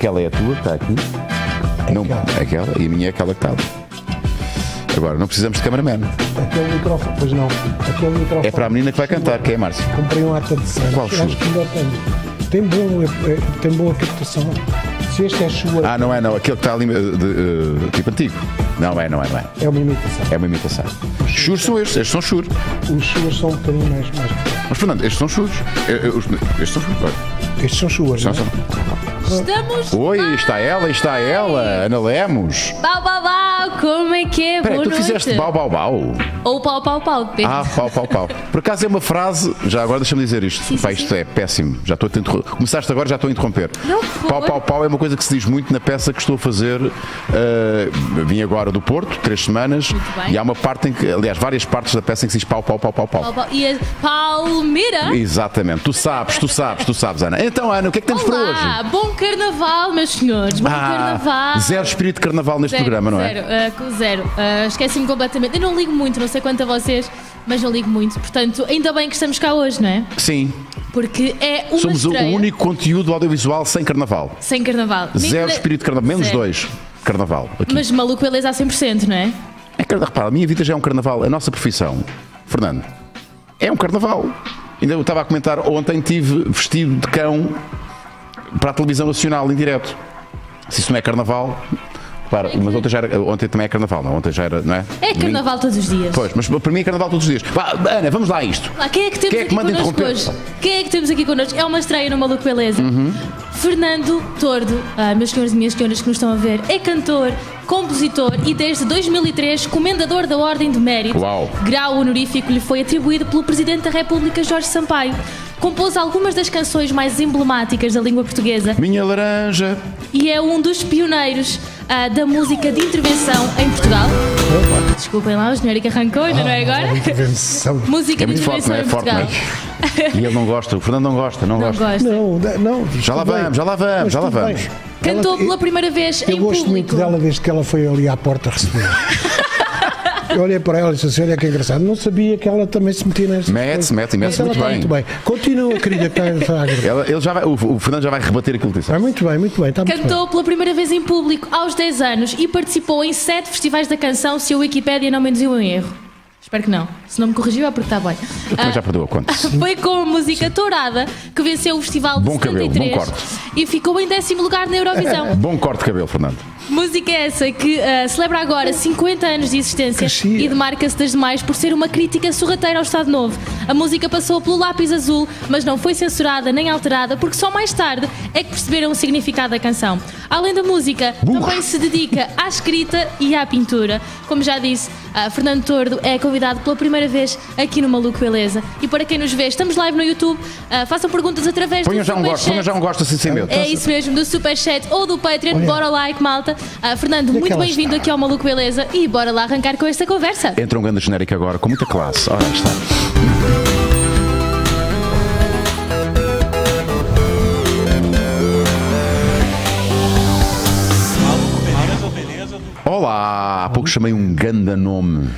Aquela é a tua, está aqui. Não, aquela. E a minha é aquela que está. Agora, não precisamos de cameraman. Aquele microfone, pois não. Aquele microfone. É para a menina que vai cantar, que é Márcia. Comprei um ata de sangue. Qual chuva? Acho que ainda Tem, bom, eh, eh, tem boa captação. Se este é chuva. Ah, não é, não. Aquele que está ali, eh, de, de, de, tipo antigo. Não é, não é, não é. É uma imitação. É uma imitação. Churros são estes, estes são churros. Os churros são um bocadinho mais. mais... Mas, Fernando, estes são churros. Estes são churros. Estes são chures. Estamos Oi, está ela, está ela, Ana Lemos. Bau, bau, bau, como é que é? Peraí, Boa tu noite. fizeste bau, bau, bau? Ou pau, pau, pau, depende. Ah, pau, pau, pau. Por acaso é uma frase, já agora deixa-me dizer isto. Sim, sim, isto é péssimo, já estou a tentar. Começaste agora, já estou a interromper. Não Pau, pau, pau é uma coisa que se diz muito na peça que estou a fazer. Uh, vim agora do Porto, três semanas, e há uma parte em que, aliás, várias partes da peça em que se diz pau, pau, pau, pau, pau. pau, pau. E a é Palmeira? Exatamente, tu sabes, tu sabes, tu sabes, Ana. Então, Ana, o que é que temos Olá, para hoje? Bom carnaval, meus senhores. Bom ah, carnaval. Zero espírito de carnaval neste zero, programa, não é? Zero. Uh, zero. Uh, Esqueci-me completamente. Eu não ligo muito, não sei quanto a vocês, mas não ligo muito. Portanto, ainda bem que estamos cá hoje, não é? Sim. Porque é uma Somos estreia. o único conteúdo audiovisual sem carnaval. Sem carnaval. Zero Nem... espírito de carnaval. Menos zero. dois. Carnaval. Aqui. Mas maluco beleza a 100%, não é? É, repara, a minha vida já é um carnaval. A nossa profissão, Fernando, é um carnaval. Ainda eu estava a comentar, ontem tive vestido de cão para a televisão nacional em direto. Se isso não é carnaval, Claro, mas ontem, já era, ontem também é carnaval, não? É? Ontem já era, não é? É carnaval todos os dias. Pois, mas para mim é carnaval todos os dias. Vá, Ana, vamos lá a isto. quem é que temos quem é que aqui connosco hoje? Quem é que temos aqui connosco? É uma estreia no Maluco Beleza. Uhum. Fernando Tordo, ah, meus senhores e minhas senhoras que nos estão a ver, é cantor, compositor e desde 2003 comendador da Ordem do Mérito. Uau. Grau honorífico lhe foi atribuído pelo Presidente da República Jorge Sampaio. Compôs algumas das canções mais emblemáticas da língua portuguesa. Minha Laranja. E é um dos pioneiros ah, da música de intervenção em Portugal. Desculpem lá, o genérico arrancou, ainda não é ah, agora? Intervenção. música é muito de intervenção forte, não é? em Portugal. Forte, mas... E ele não gosta, o Fernando não gosta, não, não gosta. gosta. Não, não, Já lá bem, vamos, já lá vamos, Mas já lá vamos. Bem. Cantou pela primeira vez em público. Eu gosto muito dela desde que ela foi ali à porta receber. Eu olhei para ela e disse assim, olha é que é engraçado, não sabia que ela também se metia nesta Mete-se, mete, mete-se muito, bem. Tá muito bem. Continua, querida, está tá ela, já vai, o, o, Fernando já vai rebater aquilo que disse. Ah, muito bem, muito bem. Está Cantou muito bem. pela primeira vez em público aos 10 anos e participou em 7 festivais da canção, se a Wikipédia não me induziu erro. Espero que não. Se não me corrigiu é porque está bem. Ah, já a conta. Foi com a música Tourada que venceu o Festival de bom 73 cabelo, bom corte. e ficou em décimo lugar na Eurovisão. bom corte de cabelo, Fernando. Música é essa que uh, celebra agora 50 anos de existência e demarca-se das demais por ser uma crítica sorrateira ao Estado Novo. A música passou pelo lápis azul, mas não foi censurada nem alterada, porque só mais tarde é que perceberam o significado da canção. Além da música, Burra. também se dedica à escrita e à pintura. Como já disse, uh, Fernando Tordo é convidado pela primeira vez aqui no Maluco Beleza. E para quem nos vê, estamos live no YouTube, uh, façam perguntas através ponham do já um gosto, Ponham já um gosto assim sem medo. É isso mesmo, do Superchat ou do Patreon. Bora like, malta. Uh, Fernando, muito bem-vindo aqui ao Maluco Beleza e bora lá arrancar com esta conversa. Entra um grande genérico agora, com muita classe. está. Olá, há pouco chamei um ganda nome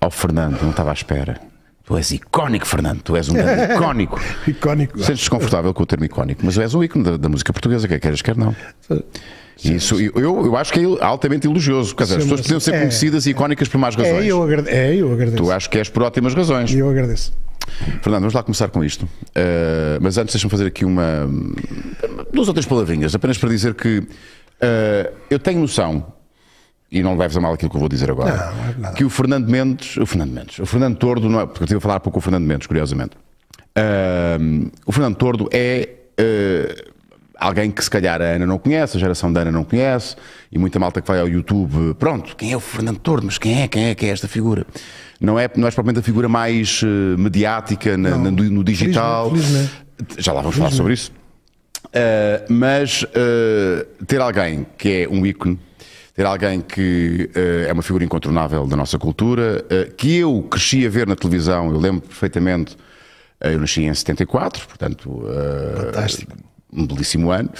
ao Fernando, não estava à espera. Tu és icónico, Fernando, tu és um ganda icónico. icónico. Sentes desconfortável com o termo icónico, mas és um ícone da, da música portuguesa, quer queiras, quer não. Sim, Isso, sim. Eu, eu acho que é altamente elogioso. Quer dizer, as pessoas podiam ser é, conhecidas e icónicas por más é, razões. É eu, é, eu agradeço. Tu acho que és por ótimas razões. Eu agradeço. Fernando, vamos lá começar com isto. Uh, mas antes, deixa-me fazer aqui uma. duas ou três palavrinhas, apenas para dizer que uh, eu tenho noção, e não leves a mal aquilo que eu vou dizer agora, não, é que o Fernando Mendes. O Fernando Mendes. O Fernando Tordo, não é, porque eu estive a falar há pouco com o Fernando Mendes, curiosamente. Uh, o Fernando Tordo é alguém que se calhar a Ana não conhece, a geração da Ana não conhece, e muita malta que vai ao YouTube, pronto, quem é o Fernando Tordo, mas quem é, quem é, que é esta figura? Não é, não é propriamente a figura mais uh, mediática na, na, no, no, digital. Feliz, né? Já lá vamos falar sobre isso. Uh, mas uh, ter alguém que é um ícone, ter alguém que é uma figura incontornável da nossa cultura, que eu cresci a ver na televisão, eu lembro perfeitamente, eu nasci em 74, portanto... Fantástico um belíssimo ano.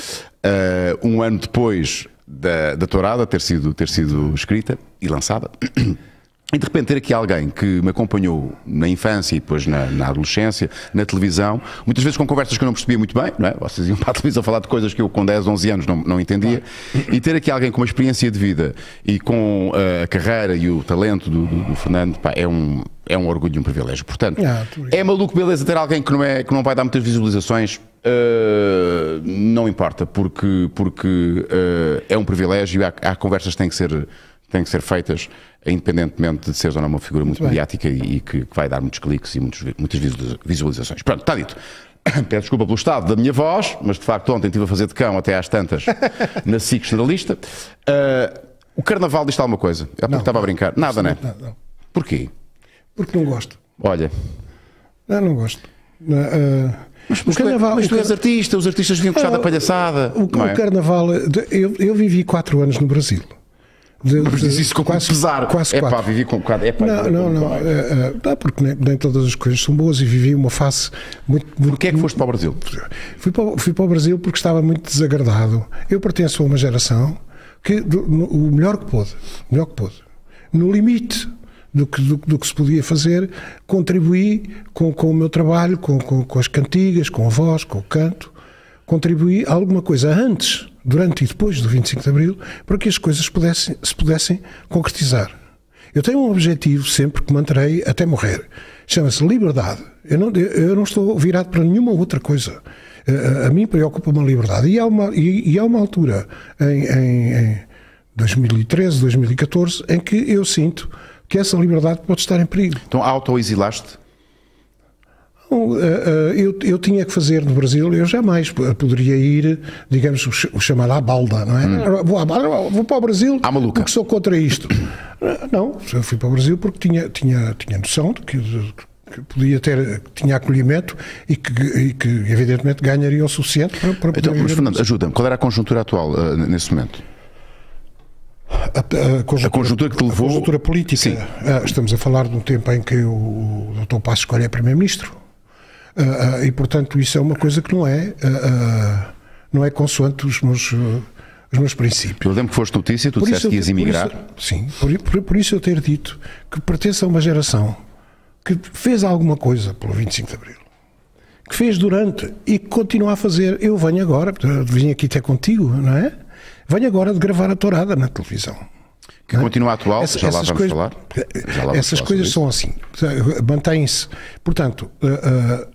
Uh, um ano depois da, da Tourada ter sido, ter sido escrita e lançada. E de repente ter aqui alguém que me acompanhou na infância e depois na, na, adolescência, na televisão, muitas vezes com conversas que eu não percebia muito bem, não é? Vocês iam para a televisão falar de coisas que eu com 10, 11 anos não, não entendia, e ter aqui alguém com uma experiência de vida e com eh, a carreira e o talento do, do, do Fernando, pá, é um, é um orgulho e um privilégio. Portanto, é, é maluco beleza ter alguém que não, é, que não vai dar muitas visualizações, Uh, não importa, porque, porque uh, é um privilégio há, há, conversas que têm que ser, têm que ser feitas, independentemente de seres ou não uma figura muito, muito mediática e, e que, que, vai dar muitos cliques e muitos, muitas visualizações. Pronto, está dito. Peço desculpa pelo estado da minha voz, mas de facto ontem estive a fazer de cão até às tantas na SIC Generalista. Uh, o carnaval diz alguma coisa? Há é não estava a brincar. Nada, né? Nada, Porquê? Porque não gosto. Olha. Não, não gosto. Uh, mas, mas, é- carnaval, mas tu és artista, os artistas vinham gostar da ah, palhaçada. O, é? o é? carnaval, eu, eu vivi quatro anos no Brasil. De, mas diz isso com quase, pesar. Quase é quatro. pá, vivi com bocado. É não, não, não. É, é, porque nem, nem, todas as coisas são boas e vivi uma face muito. muito Porquê é que foste para o Brasil? Fui para, fui para o Brasil porque estava muito desagradado. Eu pertenço a uma geração que do, no, o melhor que pôde, melhor que pôde, no limite do que, do, do, que se podia fazer, contribuí com, com o meu trabalho, com, com, com as cantigas, com a voz, com o canto, contribuí alguma coisa antes, durante e depois do 25 de Abril, para que as coisas pudessem, se pudessem concretizar. Eu tenho um objetivo sempre que manterei até morrer. Chama-se liberdade. Eu não, eu não estou virado para nenhuma outra coisa. A, eh, eh, a mim preocupa-me a liberdade. E há uma, e, e há uma altura, em, em, em 2013, 2014, em que eu sinto que essa liberdade pode estar em perigo. Então autoexilaste? Eh, eh, eu, eu, tinha que fazer no Brasil, eu jamais poderia ir, digamos, o chamar à balda, não é? Hum. Vou, à balda, vou para o Brasil ah, porque sou contra isto. Eh, não, eu fui para o Brasil porque tinha, tinha, tinha noção de que, que podia ter, tinha acolhimento e que, e que evidentemente ganharia o suficiente para, para poder Então, mas, Fernando, ajuda-me, qual era a conjuntura atual uh, nesse momento? a, a, conjuntura, a conjuntura que te levou. A conjuntura política. Sim. Ah, estamos a falar de um tempo em que o, o Dr. Passos Coelho é Primeiro-Ministro. Ah, ah, e, portanto, isso é uma coisa que não é, não é consoante os meus os meus princípios. Eu lembro que foste notícia, tu por disseste que ias emigrar. Por isso, sim, por, por, por, isso eu ter dito que pertence a uma geração que fez alguma coisa pelo 25 de Abril, que fez durante e que continua a fazer. Eu venho agora, vim aqui até contigo, não é? Venho agora de gravar a tourada na televisão. Que é? continua atual, Essa, já, lá vamos falar. já lá vamos Essas falar coisas são assim, mantêm-se. Portanto, uh, uh,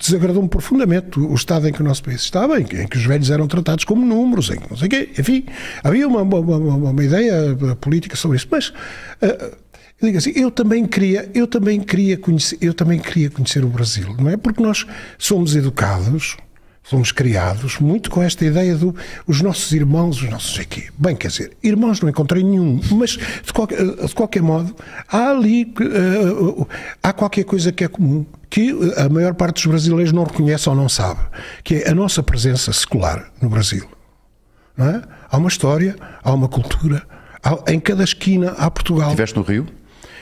desagradou-me profundamente o estado em que o nosso país estava, em que, em que os velhos eram tratados como números, em que não sei quê. Enfim, havia uma, uma, uma, uma ideia eh, política sobre isso, mas. Uh, eu digo assim, eu também queria, eu também queria conhecer, eu também queria conhecer o Brasil, não é? Porque nós somos educados Somos criados muito com esta ideia do os nossos irmãos, os nossos aqui. Bem, quer dizer, irmãos não encontrei nenhum, mas de qualquer, eh, de qualquer modo há ali eh, há qualquer coisa que é comum que a maior parte dos brasileiros não reconhece ou não sabe, que é a nossa presença secular no Brasil. Não é? Há uma história, há uma cultura, há, em cada esquina há Portugal. Estiveste no Rio?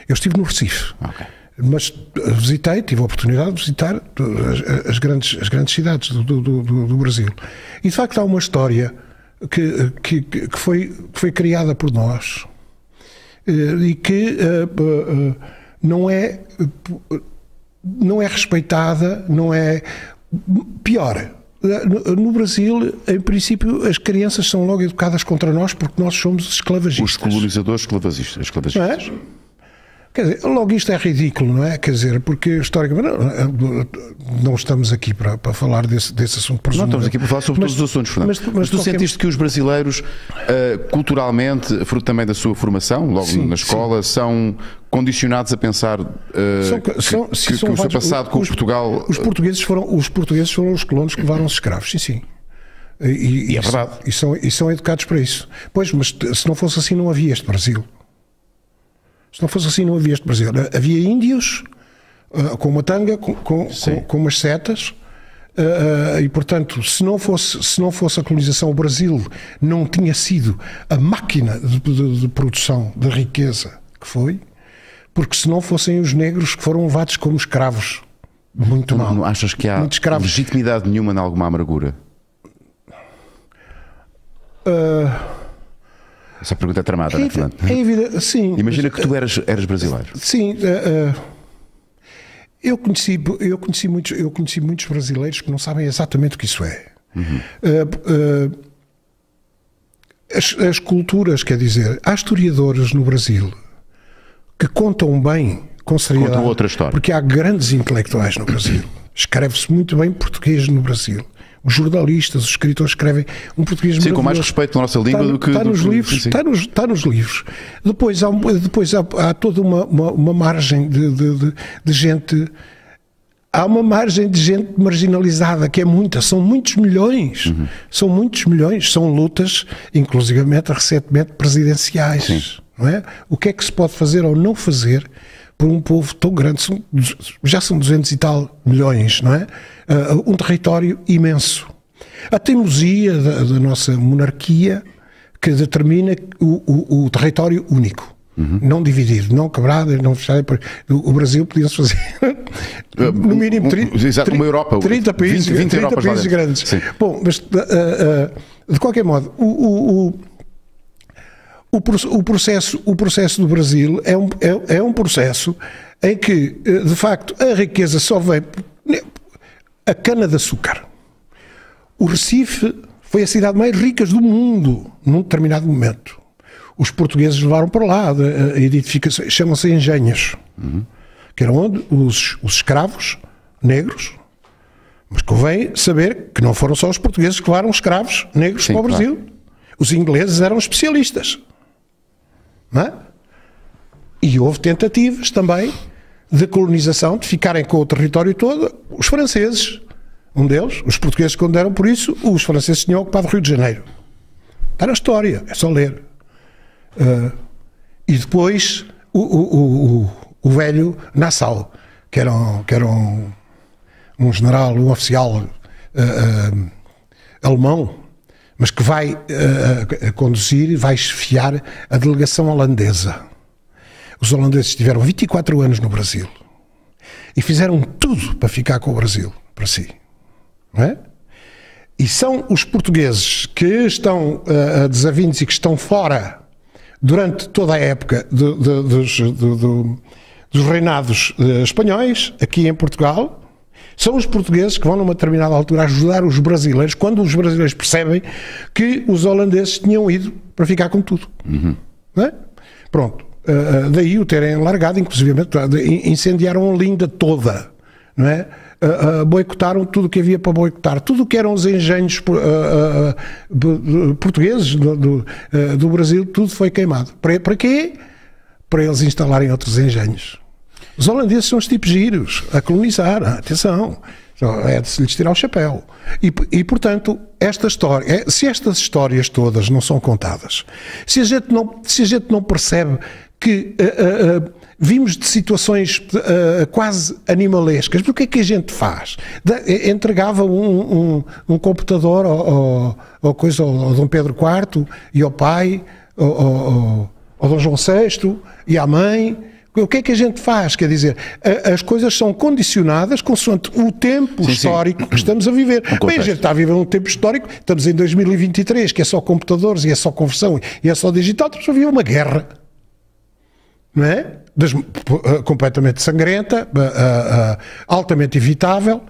Eu estive no Recife. Okay mas visitei, tive a oportunidade de visitar as, as grandes, as grandes cidades do, do, do, do, Brasil. E de facto há uma história que, que, que, foi, foi criada por nós eh, e que eh, eh, não é, não é respeitada, não é. Pior, no Brasil, em princípio, as crianças são logo educadas contra nós porque nós somos esclavagistas. Os colonizadores esclavagistas. esclavagistas. Não é? Quer dizer, logo isto é ridículo, não é? Quer dizer, porque historicamente não, não estamos aqui para, para falar desse, desse assunto. Presumo. Não estamos aqui para falar sobre mas, todos os assuntos, Fernando. Mas, mas, mas tu qualquer... sentiste que os brasileiros, uh, culturalmente, fruto também da sua formação, logo sim, na escola, sim. são condicionados a pensar uh, são, que, são, que, que, o seu passado com os, Portugal... Os portugueses, foram, os portugueses foram os colonos que levaram os escravos, sim, sim. E, e, e é verdade. E são, e são educados para isso. Pois, mas se não fosse assim não havia este Brasil. Se não fosse assim, não havia este Brasil. Havia índios uh, com uma tanga, com, com, com, com umas setas. Uh, e portanto, se não, fosse, se não fosse a colonização, o Brasil não tinha sido a máquina de, de, de produção da riqueza que foi, porque se não fossem os negros que foram levados como escravos, muito não, mal. Não achas que há legitimidade nenhuma em alguma amargura? Uh, essa pergunta é tramada, é, né, Fernando? É evidente, sim. Imagina que tu eras, eras brasileiro. Sim. Uh, eu, conheci, eu, conheci muitos, eu conheci muitos brasileiros que não sabem exatamente o que isso é. Uhum. Uh, as, as, culturas, quer dizer, há historiadores no Brasil que contam bem, com seriedade, contam outra história. porque há grandes intelectuais no Brasil. Escreve-se muito bem português no Brasil os jornalistas, os escritores escrevem um português Sim, com mais respeito na nossa língua está, do que. Está nos, livros, sim. Está, nos, está nos livros. Depois há, depois há, há toda uma, uma, uma margem de, de, de, de gente há uma margem de gente marginalizada que é muita, são muitos milhões, uhum. são muitos milhões, são lutas, inclusivamente recentemente presidenciais, Sim. não é? O que é que se pode fazer ou não fazer por um povo tão grande, são, já são 200 e tal milhões, não é? Uh, um território imenso. A teimosia da, da nossa monarquia que determina o, o, o território único. Uhum. Não dividido, não quebrado, não fechado. O Brasil podia-se fazer, ah, no mínimo, 30, uma Europa, 30 países, 20, 20 30 países grandes. Sim. Bom, mas uh, uh, de qualquer modo, o, o o, o, processo, o processo do Brasil é um, é, é um processo em que, eh, de facto, a riqueza só vem. A cana-de-açúcar. O Recife foi a cidade mais rica do mundo num determinado momento. Os portugueses levaram para lá a, eh, edificação, chamam-se engenhas, uhum. que eram onde os, os escravos negros, mas convém saber que não foram só os portugueses que levaram escravos negros Sim, para o Brasil. Claro. Os ingleses eram especialistas. É? E houve tentativas também de colonização, de ficarem com o território todo, os franceses, um deles, os portugueses quando deram por isso, os franceses tinham ocupado o Rio de Janeiro. Está na história, é só ler. Uh, e depois o, o, o, o, velho Nassau, que era um, que era um, um general, um oficial uh, uh, alemão, mas que vai uh, conduzir vai chefiar a delegação holandesa. Os holandeses estiveram 24 anos no Brasil e fizeram tudo para ficar com o Brasil para si. Não é? E são os portugueses que estão uh, eh, desavindos e que estão fora durante toda a época do, do, dos, do, dos reinados uh, espanhóis, aqui em Portugal, são os portugueses que vão, numa determinada altura, ajudar os brasileiros quando os brasileiros percebem que os holandeses tinham ido para ficar com tudo. Uhum. É? Pronto. Uh, daí o terem largado, inclusive tá, incendiaram a linda toda, não é? Uh, uh, boicotaram tudo o que havia para boicotar, tudo o que eram os engenhos portugueses do, do, do, Brasil, tudo foi queimado. Para, para quê? Para eles instalarem outros engenhos. Os holandeses são os tipos giros a colonizar, atenção. É de se lhes tirar o chapéu. E, e portanto, esta história, é, se estas histórias todas não são contadas, se a gente não, se a gente não percebe que uh, uh, vimos de situações uh, quase animalescas, o que é que a gente faz? De, entregava um, um, um computador ao, ao, ao, coisa, ao, Dom Pedro IV e ao pai, ao, ao, ao Dom João VI e à mãe o que é que a gente faz? Quer dizer, as coisas são condicionadas consoante o tempo sim, histórico sim. que estamos a viver. Um Bem, a gente está a viver um tempo histórico, estamos em 2023, que é só computadores e é só conversão e é só digital, estamos a viver uma guerra. Não é? Des, uh, completamente sangrenta, uh, uh, altamente evitável.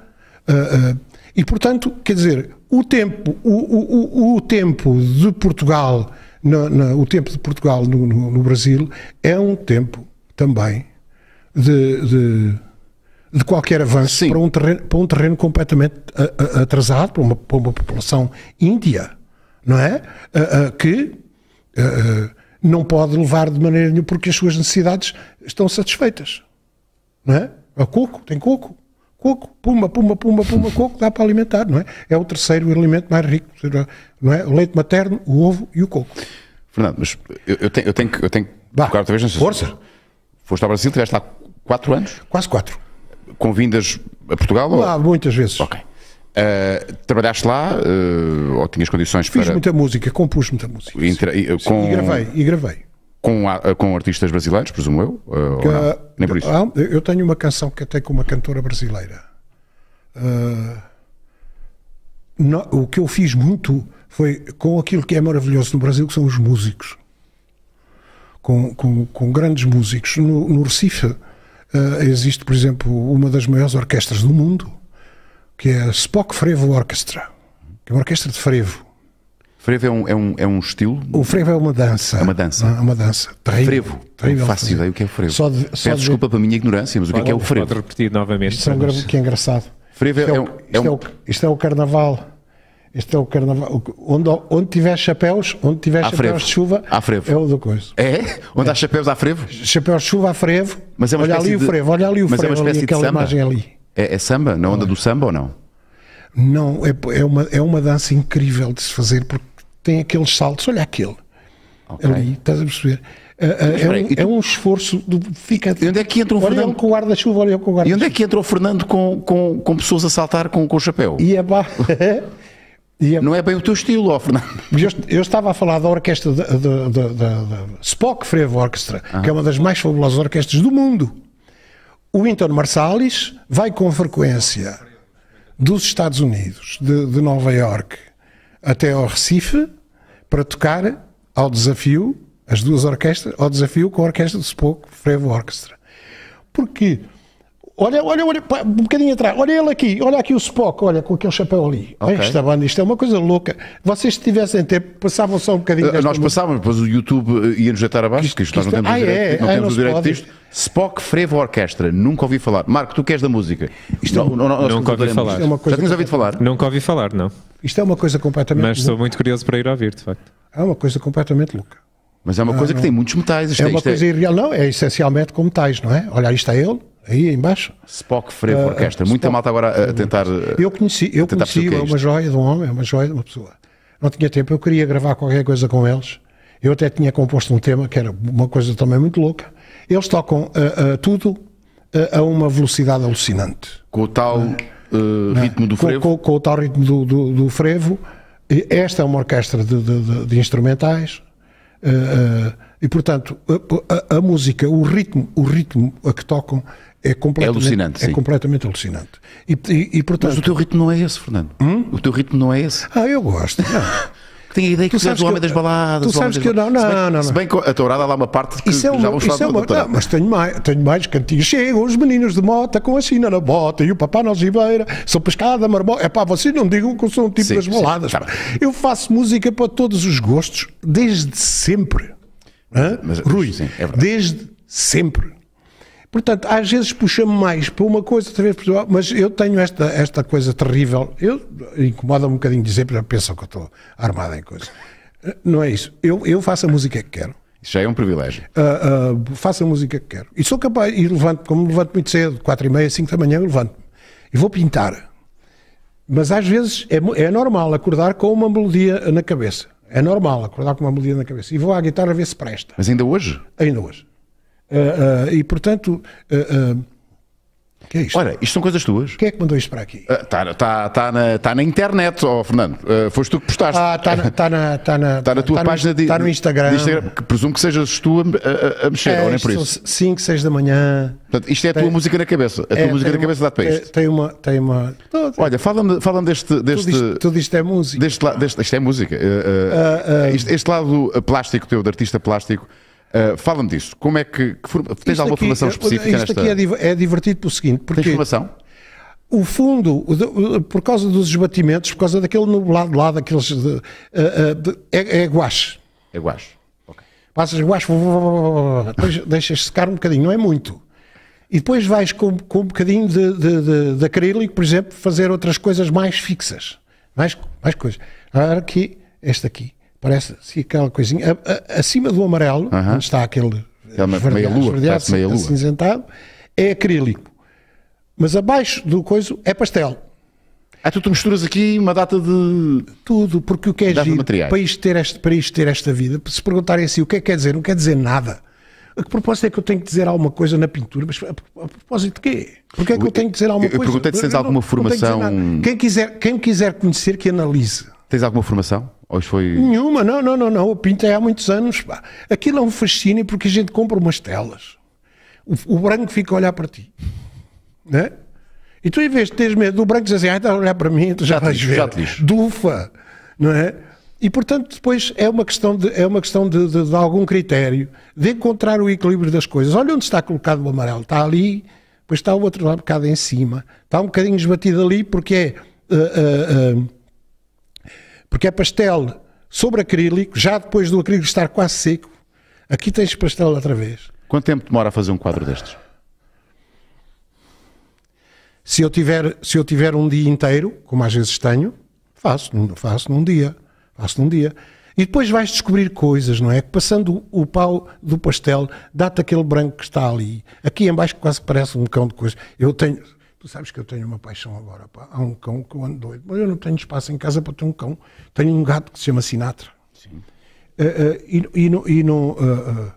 e, portanto, quer dizer, o tempo, o, o, o tempo de Portugal, no, no, o tempo de Portugal no, no Brasil é um tempo também de, de, de qualquer avanço para um, terreno, para um terreno completamente atrasado, para uma, para uma população índia, não é? que não pode levar de maneira nenhuma porque as suas necessidades estão satisfeitas, não é? A é coco, tem coco. Coco, puma, puma, puma, puma, coco dá para alimentar, não é? É o terceiro alimento mais rico, não é? O leite materno, o ovo e o coco. Fernando, mas eu, eu tenho, eu tenho que, eu tenho que bah, tocar outra vez nessa Força! Situação. Foste ao Brasil, tiveste lá quatro anos? Quase quatro. Com vindas a Portugal? Lá, ou... muitas vezes. Ok. Uh, trabalhaste lá uh, ou tinhas condições Fiz para. Fiz muita música, compus muita música. Inter... Sim, eh, com... E gravei, e gravei. Com, a... com artistas brasileiros, presumo eu? Uh, que... não? Nem por isso. eu tenho uma canção que até com uma cantora brasileira. Não, o que eu fiz muito foi com aquilo que é maravilhoso no Brasil, que são os músicos com, com, com grandes músicos. No, no Recife uh, existe, por exemplo, uma das maiores orquestras do mundo, que é a Spock Frevo Orchestra, que é uma orquestra de frevo. Frevo é um, é, um, é um estilo? O frevo é uma dança. É uma dança. É uma dança. Terrível. Frevo. Terrível. Faço ideia o que é o frevo. Só de, só Peço de... desculpa para a minha ignorância, mas o que é, que é o frevo? Pode repetir novamente. Isto é um que é engraçado. Frevo é, é, é, é, um, isto, é, é o, isto é o carnaval este é o carnaval. Onde, onde tiver chapéus, onde tiver à chapéus frevo. de chuva, à frevo. é o do coisa. É? Onde é. há chapéus à frevo? Chapéus de chuva à frevo. Mas é uma olha ali de... o frevo, olha ali o Mas frevo, é uma espécie ali, de aquela samba. imagem ali. É, é samba? Na onda do samba ou não? Não, é, é, uma, é uma dança incrível de se fazer porque tem aqueles saltos, olha aquele. Okay. Ali, estás a perceber? Ah, ah, é, um, é um esforço do fica. E onde é que entra o olha Fernando com o guarda-chuva, com o guarda-chuva. E onde é que entra o Fernando com, com, com pessoas a saltar com, com o chapéu? E é ba... Não é bem o teu estilo, ó, Fernando. Eu, eu estava a falar da orquestra da, da, Spock Frevo Orchestra, ah. que é uma das mais fabulosas orquestras do mundo. O Winton Marsalis vai com frequência dos Estados Unidos, de, de Nova York até ao Recife, para tocar ao desafio, as duas orquestras, ao desafio com a orquestra do Spock Frevo Orchestra. Porque Olha, olha, olha, um bocadinho atrás. Olha ele aqui, olha aqui o Spock, olha, com aquele chapéu ali. Okay. Esta é banda, isto é uma coisa louca. Vocês, se tivessem tempo, passavam só um bocadinho. Uh, nós passávamos, depois o YouTube eh, ia nos deitar abaixo, que, que isto nós não temos, ah, direito, é, não é, temos não o direito disto. Spock Frevo Orquestra, nunca ouvi falar. Marco, tu queres da música? Isto não, é não, não, nunca ouvi falar. É Já tinhas ouvido falar? Nunca ouvi falar, não. Isto é uma coisa completamente. Mas estou muito curioso para ir ouvir, de facto. É uma coisa completamente louca. Mas é uma ah, coisa não. que tem muitos metais. Isto é, é uma isto é- coisa é... irreal, não? É essencialmente com metais, não é? Olha, isto é ele. Aí embaixo? Spock Frevo uh, ah, Orquestra. Ah, Muita Spock, malta agora a tentar. Eh, eu conheci, eu conheci, é, uma joia de um homem, é uma joia de uma pessoa. Não tinha tempo, eu queria gravar qualquer coisa com eles. Eu até tinha composto um tema que era uma coisa também muito louca. Eles tocam uh, uh, tudo a uma velocidade alucinante. Com o tal é? é? ritmo do frevo? Com, com, com, o tal ritmo do, do, do frevo. esta é uma orquestra de, de, de, de instrumentais. Uh, uh, e portanto a, a, a, música, o ritmo, o ritmo a que tocam é completamente é alucinante. É completamente alucinante. E, e, e, portanto... Mas o teu ritmo não é esse, Fernando. Hum? O teu ritmo não é esse. Ah, eu gosto. Tenho a ideia que tu és o homem eu, das baladas. Tu sabes que eu não, não, bem, não, não. Se bem que a tourada há lá uma parte que isso é uma, já vamos falar é uma, da não, Mas tenho mais, tenho mais cantinhos. Chegam os meninos de mota com a China na bota e o papá na algibeira, sou pescada, marmota. É pá, vocês não digam que eu sou um tipo sim, das baladas. Sim, tá eu faço música para todos os gostos, desde sempre. Mas, mas Rui, sim, é desde sempre. Portanto, às vezes puxa-me mais para uma coisa, talvez mas eu tenho esta, esta coisa terrível, eu incomoda-me um bocadinho dizer, porque pensam que eu estou armado em coisas. Não é isso. Eu, eu faço a música que quero. Isso já é um privilégio. Uh, uh, faço a música que quero. E sou capaz, e levanto, como levanto muito cedo, 4 e meia, 5 da manhã, eu levanto E vou pintar. Mas às vezes é, é normal acordar com uma melodia na cabeça. É normal acordar com uma melodia na cabeça. E vou à guitarra ver se presta. Mas ainda hoje? Ainda hoje. Uh, uh, e, portanto. Uh, que é isto? Olha, isto são coisas tuas. Quem é que mandou isto para aqui? Está uh, tá, tá na, tá na internet, oh, Fernando. Uh, foste tu que postaste. Ah, está na, tá na, tá na, tá na tua tá página está de, tá no Instagram. De Instagram. Que presumo que sejas tu a, a, a mexer, é, ou nem por isso. 5, 6 da manhã. Portanto, isto é a tua música na cabeça. A tua é, música na uma, cabeça dá-te para isto. Tem uma. Tem uma Olha, fala-me fala deste. deste tudo, isto, tudo isto é música. Deste, deste, isto é música. Uh, este, este lado plástico teu, de artista plástico. Eh, fala-me disso. Como é que, que tens isto alguma aqui, formação específica isto nesta? Isto aqui é, é, divertido pelo seguinte, porque tens formação? o fundo, por causa dos esbatimentos, por causa daquele nublado lá, daqueles. De, uh, de, é, é guache. É guache. Passas guache, deixas secar um bocadinho, não é muito. E depois vais com, com um bocadinho de, de, de, acrílico, por exemplo, fazer outras coisas mais fixas. Mais, mais coisas. Aqui, este aqui parece se aquela coisinha a, a, acima do amarelo, uh -huh. onde está aquele é meia lua, verdeado, lua. acinzentado, é acrílico. Mas abaixo do coiso é pastel. Ah, tu, tu misturas aqui uma data de. Tudo, porque o que é giro, para isto, ter este, para isto ter esta vida, se perguntarem assim o que é que quer dizer, não quer dizer nada. A que propósito é que eu tenho que dizer alguma coisa na pintura? Mas a, a, propósito de quê? Porquê é que eu, tenho que dizer alguma eu coisa? Eu perguntei se tens alguma formação. quem, quiser, quem quiser conhecer, que analise. Tens alguma formação? Hoje foi... Nenhuma, não, não, não, não. Eu pintei é há muitos anos. Pá. Aquilo é um fascínio porque a gente compra umas telas. O, o branco fica a olhar para ti. Né? E tu, em vez de teres medo do branco, dizes assim: ah, está então a olhar para mim, tu já, já vais te, ver. Já te Dufa, não é? E, portanto, depois é uma questão, de, é uma questão de, de, de, algum critério, de encontrar o equilíbrio das coisas. Olha onde está colocado o amarelo. Está ali, depois está o outro lá um bocado em cima. Está um bocadinho esbatido ali porque é. Uh, uh, uh, porque é pastel sobre acrílico, já depois do acrílico estar quase seco, aqui tens pastel outra vez. Quanto tempo demora a fazer um quadro destes? Se eu tiver, se eu tiver um dia inteiro, como às vezes tenho, faço, faço num dia, faço num dia. E depois vais descobrir coisas, não é? Que passando o pau do pastel, dá-te aquele branco que está ali. Aqui em baixo quase parece um cão de coisa. Eu tenho, Tu sabes que eu tenho uma paixão agora, pá. Há um cão que eu ando doido. Mas eu não tenho espaço em casa para ter um cão. Tenho um gato que se chama Sinatra. Sim. Uh, uh, e, e, não, e, não, uh,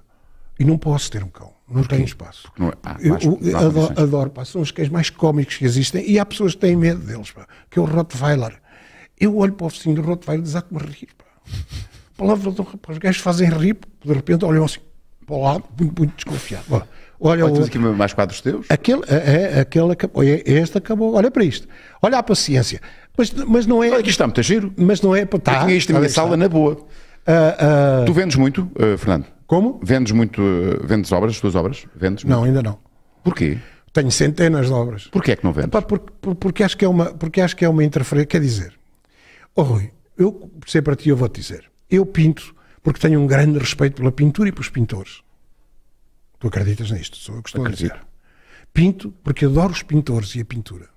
e não posso ter um cão. Não Porquê? tenho espaço. Não é, ah, eu, eu adoro, adoro pá, são os cães mais cómicos que existem e há pessoas que têm medo deles, pá, que é o Rottweiler. Eu olho para o oficina do Rottweiler e desato-me a rir. Pá. Palavra do rapaz, os gajos fazem rir, de repente olham assim para o lado, muito, muito desconfiado. Pá. Olha, Olha aqui mais quadros teus? Aquele, é, é aquele acabou, este acabou, olha para isto. Olha a paciência. Mas, mas não é... Aqui está muito giro. Mas não é... Tá, estar. tinha isto na tá minha sala está. na boa. Uh, uh... Tu vendes muito, uh, Fernando? Como? Vendes muito, eh, vendes obras, as tuas obras? Vendes muito? Não, ainda não. Porquê? Tenho centenas de obras. Porquê é que não vendes? Epá, porque, porque, acho que é uma, porque acho que é uma interferência. Quer dizer, oh Rui, eu, sei é para ti, eu vou-te dizer. Eu pinto porque tenho um grande respeito pela pintura e pelos pintores. Tu acreditas nisto? Sou eu que estou Acredito. a dizer. Pinto porque adoro os pintores e a pintura.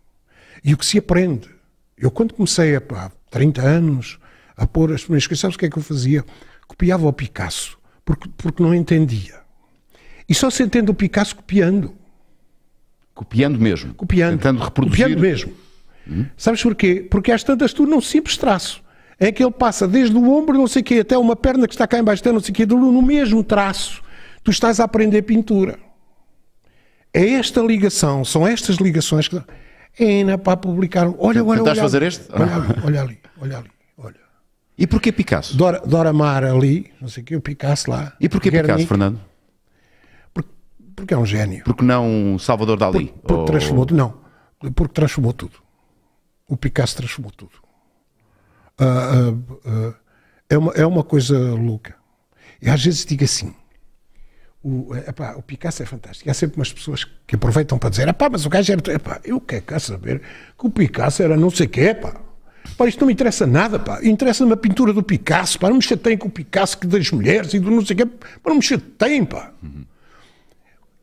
E o que se aprende. Eu, quando comecei a, há 30 anos a pôr as primeiras coisas, sabes o que é que eu fazia? Copiava o Picasso, porque, porque não entendia. E só se entende o Picasso copiando. Copiando mesmo. Copiando. Tentando reproduzir. Copiando mesmo. Hum? Sabes porquê? Porque às tantas tu não simples traço. É que ele passa desde o ombro, não sei o quê, até uma perna que está cá embaixo, até não sei o quê, no mesmo traço tu estás a aprender pintura. É esta ligação, são estas ligações que. Ainda é, é para publicar. Olha, olha, Tentaste olha. fazer ali. este? Olha ali, olha ali, olha ali. Olha. E porquê Picasso? Dora, Dora Mar ali, não sei o que, o Picasso lá. E porquê Guernic? Picasso, Fernando? Porque, porque, é um gênio. Porque não Salvador Dali? Por, porque ou... transformou, não. Porque transformou tudo. O Picasso transformou tudo. Uh, uh, uh, é, uma, é uma coisa louca. E às vezes digo assim, o, epá, o Picasso é fantástico. Há sempre umas pessoas que aproveitam para dizer: pá, mas o gajo era. Epá, eu quero cá saber que o Picasso era não sei o quê, pá. Pá, isto não me interessa nada, pá. Interessa-me a pintura do Picasso, pá. Não me chateiem com o Picasso que das mulheres e do não sei o quê. Pá, não me chateiem, pá.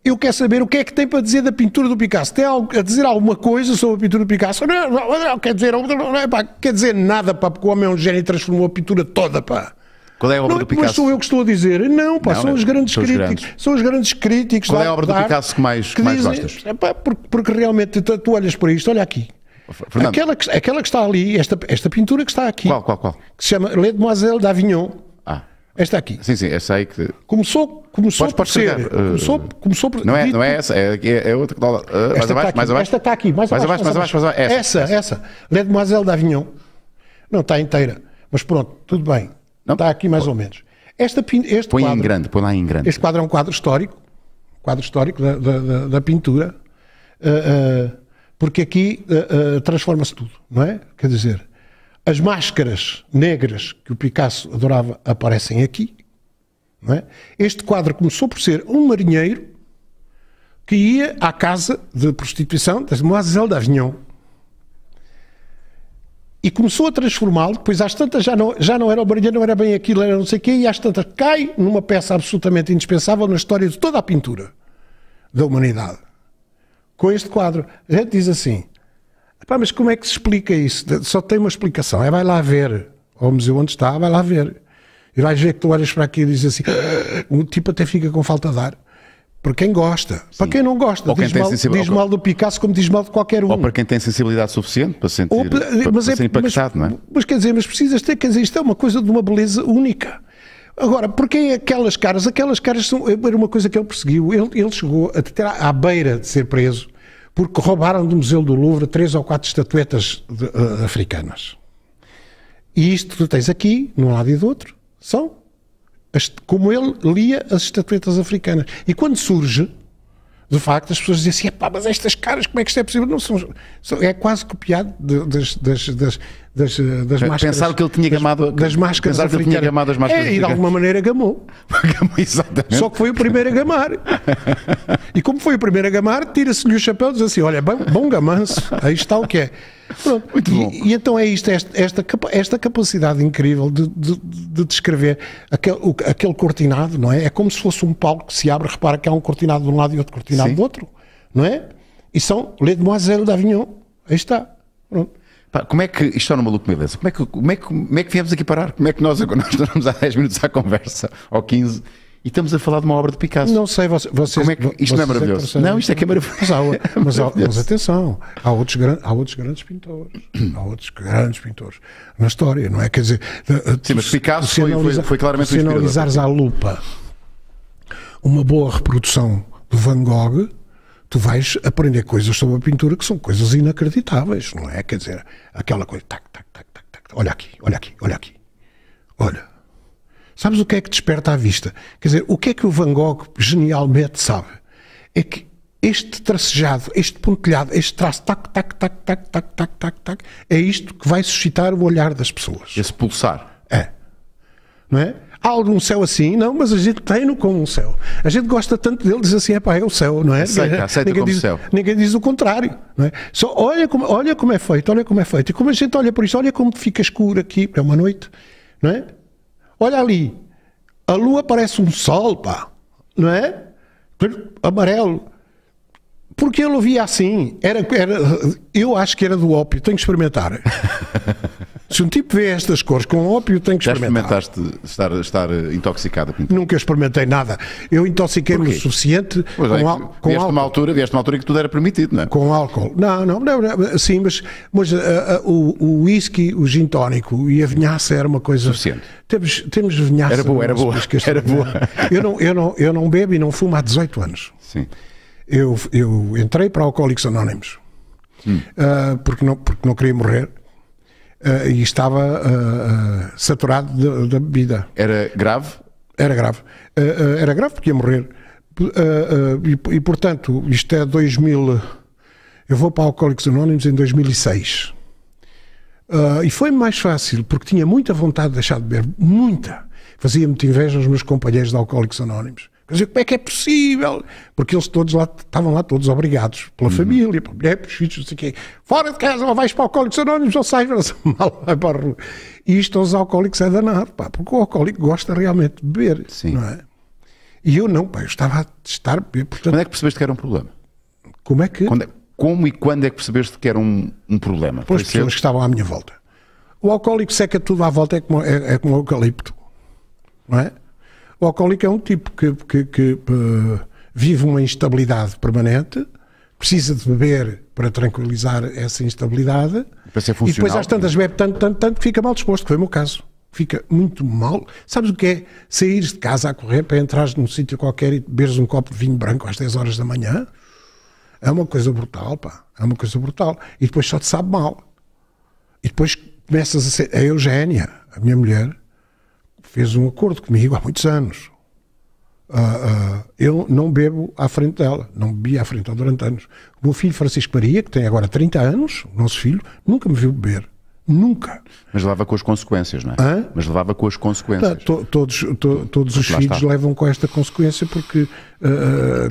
Eu quero saber o que é que tem para dizer da pintura do Picasso. Tem algo, a dizer alguma coisa sobre a pintura do Picasso? Não, não, não, não quer dizer, não, não, quer dizer nada, pá, porque o homem é um gênio e transformou a pintura toda, pá. Qual é a obra não, do Picasso? Mas sou eu que estou a dizer. Não, pá, não, são, os grandes são críticos. Grandes. São os grandes críticos. Qual é a obra do Picasso que mais, que mais gostas? Pá, porque, porque, realmente tu, tu olhas para isto, olha aqui. Oh, aquela que, aquela que está ali, esta, esta pintura que está aqui. Qual, qual, qual? Que se chama Mademoiselle d'Avignon. Ah. Esta aqui. Sim, sim, essa aí que. Começou, começou podes, por ser. começou, eh, começou por. Não é, não é essa, é, é, é outra que uh, mais tá abaixo, mais abaixo. Esta está aqui, mais, mais abaixo, mais abaixo, mais abaixo. Essa, essa. essa. Mademoiselle d'Avignon. Não, está inteira. Mas pronto, tudo bem. Não? Está aqui mais ou menos. Esta, este põe quadro, em grande, põe lá em grande. Este quadro é um quadro histórico, quadro histórico da, da, da pintura, uh, uh, porque aqui uh, transforma-se tudo, não é? Quer dizer, as máscaras negras que o Picasso adorava aparecem aqui, não é? Este quadro começou por ser um marinheiro que ia à casa de prostituição das Moiselles d'Avignon, e começou a transformá-lo, depois às tantas já não, já não era o Baralha, não era bem aquilo, era não sei o quê, e às tantas cai numa peça absolutamente indispensável na história de toda a pintura da humanidade. Com este quadro. A gente diz assim, Pá, mas como é que se explica isso? Só tem uma explicação. É vai lá ver ao museu onde está, vai lá ver. E vais ver que tu olhas para aqui e dizes assim, ah", o tipo até fica com falta de ar. Para quem gosta. Sim. Para quem não gosta, Ou diz, mal, diz mal, do Picasso como diz mal de qualquer um. Ou para quem tem sensibilidade suficiente para sentir, Ou, mas para é, ser impactado, mas, não é? Mas quer dizer, mas precisas ter, quer dizer, isto é uma coisa de uma beleza única. Agora, porquê é aquelas caras? Aquelas caras são, era uma coisa que ele perseguiu. Ele, ele chegou a ter à, à beira de ser preso porque roubaram do Museu do Louvre três ou quatro estatuetas de, uh, africanas. E isto tu tens aqui, num lado e do outro, são como ele lia as estatuetas africanas. E quando surge, de facto, as pessoas dizem assim, mas estas caras, como é que isto é possível? Não, são, é quase copiado das, das, das das, eh, das máscaras. que ele tinha gamado. Das, das máscaras que ele tinha gamado as máscaras. É, e de alguma maneira gamou. Exatamente. Só que foi o primeiro a gamar. E como foi o primeiro a gamar, tira-se-lhe o chapéu e diz assim: olha, bom, bom gamanço, aí está o que é. Pronto. Muito bom. E, e então é isto, esta, esta capacidade incrível de, de, de descrever aquele, o, aquele cortinado, não é? É como se fosse um palco que se abre, repara que há um cortinado de um lado e outro cortinado Sim. do outro, não é? E são Les Demoiselles d'Avignon. Aí está. Pronto como é que. Isto é numa maluco beleza. Como é, que, como, é que, como é que viemos aqui parar? Como é que nós, nós estamos há 10 minutos à conversa, ou 15, e estamos a falar de uma obra de Picasso. Não sei, vocês. vocês Como é que, isto não é, é maravilhoso? É não, isto é que é maravilhoso. Mas, há, mas, há, mas atenção, há outros, gran, há outros grandes pintores. Há outros grandes pintores na história, não é? Quer dizer. Eh, Sim, mas Picasso foi, foi, foi claramente Se analisares à lupa uma boa reprodução do Van Gogh, tu vais aprender coisas sobre a pintura que são coisas inacreditáveis, não é? Quer dizer, aquela coisa, tac, tac, tac, tac, tac, olha aqui, olha aqui, olha aqui, olha. Sabes o que é que desperta à vista? Quer dizer, o que é que o Van Gogh genialmente sabe? É que este tracejado, este pontilhado, este traço, tac, tac, tac, tac, tac, tac, tac, tac, é isto que vai suscitar o olhar das pessoas. Esse pulsar. É. Não é? Há algum céu assim? Não, mas a gente tem-no como um céu. A gente gosta tanto dele, diz assim, é pá, é o céu, não é? Aceita, aceita ninguém como diz, céu. Ninguém diz o contrário, não é? Só olha como, olha como é feito, olha como é feito. E como a gente olha por isso, olha como fica escuro aqui, é uma noite, não é? Olha ali, a lua parece um sol, pá, não é? Amarelo. Porque ele ouvia assim. Era, era, eu acho que era do ópio, tenho que experimentar. Se um tipo vê estas cores com ópio, tem que experimentar. Já experimentaste estar, estar intoxicado? Nunca experimentei nada. Eu intoxiquei-me o suficiente pois é, com, é, al com vieste álcool. Uma altura, vieste uma altura que tudo era permitido, não é? Com álcool. Não, não, não, não sim, mas, mas uh, uh, o, o whisky, o gin tónico e a vinhaça era uma coisa... Suficiente. Temos, temos vinhaça... Era boa, era boa. Era boa. Eu não, eu, não, eu não bebo e não fumo há 18 anos. Sim. Eu, eu entrei para Alcoólicos Anónimos. Hum. Eh, porque, não, porque não queria morrer uh, e estava uh, saturado da bebida. Era grave? Era grave. era grave porque ia morrer. E, e, portanto, isto é 2000. Eu vou para Alcoólicos Anónimos em 2006. e foi mais fácil, porque tinha muita vontade de deixar de beber, muita. Fazia-me inveja aos meus companheiros de Alcoólicos Anónimos Quer dizer, como é que é possível? Porque eles todos lá estavam lá todos obrigados, pela uhum. família, pela mulher, pelos filhos, não sei o quê. Fora de casa, ou vais para o alcoólicos anónimos, ou sais mal, vai para a rua. E isto aos alcoólicos é danado, pá, porque o alcoólico gosta realmente de beber, Sim. não é? E eu não, pá, eu estava a estar portanto... Quando é que percebeste que era um problema? Como é que... É, como e quando é que percebeste que era um, um problema? pois pessoas ser? que estavam à minha volta. O alcoólico seca tudo à volta, é como, é, é como o eucalipto, não é? O alcoólico é um tipo que, que, que uh, vive uma instabilidade permanente, precisa de beber para tranquilizar essa instabilidade e depois às tantas bebe tanto, tanto, tanto que fica mal disposto, que foi o meu caso. Fica muito mal. Sabes o que é? Sair de casa a correr para entrar num sítio qualquer e beberes um copo de vinho branco às 10 horas da manhã é uma coisa brutal, pá. É uma coisa brutal. E depois só te sabe mal. E depois começas a ser a Eugénia, a minha mulher, fez um acordo comigo há muitos anos. Uh, uh, eu não bebo à frente dela, não bebi à frente dela durante anos. O meu filho Francisco Maria, que tem agora 30 anos, o nosso filho, nunca me viu beber. Nunca. Mas levava com as consequências, não é? Hã? Mas levava com as consequências. Tá, to, todos to, todos os filhos está. levam com esta consequência porque uh,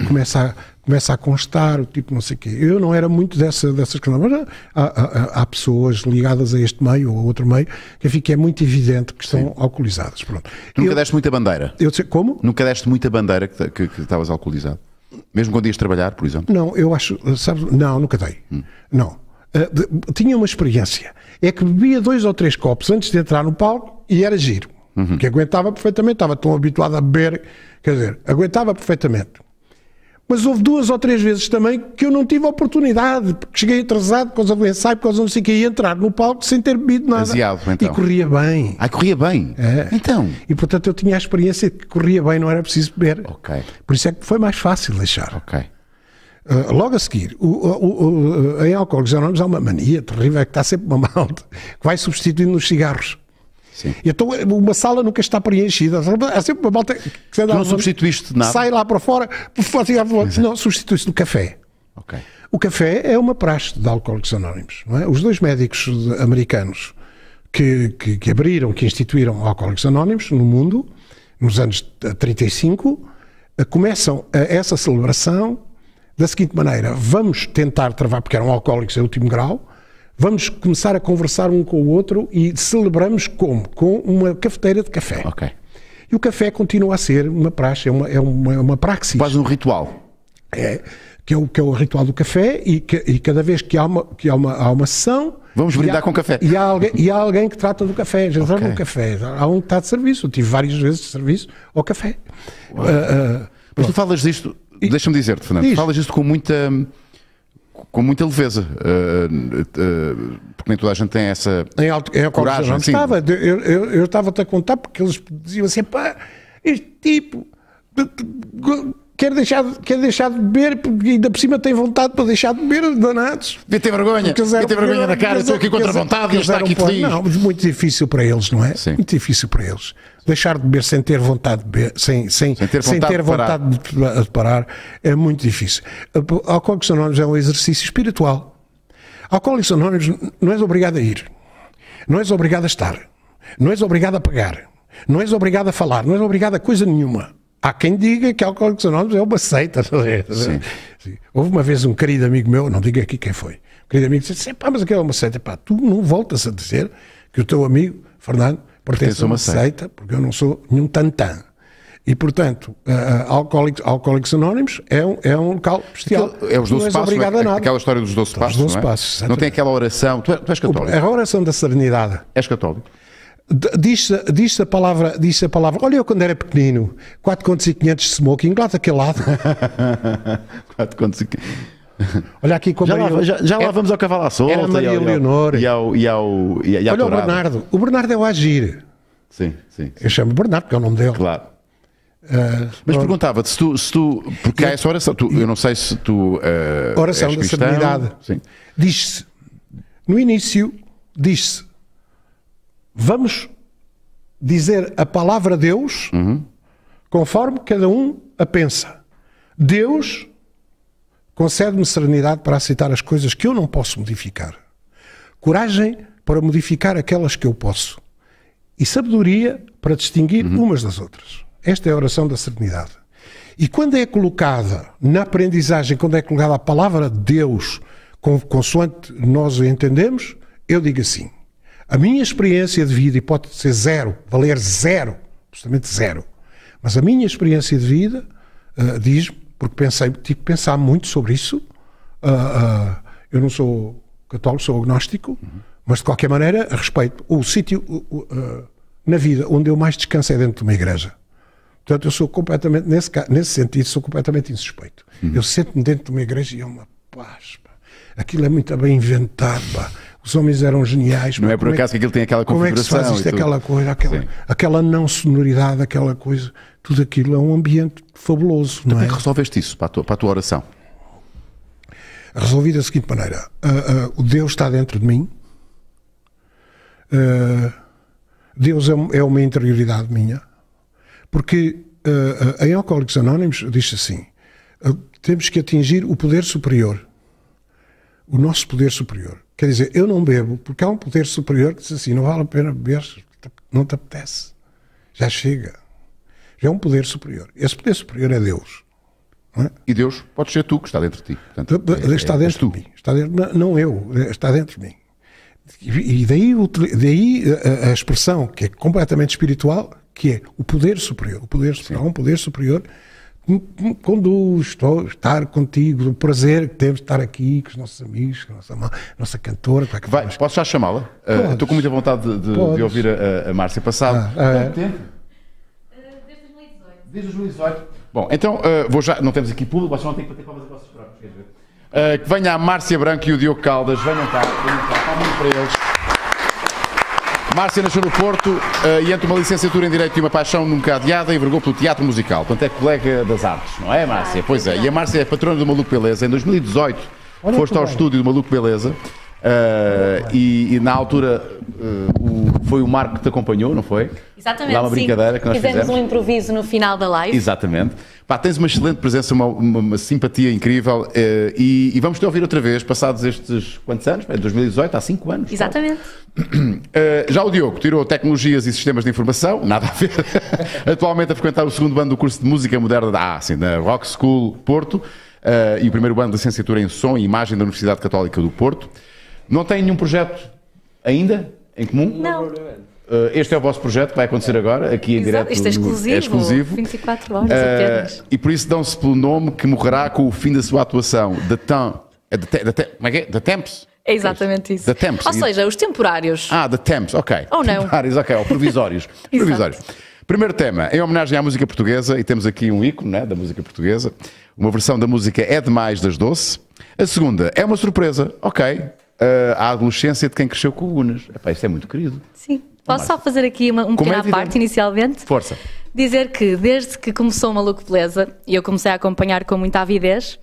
uh, começa, a, começa a constar o tipo não sei o quê. Eu não era muito dessa, dessas coisas, mas há, há, há, pessoas ligadas a este meio ou a outro meio que é muito evidente que estão Sim. alcoolizadas. Pronto. Tu nunca eu, deste muita bandeira? Eu, como? Nunca deste muita bandeira que estavas alcoolizado? Mesmo quando ias trabalhar, por exemplo? Não, eu acho, sabes, não, nunca dei. Hum. Não. Eh, tinha uma experiência. É que bebia dois ou três copos antes de entrar no palco e era giro. Uhum. Que aguentava perfeitamente, estava tão habituado a beber, quer dizer, aguentava perfeitamente. Mas houve duas ou três vezes também que eu não tive oportunidade, porque cheguei atrasado por causa do ensaio, por causa não sei que, ia entrar no palco sem ter bebido nada. Asiado, então. E corria bem. Ah, corria bem? É. Então? E portanto eu tinha a experiência de que corria bem, não era preciso beber. Ok. Por isso é que foi mais fácil deixar. Ok. Uh, logo a seguir, o, o, o, eh, em Alcoólicos Anónimos há uma mania terrível, é que está sempre uma malta que vai substituindo os cigarros. Sim. Então eh, uma sala nunca está preenchida. Há sempre uma malta que anda não substituíste nada. Sai lá para fora, é. não, substitui-se do café. Okay. O café é uma praxe de Alcoólicos Anónimos. É? Os dois médicos americanos que, que, que abriram, que instituíram Alcoólicos Anónimos no mundo, nos anos 35, começam essa celebração da seguinte maneira: vamos tentar travar, porque eram alcoólicos em último grau, vamos começar a conversar um com o outro e celebramos como? Com uma cafeteira de café. Ok. E o café continua a ser uma praxe, é uma, é uma, é uma praxis. Quase um ritual. É, que é, o, que é o ritual do café e, que, e cada vez que há uma, que há uma, há uma sessão. Vamos brindar há, com café. E há, alguém, e há alguém que trata do café, já okay. um café. Há um que está de serviço. Eu tive várias vezes de serviço ao café. Uh, uh, Mas tu falas disto Deixa-me dizer-te, Fernando, Diz. falas isto com muita com muita leveza, uh, uh, porque nem toda a gente tem essa em alto, em coragem. Não estava, eu, eu, eu estava-te a contar porque eles diziam assim, pá, este tipo quer deixar, quer deixar de beber e ainda por cima tem vontade para deixar de beber, danados. É? Devia ter vergonha, devia ter vergonha na cara, estou aqui contra a vontade e está aqui feliz. Não, muito difícil para eles, não é? Sim. Muito difícil para eles. Deixar de beber sem ter vontade de beber, sem, sem, sem ter vontade, vontade de, parar. de, parar. é muito difícil. Alcoólicos Anónimos é um exercício espiritual. Alcoólicos Anónimos não és obrigado a ir, não és obrigado a estar, não és obrigado a pagar, não és obrigado a falar, não és obrigado a coisa nenhuma. Há quem diga que Alcoólicos Anónimos é uma seita. É? Sim. Sim. Houve uma vez um querido amigo meu, não diga aqui quem foi, um querido amigo disse: assim, pá, mas aquilo é uma seita. Pá, tu não voltas a dizer que o teu amigo, Fernando, pertence a uma seita, seita, porque eu não sou nenhum tantã. E, portanto, uh, eh, eh, Alcoólicos, Alcoólicos Anónimos é um, é um local bestial. é os doce passos, é, nada. aquela história dos doce passos, não, é? passos, não tem aquela oração, tu é, és católico? É a oração da serenidade. És católico? Diz-se diz a palavra, diz a palavra. Olha, eu quando era pequenino, 4 contos e 500 de smoking, lá daquele lado. 4 contos e 500. Olha aqui como já, Maria, já, já lá é- vamos ao cavalo à solta. Era Maria e ao, Leonor. E ao, e ao, e, e Olha o Bernardo. O Bernardo é o Agir. Sim, sim. sim. Eu chamo Bernardo, porque é o nome dele. Claro. Uh, Mas perguntava-te se tu, se tu. Porque eu, há essa oração. Tu, eu não sei se tu. Uh, oração da cristão, Santidade. Diz-se. No início, diz-se vamos dizer a palavra Deus uhum. conforme cada um a pensa. Deus concede-me serenidade para aceitar as coisas que eu não posso modificar, coragem para modificar aquelas que eu posso e sabedoria para distinguir uhum. umas das outras. Esta é a oração da serenidade. E quando é colocada na aprendizagem, quando é colocada a palavra Deus, consoante nós a entendemos, eu digo assim: a minha experiência de vida, e pode ser zero, valer zero, justamente zero, mas a minha experiência de vida uh, diz-me, porque pensei, tive que pensar muito sobre isso, uh, uh, eu não sou católico, sou agnóstico, uhum. mas de qualquer maneira, a respeito, o sítio na vida onde eu mais descanso é dentro de uma igreja. Portanto, eu sou completamente, nesse, nesse sentido, sou completamente insuspeito. Uhum. Eu sento-me dentro de uma igreja e é uma paz. Pá. Aquilo é muito bem inventado. Pá os homens eram geniais. Não é por é acaso é que, aquilo tem aquela configuração. Como é que se faz isto, aquela coisa, aquela, aquela não sonoridade, aquela coisa, tudo aquilo é um ambiente fabuloso. Então como é, é? que resolveste isso para a tua, para a tua oração? Resolvi da seguinte maneira: uh, uh, o Deus está dentro de mim, uh, Deus é, é, uma interioridade minha, porque em Alcoólicos Anónimos diz assim: temos que atingir o poder superior, o nosso poder superior. Quer dizer, eu não bebo porque há um poder superior que diz assim: não vale a pena beber, não te apetece. Já chega. Já é um poder superior. Esse poder superior é Deus. É? E Deus pode ser tu que está dentro de ti. Portanto, então, é, está é, dentro de mim. Está dentro, não, eu, é, está dentro de mim. E daí, daí a, expressão que é completamente espiritual, que é o poder superior. O poder superior, um poder superior conduz, estou, estar contigo, o prazer que temos de estar aqui com os nossos amigos, com a nossa, a nossa cantora. Tá Vai, posso já chamá-la? Uh, estou com muita vontade de, de, de ouvir a, a Márcia. Passado ah, ah, é. tempo? desde 2018. Desde 2018. Bom, então uh, vou já. Não temos aqui público, mas que não tenho que ter palmas a vocês próprios. Quer dizer. Eh, que venha a Márcia Branco e o Diogo Caldas, venham cá, venham cá, para eles. Márcia nasceu no Porto uh, e entre uma licenciatura em Direito e uma paixão nunca adiada, e vergou pelo teatro musical. Portanto, é colega das artes, não é, Márcia? Ah, pois é. é. E a Márcia é patrona do Maluco Beleza. Em 2018, Olha foste ao bem. estúdio do Maluco Beleza Uh, e, e, na altura uh, o, foi o Marco que te acompanhou, não foi? Exatamente. Lá uma brincadeira sim. que nós fizemos. Fizemos um improviso no final da live. Exatamente. Pá, tens uma excelente presença, uma, uma, uma simpatia incrível uh, e, e, vamos te ouvir outra vez, passados estes quantos anos? Em 2018, há 5 anos. Exatamente. já o Diogo tirou Tecnologias e Sistemas de Informação, nada a ver. Atualmente a frequentar o segundo ano do curso de Música Moderna da ASIN, na Rock School Porto, e o primeiro ano de Licenciatura em Som e Imagem da Universidade Católica do Porto. Não têm nenhum projeto ainda em comum? Não. Uh, este é o vosso projeto que vai acontecer é. agora, aqui em Exato. direto. Isto é exclusivo, é exclusivo. 24 horas uh, eh, apenas. E por isso dão-se pelo nome que morrerá com o fim da sua atuação, The é Temps. Como é que é? The Temps? É exatamente isso. The Temps. Ou seja, os temporários. Ah, The Temps, ok. Ou não. Temporários, ok, ou provisórios. provisórios. Primeiro tema, em homenagem à música portuguesa, e temos aqui um ícone né, da música portuguesa, uma versão da música É Demais das Doce. A segunda é uma surpresa, ok, uh, eh, à adolescência de quem cresceu com Unas. Epá, isto é muito querido. Sim. Posso só fazer aqui uma, um é parte inicialmente? Força. Dizer que desde que começou uma Beleza, e eu comecei a acompanhar com muita avidez,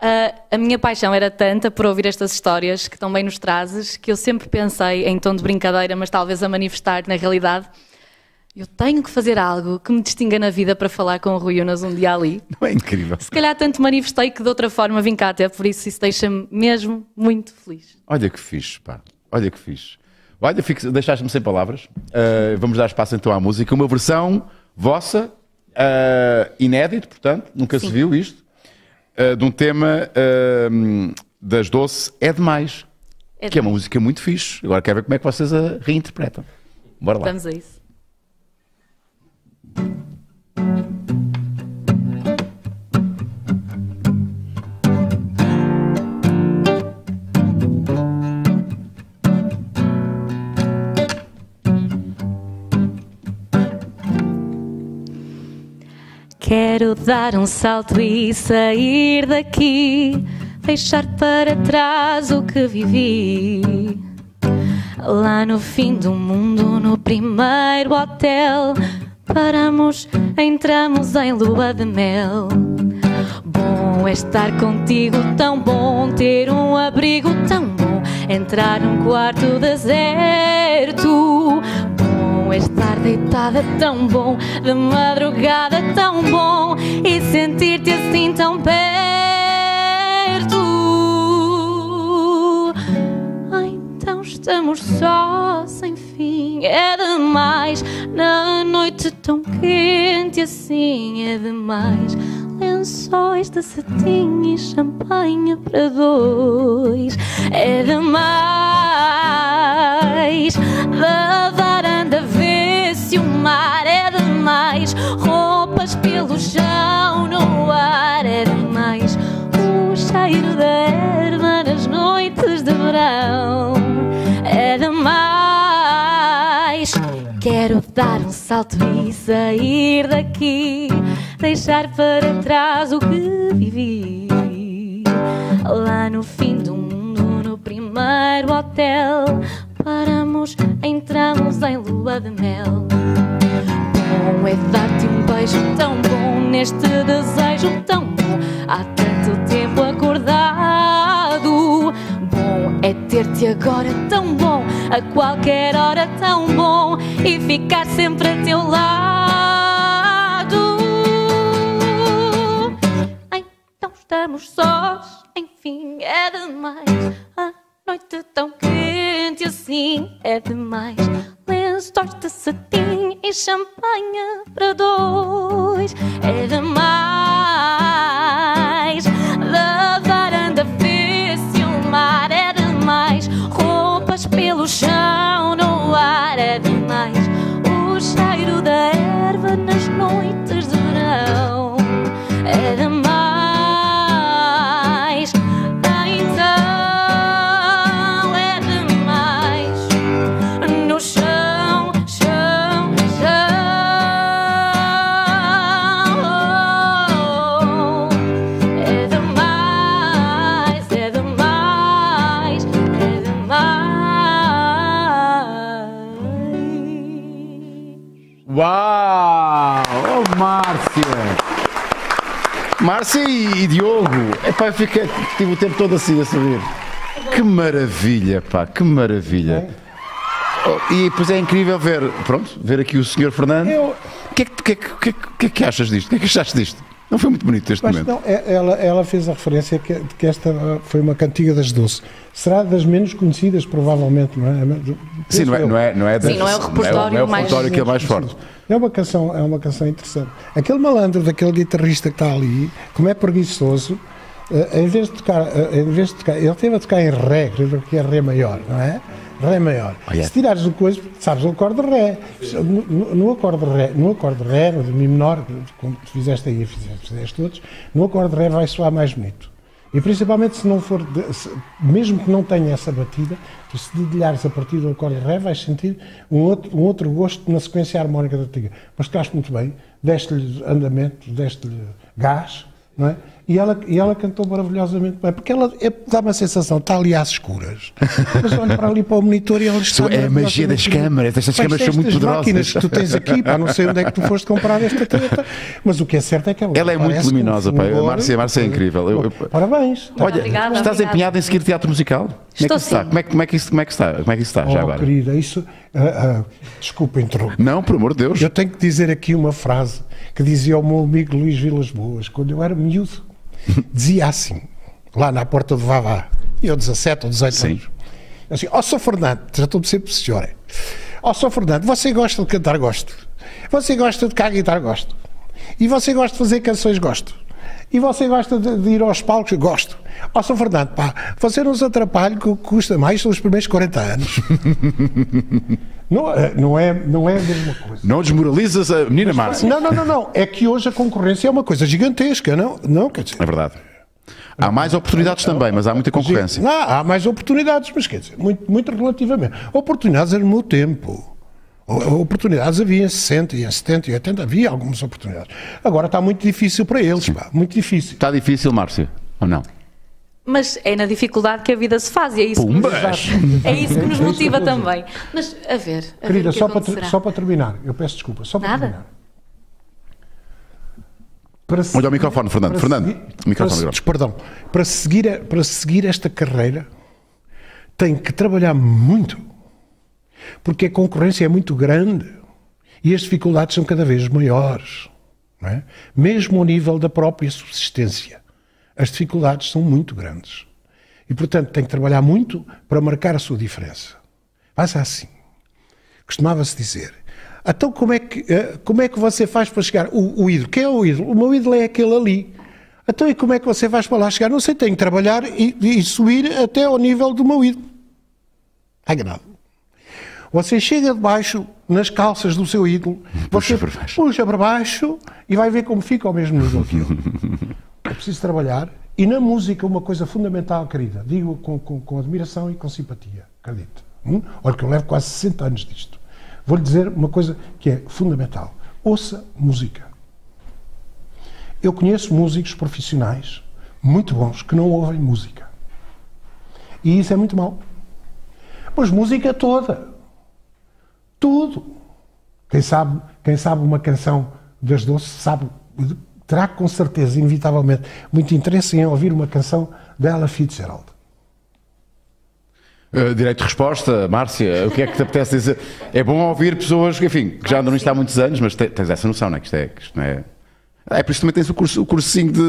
uh, a minha paixão era tanta por ouvir estas histórias que tão bem nos trazes, que eu sempre pensei, em tom de brincadeira, mas talvez a manifestar na realidade, eu tenho que fazer algo que me distinga na vida para falar com o Rui Unas um dia ali. Não é incrível? Se calhar tanto manifestei que de outra forma vim cá até, por isso isso deixa-me mesmo muito feliz. Olha que fixe, pá. Olha que fixe. Olha, deixaste-me sem palavras. Uh, vamos dar espaço então à música. Uma versão vossa, uh, eh, inédita, portanto, nunca Sim. se viu isto, uh, de um tema uh, das Doce É Demais, é que demais. é uma música muito fixe. Agora quero ver como é que vocês a reinterpretam. Bora lá. Vamos a isso. Quero dar um salto e sair daqui, deixar para trás o que vivi. Lá no fim do mundo, no primeiro hotel, Paramos, entramos em lua de mel. Bom é estar contigo, tão bom ter um abrigo, tão bom entrar num quarto deserto. Bom é estar deitada, tão bom de madrugada, tão bom e sentir-te assim tão perto. estamos só sem fim. É demais na noite tão quente assim. É demais lençóis de cetim e champanhe para dois. É demais da varanda vê-se o mar. É demais roupas pelo chão no ar. É demais cheiro da erva nas noites de verão é demais. Quero dar um salto e sair daqui, deixar para trás o que vivi. Lá no fim do mundo, no primeiro hotel, paramos, entramos em lua de mel bom é dar-te um beijo tão bom neste desejo tão bom. Há tanto tempo acordado. Bom é ter-te agora tão bom, a qualquer hora tão bom e ficar sempre a teu lado. Então estamos sós, enfim, é demais. A noite tão querida gente assim é demais. Lenço, torta, cetim e champanha para dois. É Márcia e, e Diogo. Epá, eu fiquei, tive o tempo todo assim a sorrir. Que maravilha, pá, que maravilha. Oh, e pois é incrível ver, pronto, ver aqui o senhor Fernando. O eu... que, é que, que, é que, que, é que achas disto? O que é que achaste disto? Não foi muito bonito este Mas, momento. Não, é, ela, ela fez a referência que, que esta foi uma cantiga das doce. Será das menos conhecidas, provavelmente, não é? é sim, é, não é, não é, não é, das, Sim, não é o repertório, não é, não é o repertório que é mais forte. É uma canção, é uma canção interessante. Aquele malandro daquele guitarrista que está ali, como é preguiçoso, eh, em vez de tocar, eh, em vez de tocar ele teve a tocar em ré, que é ré maior, não é? Ré maior. Oh, yeah. Se tirares o coisa, sabes o acorde de Ré. No, no, acorde de Ré, no acorde de Ré, ou de Mi menor, como tu fizeste aí, fizeste, fizeste todos, no acorde de Ré vai soar mais bonito. E principalmente se não for, de, se, mesmo que não tenha essa batida, tu se dedilhares a partir do acorde de Ré, vais sentir um outro, um outro gosto na sequência harmónica da tiga. Mas tocaste muito bem, deste-lhe andamento, deste-lhe gás, não é? E ela, e ela cantou maravilhosamente bem, porque ela é, dá uma sensação, está ali às escuras. Mas olha para ali para o monitor e ela está. É a magia das câmaras, estas câmaras são muito poderosas. máquinas que tu tens aqui, pá, não sei onde é que tu foste comprar esta treta, mas o que é certo é que ela. Ela é muito luminosa, um pá. A Márcia, a Márcia é incrível. Eu, eu... Parabéns. Olha, obrigada, estás obrigada. empenhado em seguir teatro musical? Estou como é, é como, é, que isso Como é que está? Como é que isso está, oh, já agora? querida, isso. Uh, uh, desculpa, entrou. Não, por amor de Deus. Eu tenho que dizer aqui uma frase que dizia o meu amigo Luís Vilas Boas, quando eu era miúdo. dizia assim, lá na porta do Vavá, eu 17 ou 18 Sim. anos. Eu assim, ó, oh, Sr. Fernando, já estou sempre de senhora. Ó, oh, Sr. Fernando, você gosta de cantar? Gosto. Você gosta de tocar Gosto. E você gosta de fazer canções? Gosto. E você gosta de, de ir aos palcos? Gosto. Ó, oh, Sr. Fernando, pá, você não se atrapalha que custa mais nos os primeiros 40 anos. Não, eh, não, é, não é a mesma coisa. Não desmoralizas a menina Márcia. Não, não, não, não. É que hoje a concorrência é uma coisa gigantesca, não? não quer dizer, é verdade. Há mais oportunidades também, mas há muita concorrência. Não, há mais oportunidades, mas quer dizer, muito, muito relativamente. Oportunidades era no meu tempo. Oportunidades havia em 60, em 70, e 80, havia algumas oportunidades. Agora está muito difícil para eles, pá, muito difícil. Está difícil, Márcia, ou não? Mas é na dificuldade que a vida se faz e é isso, que, nos, é isso que nos é motiva também. Mas a ver. A Querida, ver só, para só para terminar, eu peço desculpa, só para Nada. terminar. Para seguir, Olha o microfone, Fernando. Para Fernando, seguir, microfone, para, microfone. Perdão. Para seguir, para seguir esta carreira, tem que trabalhar muito, porque a concorrência é muito grande e as dificuldades são cada vez maiores, é? mesmo ao nível da própria subsistência as dificuldades são muito grandes. E, portanto, tem que trabalhar muito para marcar a sua diferença. Faça é assim. Costumava-se dizer. Então, como é, que, eh, como é que você faz para chegar? O, o ídolo, quem é o ídolo? O meu ídolo é aquele ali. Então, e como é que você faz para lá chegar? Não sei, tenho que trabalhar e, e subir até ao nível do meu ídolo. É grave. Você chega de baixo nas calças do seu ídolo, puxa, para, baixo. puxa para baixo e vai ver como fica o mesmo nível é preciso trabalhar. E na música, uma coisa fundamental, querida, digo com, com, com admiração e com simpatia, acredito. Hum? Olha que eu levo quase 60 anos disto. Vou-lhe dizer uma coisa que é fundamental. Ouça música. Eu conheço músicos profissionais muito bons que não ouvem música. E isso é muito mau. Mas música toda. Tudo. Quem sabe, quem sabe uma canção das doces sabe terá com certeza, inevitavelmente, muito interesse em ouvir uma canção dela, Ella Fitzgerald. Eh, direito de resposta, Márcia, o que é que te apetece dizer? É bom ouvir pessoas, enfim, que já andam nisto há muitos anos, mas tens essa noção, não é? Que isto, é, que isto não é... Ah, é, por isso também tens o, curso, o cursinho de,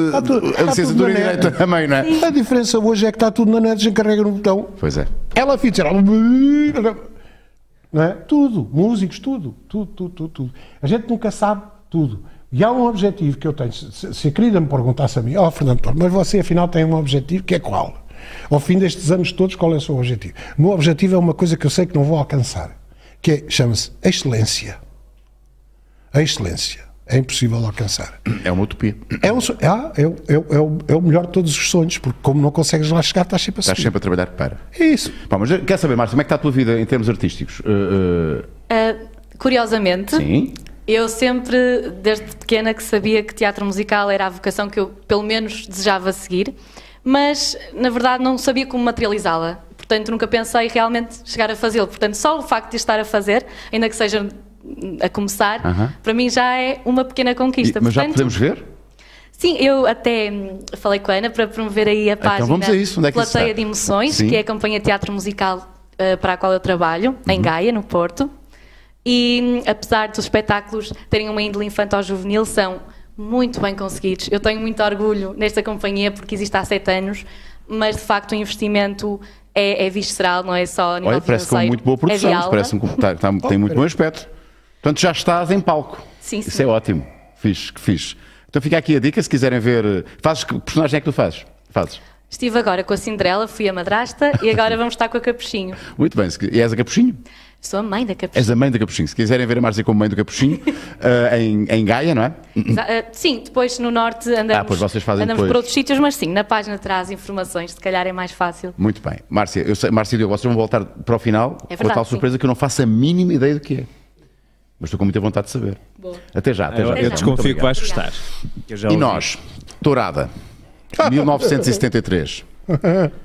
a licenciatura em Direito também, não é? Sim. A diferença hoje é que está tudo na net, já carrega no botão. Pois é. Ela Fitzgerald, não é? Tudo, músicos, tudo, tudo, tudo, tudo, tudo. A gente nunca sabe tudo. E há um objetivo que eu tenho. Se, a querida me perguntasse a mim, ó oh, Fernando Torres, mas você afinal tem um objetivo que é qual? Ao fim destes anos todos, qual é o seu objetivo? O meu objetivo é uma coisa que eu sei que não vou alcançar, que é, chama-se excelência. A excelência. É impossível alcançar. É uma utopia. É, um, é, ah, é, é, é, é, o melhor de todos os sonhos, porque como não consegues lá chegar, estás sempre a Estás sempre a trabalhar para. É isso. Pá, mas quer saber, Márcio, como é que está a tua vida em termos artísticos? Uh, uh... Uh, curiosamente. Sim eu sempre, desde pequena, que sabia que teatro musical era a vocação que eu, pelo menos, desejava seguir, mas, na verdade, não sabia como materializá-la. Portanto, nunca pensei realmente chegar a fazê-lo. Portanto, só o facto de estar a fazer, ainda que seja hum, a começar, uh -huh. para mim já é uma pequena conquista. E, mas Portanto, já podemos ver? Sim, eu até hum, falei com a Ana para promover aí a página ah, então vamos a isso. Onde é que Plateia de Emoções, Sim. que é a campanha de teatro musical uh, para a qual eu trabalho, uh -huh. em uhum. Gaia, no Porto e hum, apesar dos espetáculos terem uma índole infantil-juvenil, são muito bem conseguidos. Eu tenho muito orgulho nesta companhia porque existe há sete anos, mas de facto o investimento é, é visceral, não é só a nível Olha, parece com muito boa é produção, é parece que tá, tá, tem muito bom aspecto. Portanto, já estás em palco. Sim, sim. Isso é ótimo. Fiz, que fiz. Então fica aqui a dica, se quiserem ver. Fazes, que personagem é que tu fazes? Fazes. Estive agora com a Cinderela, fui a madrasta e agora vamos estar com a Capuchinho. Muito bem, e és a Capuchinho? Sou a mãe da Capuchinho. És a mãe da capuchinho. Se quiserem ver a Márcia como mãe do Capuchinho, uh, em, em Gaia, não é? Uh, sim, depois no Norte andamos, ah, pois vocês fazem andamos por outros sítios, mas sim, na página traz informações, se calhar é mais fácil. Muito bem. Márcia, eu sei, Márcia e eu, vocês vão voltar para o final é verdade, com a tal surpresa que eu não faço a mínima ideia do que é. Mas estou com muita vontade de saber. Boa. Até já, até eu, já. Eu, desconfio que vais gostar. E nós, Tourada, 1973.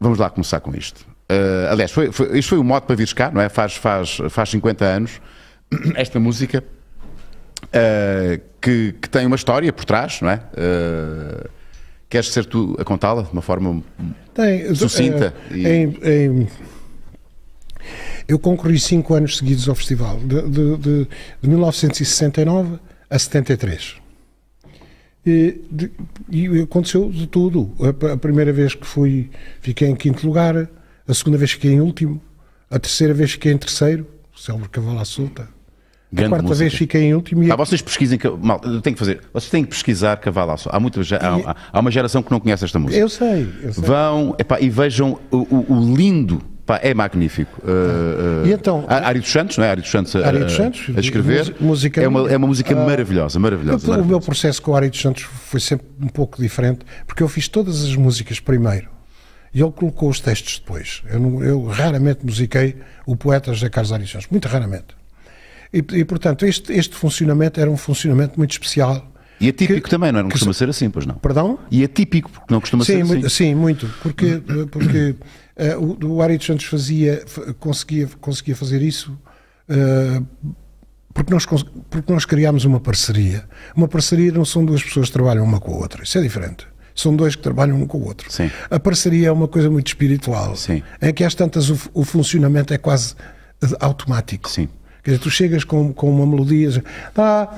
Vamos lá começar com isto. Uh, aliás, foi, foi, isto foi o modo para vir cá, não é? Faz, faz, faz 50 anos, esta música, uh, que, que, tem uma história por trás, não é? Uh, queres ser tu a contá-la de uma forma tem, sucinta? Uh, e... em, em... Eu concorri cinco anos seguidos ao festival, de, de, de, de 1969 a 73. E, de, e aconteceu de tudo. A, a, primeira vez que fui, fiquei em quinto lugar a segunda vez fiquei em último, a terceira vez fiquei em terceiro, Célebre Cavalo à Solta. Grande a quarta música. vez fiquei em último e... Ah, vocês pesquisem... Mal, eu tenho que fazer... Vocês têm que pesquisar Cavalo à Solta. Há, muita, há, há uma geração que não conhece esta música. Eu sei, eu sei. Vão epá, e vejam o, o, o lindo... é magnífico. Uh, uh, e então, Ário dos Santos, não é? Ário dos Santos a, Ari dos Santos, a escrever. Música, é, uma, é uma música uh, maravilhosa, maravilhosa, O maravilhosa. meu processo com o dos Santos foi sempre um pouco diferente, porque eu fiz todas as músicas primeiro. E ele colocou os textos depois. Eu, não, eu raramente musiquei o poeta José Carlos Arichões, muito raramente. E, e portanto, este, este, funcionamento era um funcionamento muito especial. E atípico é que, também, não, é? não costuma se... ser assim, pois não? Perdão? E atípico, é porque não costuma sim, ser muito, assim. Sim, muito, porque, eh, porque uh, o, o Ari Santos fazia, conseguia, conseguia fazer isso uh, porque nós, porque nós criámos uma parceria. Uma parceria não são duas pessoas que trabalham uma com a outra, isso é diferente. São dois que trabalham um com o outro. Sim. A parceria é uma coisa muito espiritual, Sim. em é que às tantas o, o funcionamento é quase eh, automático. Sim. Quer dizer, tu chegas com, com uma melodia. e Ah,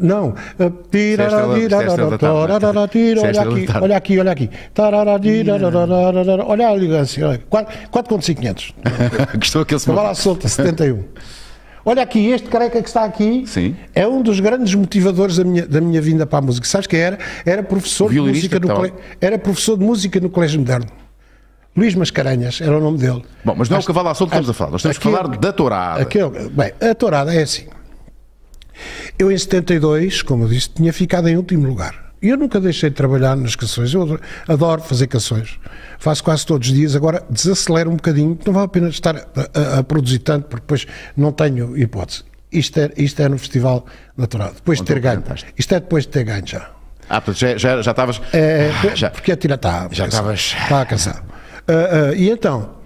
não. Olha aqui, olha aqui, olha aqui. Olha a elegância. 4,500. Gostou aquele Cavalo à solta, 71. Olha aqui, este careca que está aqui Sim. é um dos grandes motivadores da minha, da minha vinda para a música. Sabes que era? Era professor, de música, no, tá era professor de música no Colégio Moderno. Luís Mascarenhas era o nome dele. Bom, mas não é o cavalo à solta que estamos a falar, nós temos é que falar da tourada. Aquilo é bem, a tourada é assim. Eu em 72, como eu disse, tinha ficado em último lugar. E eu nunca deixei de trabalhar nas canções, eu adoro fazer canções. Faço quase todos os dias, agora desacelero um bocadinho, não vale a pena estar a, a, a produzir tanto, porque depois não tenho hipótese. Isto é, isto é no Festival Natural, depois Onde de ter ganho. Isto é depois de ter ganho já. Ah, já, já, já estavas. É, ah, já, porque a é tira está. Já é estavas. Estava assim, tá cansado. Uh, uh, e então,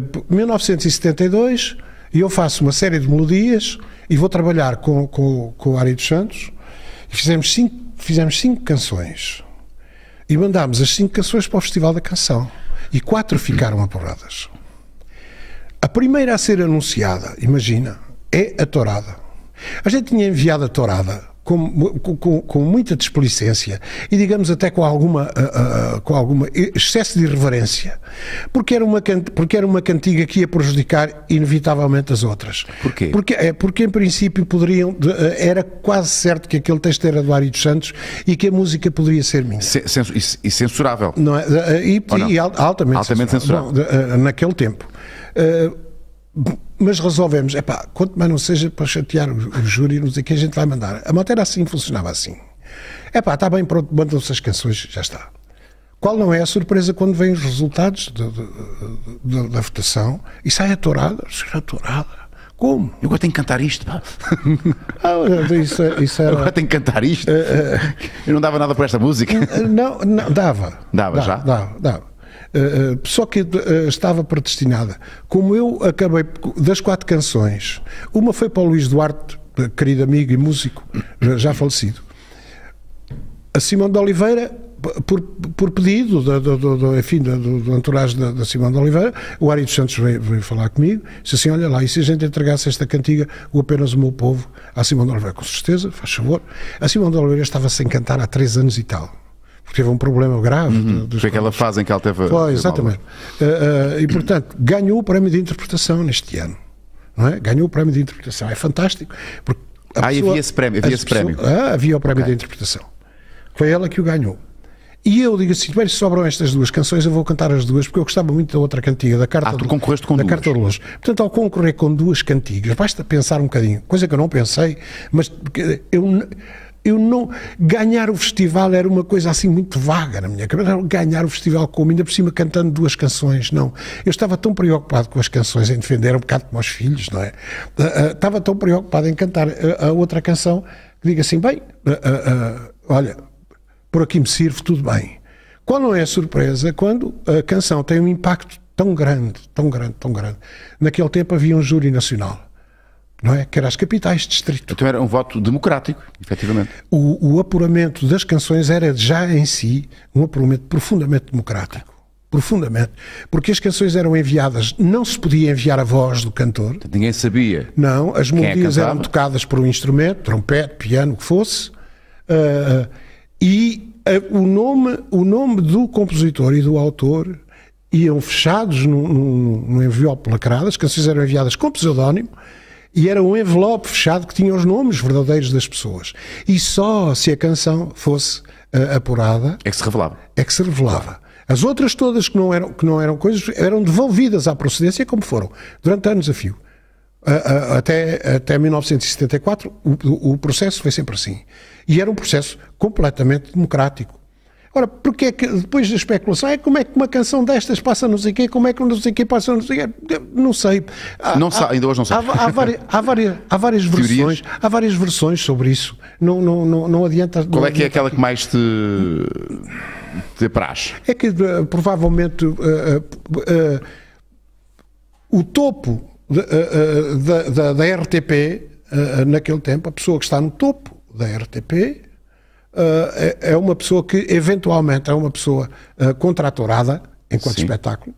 uh, 1972, eu faço uma série de melodias e vou trabalhar com, com, com o Ari dos Santos. E fizemos cinco fizemos cinco canções e mandámos as cinco canções para o Festival da Canção e quatro ficaram aprovadas. A primeira a ser anunciada, imagina, é a Torada. A gente tinha enviado a Torada com, com, com, muita displicência e, digamos, até com alguma, uh, uh, com alguma excesso de irreverência, porque era, uma, porque era uma cantiga que ia prejudicar inevitavelmente as outras. Porquê? Porque, é, porque em princípio, poderiam. De, uh, era quase certo que aquele texto era do Ari dos Santos e que a música poderia ser minha. C e, censurável. Não é? E, e, não? altamente, altamente censurável. censurável. naquele tempo mas resolvemos, é pá, quanto mais não seja para chatear o, o júri, não é sei que a gente vai mandar. A moto era assim, funcionava assim. É pá, está bem, pronto, mandam-se as canções, já está. Qual não é a surpresa quando vêm os resultados de, de, de, da votação e sai a tourada? A tourada. Como? Eu agora tenho que cantar isto, pá. Ah, isso, é, isso era... Agora tenho que cantar isto. Uh, uh, eu não dava nada para esta música. Não, não dava. Dava, dava já? Dava, dava. Eh, eh, só que eh, estava predestinada. Como eu acabei, das quatro canções, uma foi para o Luís Duarte, querido amigo e músico, já falecido. A Simão de Oliveira por, por, pedido do, do, do, do do, do entourage da, da Simão de Oliveira, o Ari dos Santos veio, veio, falar comigo, disse assim, olha lá, e se a gente entregasse esta cantiga, o Apenas o Meu Povo, à Simão de Oliveira, com certeza, faz favor. A Simão de Oliveira estava sem cantar há três anos e tal porque teve um problema grave. Uhum. Foi aquela fase em que ela teve. Foi, exatamente. Uh, uh, e, portanto, ganhou o prémio de interpretação neste ano. Não é? Ganhou o prémio de interpretação. É fantástico. Porque ah, pessoa, havia esse prémio. Havia, esse pessoa, prémio. Ah, havia o prémio okay. de interpretação. Foi ela que o ganhou. E eu digo assim: bem, sobram estas duas canções, eu vou cantar as duas, porque eu gostava muito da outra cantiga, da Carta ah, tu concorreste com da duas. Carta de Longe. Portanto, ao concorrer com duas cantigas, basta pensar um bocadinho, coisa que eu não pensei, mas eu, eu não. Ganhar o festival era uma coisa assim muito vaga na minha cabeça. Ganhar o festival como, ainda por cima cantando duas canções, não. Eu estava tão preocupado com as canções em defender, é um bocado com os filhos, não é? Uh, uh, estava tão preocupado em cantar a, ah, a outra canção que digo assim: bem, uh, olha, por aqui me sirvo, tudo bem. Qual não é a surpresa quando a canção tem um impacto tão grande, tão grande, tão grande? Naquele tempo havia um júri nacional não é? Quer as capitais, distrito. Então era um voto democrático, efetivamente. O, o apuramento das canções era já em si um apuramento profundamente democrático profundamente, porque as canções eram enviadas, não se podia enviar a voz do cantor. Ninguém sabia. Não, as é melodias eram tocadas por um instrumento, trompete, piano, o que fosse, uh, e uh, o, nome, o nome do compositor e do autor iam fechados num, num, num envelope lacrado, as canções eram enviadas com pseudónimo, e era um envelope fechado que tinha os nomes verdadeiros das pessoas. E só se a canção fosse uh, apurada. É que se revelava. É que se revelava. As outras todas que não eram, que não eram coisas eram devolvidas à procedência como foram, durante anos a fio. até, até 1974, o, o processo foi sempre assim. E era um processo completamente democrático Ora, porque é que depois da especulação é como é que uma canção destas passa não sei quê, como é que não sei quê passa não sei quê, não sei. Há, não há, ainda hoje não sei. Há, há, várias, há várias, há várias versões, há várias versões sobre isso. Não, não, não, não adianta. Qual não é que é aquela que mais te te apraz? É que eh, provavelmente uh, uh, uh, o topo da, da, da, RTP naquele tempo, a pessoa que está no topo da RTP eh, é, é, uma pessoa que eventualmente é uma pessoa uh, contraturada enquanto Sim. espetáculo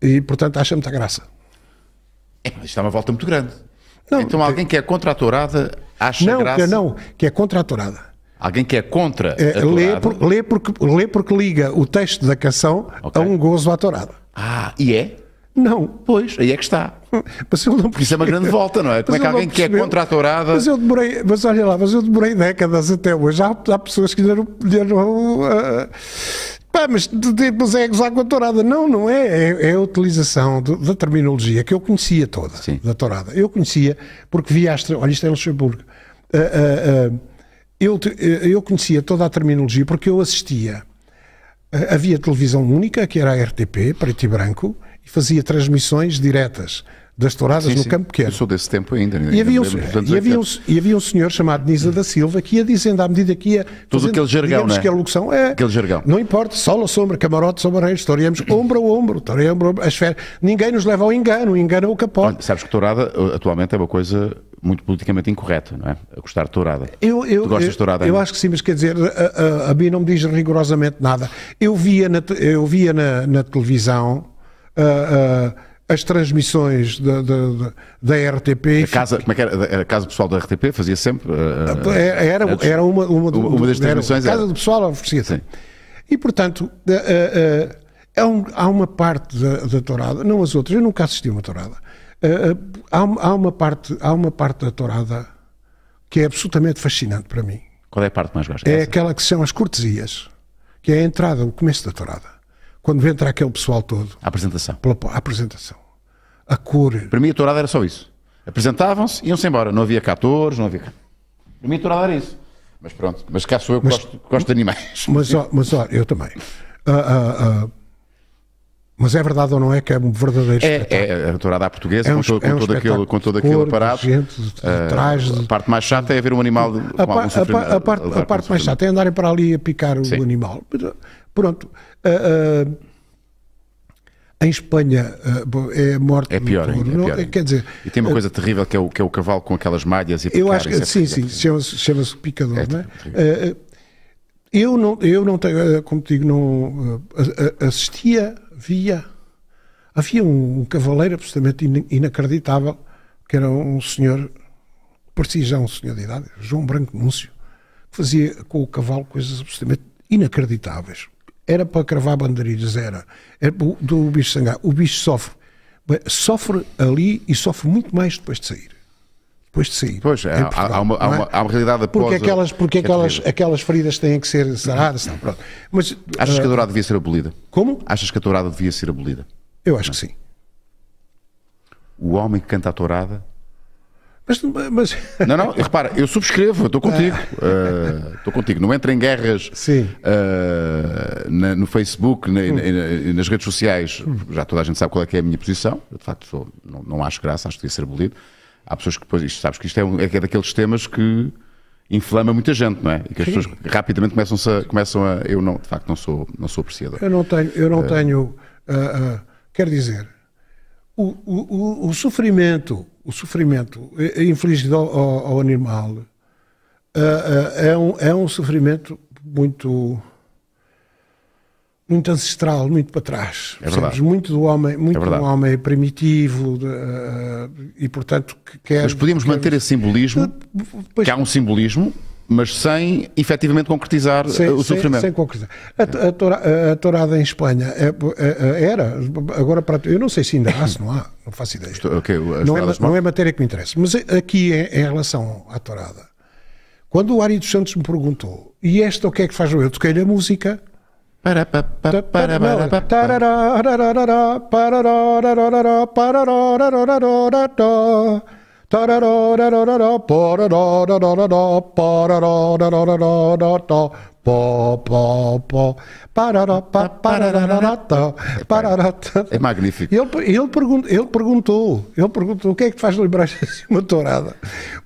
e, portanto, acha muita graça. É, mas isto é uma volta muito grande. Não, então alguém que é contraturada acha não, graça? Não, não, que é contraturada. Alguém que é contra é, lê, por, lê, porque, lê porque liga o texto da canção okay. a um gozo atorado. Ah, e é? Não. Pois, aí é que está. mas eu não Isso é uma grande volta, não é? Como é que alguém que é contra a tourada. Mas eu demorei, mas olha lá, mas eu demorei décadas até hoje. Há, há pessoas que deram. deram ah, Pá, mas, mas é gozar com a tourada. Não, não é. É, é a utilização do, da terminologia que eu conhecia toda, Sim. da tourada. Eu conhecia porque via. olha, isto é Luxemburgo. Uh, uh, eu, eu conhecia toda a terminologia porque eu assistia. Havia televisão única, que era a RTP, preto e branco, e fazia transmissões diretas das touradas sim, no sim. Campo Pequeno. Eu sou desse tempo ainda. E havia, um, e, havia um, e havia um senhor chamado Nisa da Silva que ia dizendo, à medida que ia... Todo aquele jargão, não é? que a locução é... Aquele jargão. Não importa, sol a sombra, camarote ou barreiro, toreamos ombro a ombro, toreamos ombro a esfera. Ninguém nos leva ao engano, o engano é o capote. Olha, sabes que tourada uh, atualmente é uma coisa muito politicamente incorreta, não é? A gostar de tourada. Eu, eu, tu gostas de tourada? Eu, acho que sim, mas quer dizer, a, a, a mim não me diz rigorosamente nada. Eu via na, eu via na, na televisão... Uh, uh, as transmissões da, da, da RTP. A casa, como é que era? A casa pessoal da RTP fazia sempre. Uh, era, era uma, uma, uma das transmissões. Era, a casa do pessoal oferecia. Sim. E, portanto, uh, uh, é um, há uma parte da, da tourada, não as outras, eu nunca assisti uma tourada. Eh, eh, há, há, uma parte, há uma parte da tourada que é absolutamente fascinante para mim. Qual é a parte mais gosta? É essa? aquela que são as cortesias, que é a entrada, o começo da tourada quando entra aquele pessoal todo. A apresentação. Pela, a apresentação. A cor. Para mim a tourada era só isso. Apresentavam-se e iam-se embora. Não havia catores, não havia Para mim a tourada era isso. Mas pronto, mas cá sou eu que mas, gosto, gosto de animais. Mas, ó, mas ó, eu também. Uh, uh, uh, mas é verdade ou não é que é um verdadeiro é, é espetáculo? É, a tourada à portuguesa, é um, com, todo, é um todo aquele, com todo aquele aparato. gente, de, trás, de... A parte mais chata é ver um animal de, a, a, a, parte, a, parte mais chata é andarem para ali a picar Sim. o animal. Pronto. Uh, uh, em Espanha ah, é morte é, é pior, é pior Quer dizer, e tem uma coisa terrível que é o, que é o cavalo com aquelas malhas e picar, Eu acho que, é sim, sim, chama-se chama picador, é, não é? eu não, eu não tenho, como digo, não assistia, via. Havia um, um cavaleiro absolutamente inacreditável, que era um senhor, parecia já um senhor de idade, João Branco Múcio, que fazia com o cavalo coisas absolutamente inacreditáveis era para cravar bandeirinhas era, era é do bicho sangar. O bicho sofre. Sofre ali e sofre muito mais depois de sair depois de sair. Pois, é, há, uma, há, é? uma, há uma realidade após... Porque, aquelas, porque é aquelas, aquelas feridas têm que ser saradas. Não, pronto. Mas, Achas uh, que a ah, dourada devia ser abolida? Como? Achas que a dourada devia ser abolida? Eu acho não. que sim. O homem que canta a tourada mas, mas... Não, não, repara, eu subscrevo, estou contigo. Ah. Eh, estou uh, contigo. Não entra em guerras uh, na, no Facebook, na, hum. na, nas redes sociais. Já toda a gente sabe qual é, é a minha posição. Eu, de facto, sou, não, não, acho graça, acho que devia ser abolido. Há pessoas que depois, isto, sabes que isto é, um, é, é daqueles temas que inflama muita gente, não é? E que as Sim. pessoas rapidamente começam a, começam a. Eu não, de facto, não sou, não sou apreciador. Eu não tenho. Eu não uh, tenho uh, uh, quer dizer, o, o, o, sofrimento o sofrimento é, é infligido ao, ao animal ah, ah, é, um, é um sofrimento muito muito ancestral, muito para trás. É Sabes, muito do homem, muito é do homem primitivo de, uh, e portanto que quer. Mas podíamos manter esse simbolismo. Pois, que há um simbolismo mas sem efetivamente concretizar sem, eh, o sofrimento. Sem, sem concretizar. A, a, a, tourada em Espanha é, é-, é- era, agora para. Eu não sei se ainda há, se não há, não faço ideia. Okay, não, é, não, é, matéria que me interessa, mas aqui é, é em relação à tourada. Quando o Ari dos Santos me perguntou, e esta o que é que faz? Eu toquei-lhe a música. É magnífico. Ele, ele, pergun ele perguntou, ele perguntou o que é que te faz lembrar uma tourada?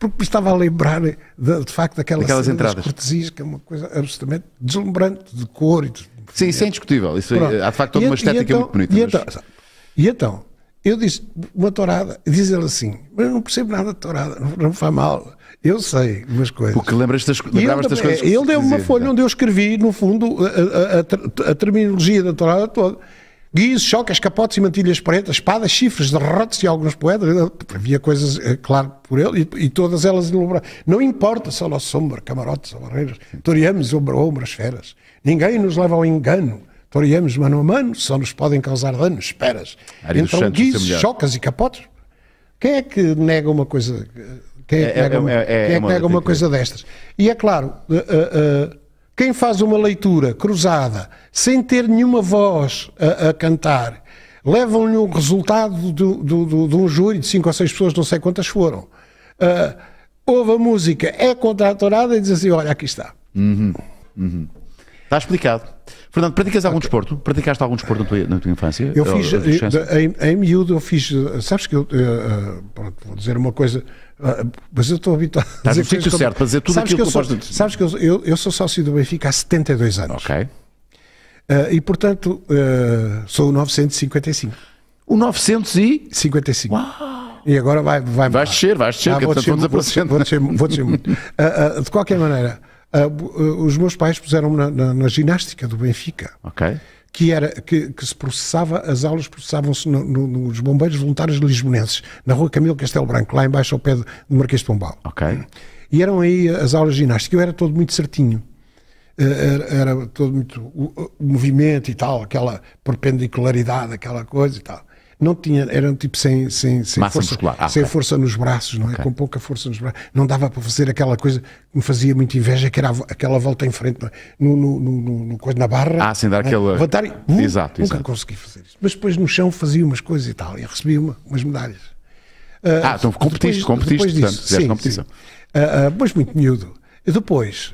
Porque estava a lembrar de, de facto daquela daquelas entradas cortesias, que é uma coisa absolutamente deslumbrante de cor e de... Sim, isso é indiscutível. Isso é, há de facto uma estética então, muito bonita. E então, e então eu disse, uma tourada. Diz ele assim, mas eu não percebo nada de tourada, não, não me faz mal. Eu sei umas coisas. Porque lembras das, lembravas das coisas. Ele deu uma folha onde eu escrevi, no fundo, a, terminologia da tourada toda. Guizos, choques, capotes e mantilhas pretas, espadas, chifres, derrotes e alguns poetas. Havia coisas, eh, claro, por ele, e, todas elas Não importa se ela sombra, camarotes ou barreiras, toriamos, ombro a ombro as feras. Ninguém nos leva ao engano pareamos mano a mano, só nos podem causar danos, esperas. então guizos, é chocas e capotes. Quem é que nega uma coisa, quem é que é, é, nega uma, é, é, é que nega uma coisa destas? E é claro, uh, uh, quem faz uma leitura cruzada, sem ter nenhuma voz a, a cantar, levam-lhe o resultado do, do, do, de um júri de cinco ou seis pessoas, não sei quantas foram. Uh, ouve a música, é contratorada e diz assim: olha, aqui está. Uhum, uhum. Está explicado. Fernando, praticas algum okay. desporto? Praticaste algum desporto na tua, na tua infância? Eu fiz, eh, em, em miúdo eu fiz, eh, sabes que eu, uh, pronto, vou dizer uma coisa, uh, mas eu estou habituado a dizer... Estás no sítio certo para dizer tudo sabes aquilo que, que eu sou, Sabes que eu, eu, eu sou sócio do Benfica há 72 anos. Ok. Uh, e, portanto, sou o 955. O 955? Uau! E agora vai... Vai, vai descer, vai descer, ah, que é vou descer, vou descer, vou descer muito. de qualquer maneira uh, os meus pais puseram-me na, na, na, ginástica do Benfica. Que, era, que, que, se processava, as aulas processavam-se no, no, nos Bombeiros Voluntários Lisbonenses, na rua Camilo Castelo Branco, lá embaixo ao pé do Marquês de Pombal. E eram aí as aulas de ginástica, eu era todo muito certinho. Eh, era, era todo muito o, o movimento e tal, aquela perpendicularidade, aquela coisa e tal não tinha, eram tipo sem, sem, sem, força, Ah, sem okay. força nos braços, não é? Com pouca força nos braços. Não dava para fazer aquela coisa que me fazia muita inveja, que era aquela volta em frente, é? no, no, no, no, coisa, na barra. Ah, sem dar é? aquela. e. Uh, exato, nunca exato. consegui fazer isso. Mas depois no chão fazia umas coisas e tal, e recebia uma, umas medalhas. ah, ah então competiste, depois, competiste, depois disso, portanto, sim, competição. Sim. Uh, mas muito miúdo. E depois,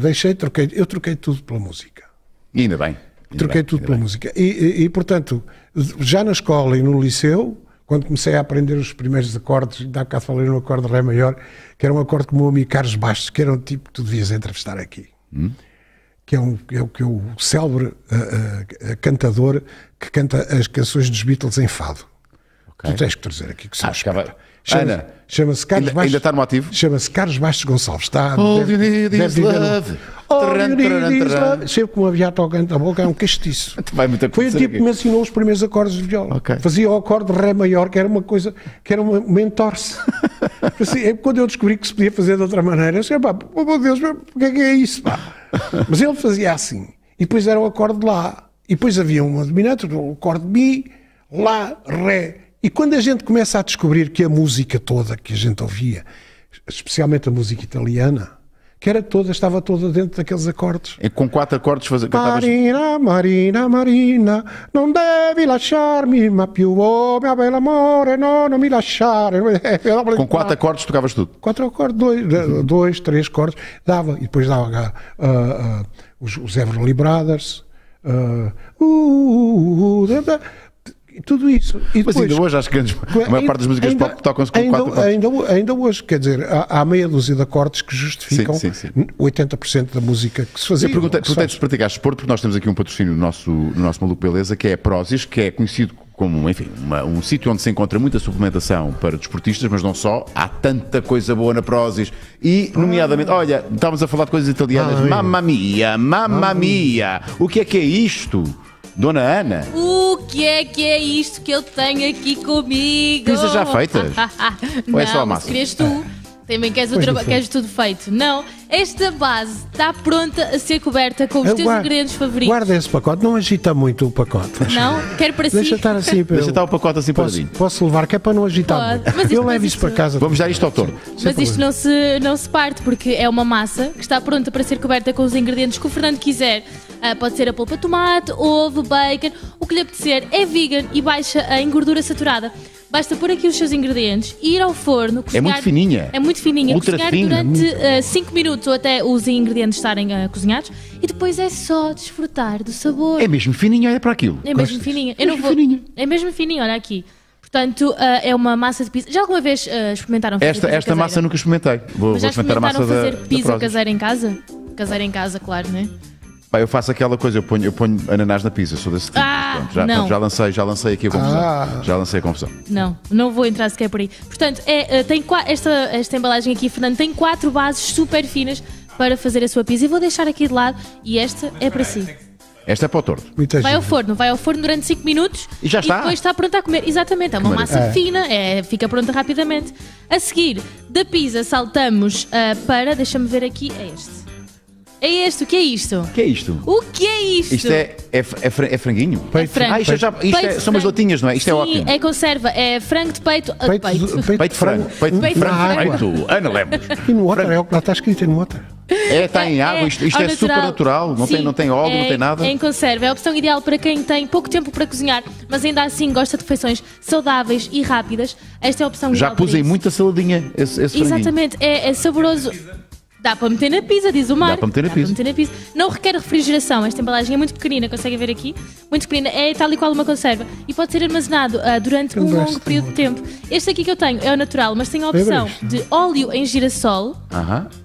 deixei, troquei, eu troquei tudo pela música. E ainda bem. Ainda troquei bem, tudo pela bem. música. E, e, e portanto já na escola e no liceu, quando comecei a aprender os primeiros acordes, ainda há bocado falei no acorde de Ré maior, que era um acorde que o meu amigo Carlos Bastos, que era um tipo que tu devias entrevistar aqui. Hum? Que é, um, é, o, que é o célebre uh, uh, cantador que canta as canções dos Beatles em fado. Okay. Tu tens que trazer aqui que sabes. Ah, Chama Ana. Chama-se Carlos ainda, Bastos. Ainda está no ativo? Chama-se Carlos Bastos Gonçalves. Está, All deve, you need is love. All you need is love. Sempre com um aviato ao canto da boca, é um castiço. Vai Foi o tipo que me ensinou os primeiros acordes de viola. Okay. Fazia o acorde de Ré maior, que era uma coisa, que era uma, uma entorse. assim, é quando eu descobri que se podia fazer de outra maneira, eu disse, pá, oh meu Deus, que é que é isso? Pá? Mas ele fazia assim. E depois era o acorde lá. E depois havia um dominante, o acorde Mi, Lá, Ré e quando a gente começa a descobrir que a música toda que a gente ouvia, especialmente a música italiana, que era toda, estava toda dentro daqueles acordes. E com quatro acordes fazia cantavas... Marina, Marina, Marina, não devi lasciarmi, ma più, oh, mia bella amore, no, não me lasciare. Com quatro acordes tocavas tudo? Quatro acordes, dois, uhum. dois três acordes, dava, e depois dava uh, uh, os, os Everly Brothers, uh, uh, uh, uh, uh tudo isso. E depois, Mas ainda hoje acho que a maior parte das músicas ainda, pop tocam-se com ainda, quatro ainda, ainda, hoje, quer dizer, há, há, meia dúzia de acordes que justificam sim, sim, sim. 80% da música que se fazia. Eu perguntei, perguntei se praticaste esporte, porque nós temos aqui um patrocínio no nosso, no nosso Maluco Beleza, que é a Prozis, que é conhecido como, enfim, uma, um sítio onde se encontra muita suplementação para desportistas, mas não só. Há tanta coisa boa na Prozis. E, nomeadamente, olha, estávamos a falar de coisas italianas. Ai. Ah, mamma mia, mamma mia. O que é que é isto? Dona Ana. O que é que é isto que eu tenho aqui comigo? Pizza já feitas? Ou é só a massa? tu? Também queres, o traba- queres tudo feito. Não, esta base está pronta a ser coberta com os Eu teus ingredientes favoritos. Guarda esse pacote, não agita muito o pacote. Não? Quero para Deixa si. estar assim. Deixa estar o pacote assim posso, mim. posso levar, que é para não agitar Pode, muito. mas isto- Eu levo isso isto- para casa. Vamos dar isto ao torno. Mas isto não se, não se parte, porque é uma massa que está pronta para ser coberta com os ingredientes que o Fernando quiser. Ah, pode ser a polpa de tomate, ovo, bacon, o que lhe apetecer. É vegan e baixa em gordura saturada. Basta pôr aqui os seus ingredientes, ir ao forno, cozinhar. É muito fininha. É muito fininha. Ultra cozinhar fina. durante 5 uh, eh, minutos ou até os ingredientes estarem uh, cozinhados e depois é só desfrutar do sabor. É mesmo fininha, olha é para aquilo. É mesmo fininha. Eu é mesmo vou... fininha. É mesmo fininha, olha aqui. Portanto, uh, é uma massa de pizza. Já alguma vez uh, experimentaram fazer Esta, pizza esta caseira? massa nunca experimentei. Vou, Mas já vou experimentar a massa fazer da, pizza da caseira em casa? Caseira em casa, claro, não é? Pá, eu faço aquela coisa, eu ponho, eu ponho ananás na pizza, sou desse tipo. Ah, Pronto, já, não. já lancei, já lancei aqui a confusão. Ah. Já lancei a confusão. Não, não vou entrar sequer por aí. Portanto, é, eh, tem esta, esta embalagem aqui, Fernando, tem quatro bases super finas para fazer a sua pizza. E vou deixar aqui de lado e esta é para si. Esta é para o torto. Muita vai gente. ao forno, vai ao forno durante 5 minutos e já está. E depois está pronta a comer. Exatamente, é uma massa é. fina, é, fica pronta rapidamente. A seguir, da pizza saltamos uh, para, deixa-me ver aqui, é este. É este, o que é isto? O que é isto? O que é isto? Isto é, é, é, é franguinho? Peito. É frango. Ah, isto, é já, isto é, Peito são umas lotinhas, latinhas, não é? Isto é Sim, ótimo. é conserva, é frango de peito. Ah, peito, peito. de- Peito de frango. Peito de frango. frango. Peito. Ana Lemos. E no outro, é o que lá está escrito, é no outro. É, tem é, água, isto, isto é super natural, não, tem, não tem óleo, não é tem nada. Em conserva, é a opção ideal para quem tem pouco tempo para cozinhar, mas ainda assim gosta de refeições saudáveis e rápidas. Esta é a opção Já ideal Já pus em muita saladinha esse, esse franguinho. Exatamente, é, é saboroso. Dá para meter na pizza, diz o Mar. Dá para meter na, Dá pizza. Para meter na pizza. Não requer refrigeração. Esta embalagem é muito pequenina, conseguem ver aqui? Muito pequenina. É tal e qual uma conserva. E pode ser armazenado uh, durante eu um longo de período de tempo. Este aqui que eu tenho é o natural, mas tem a opção de óleo em girassol.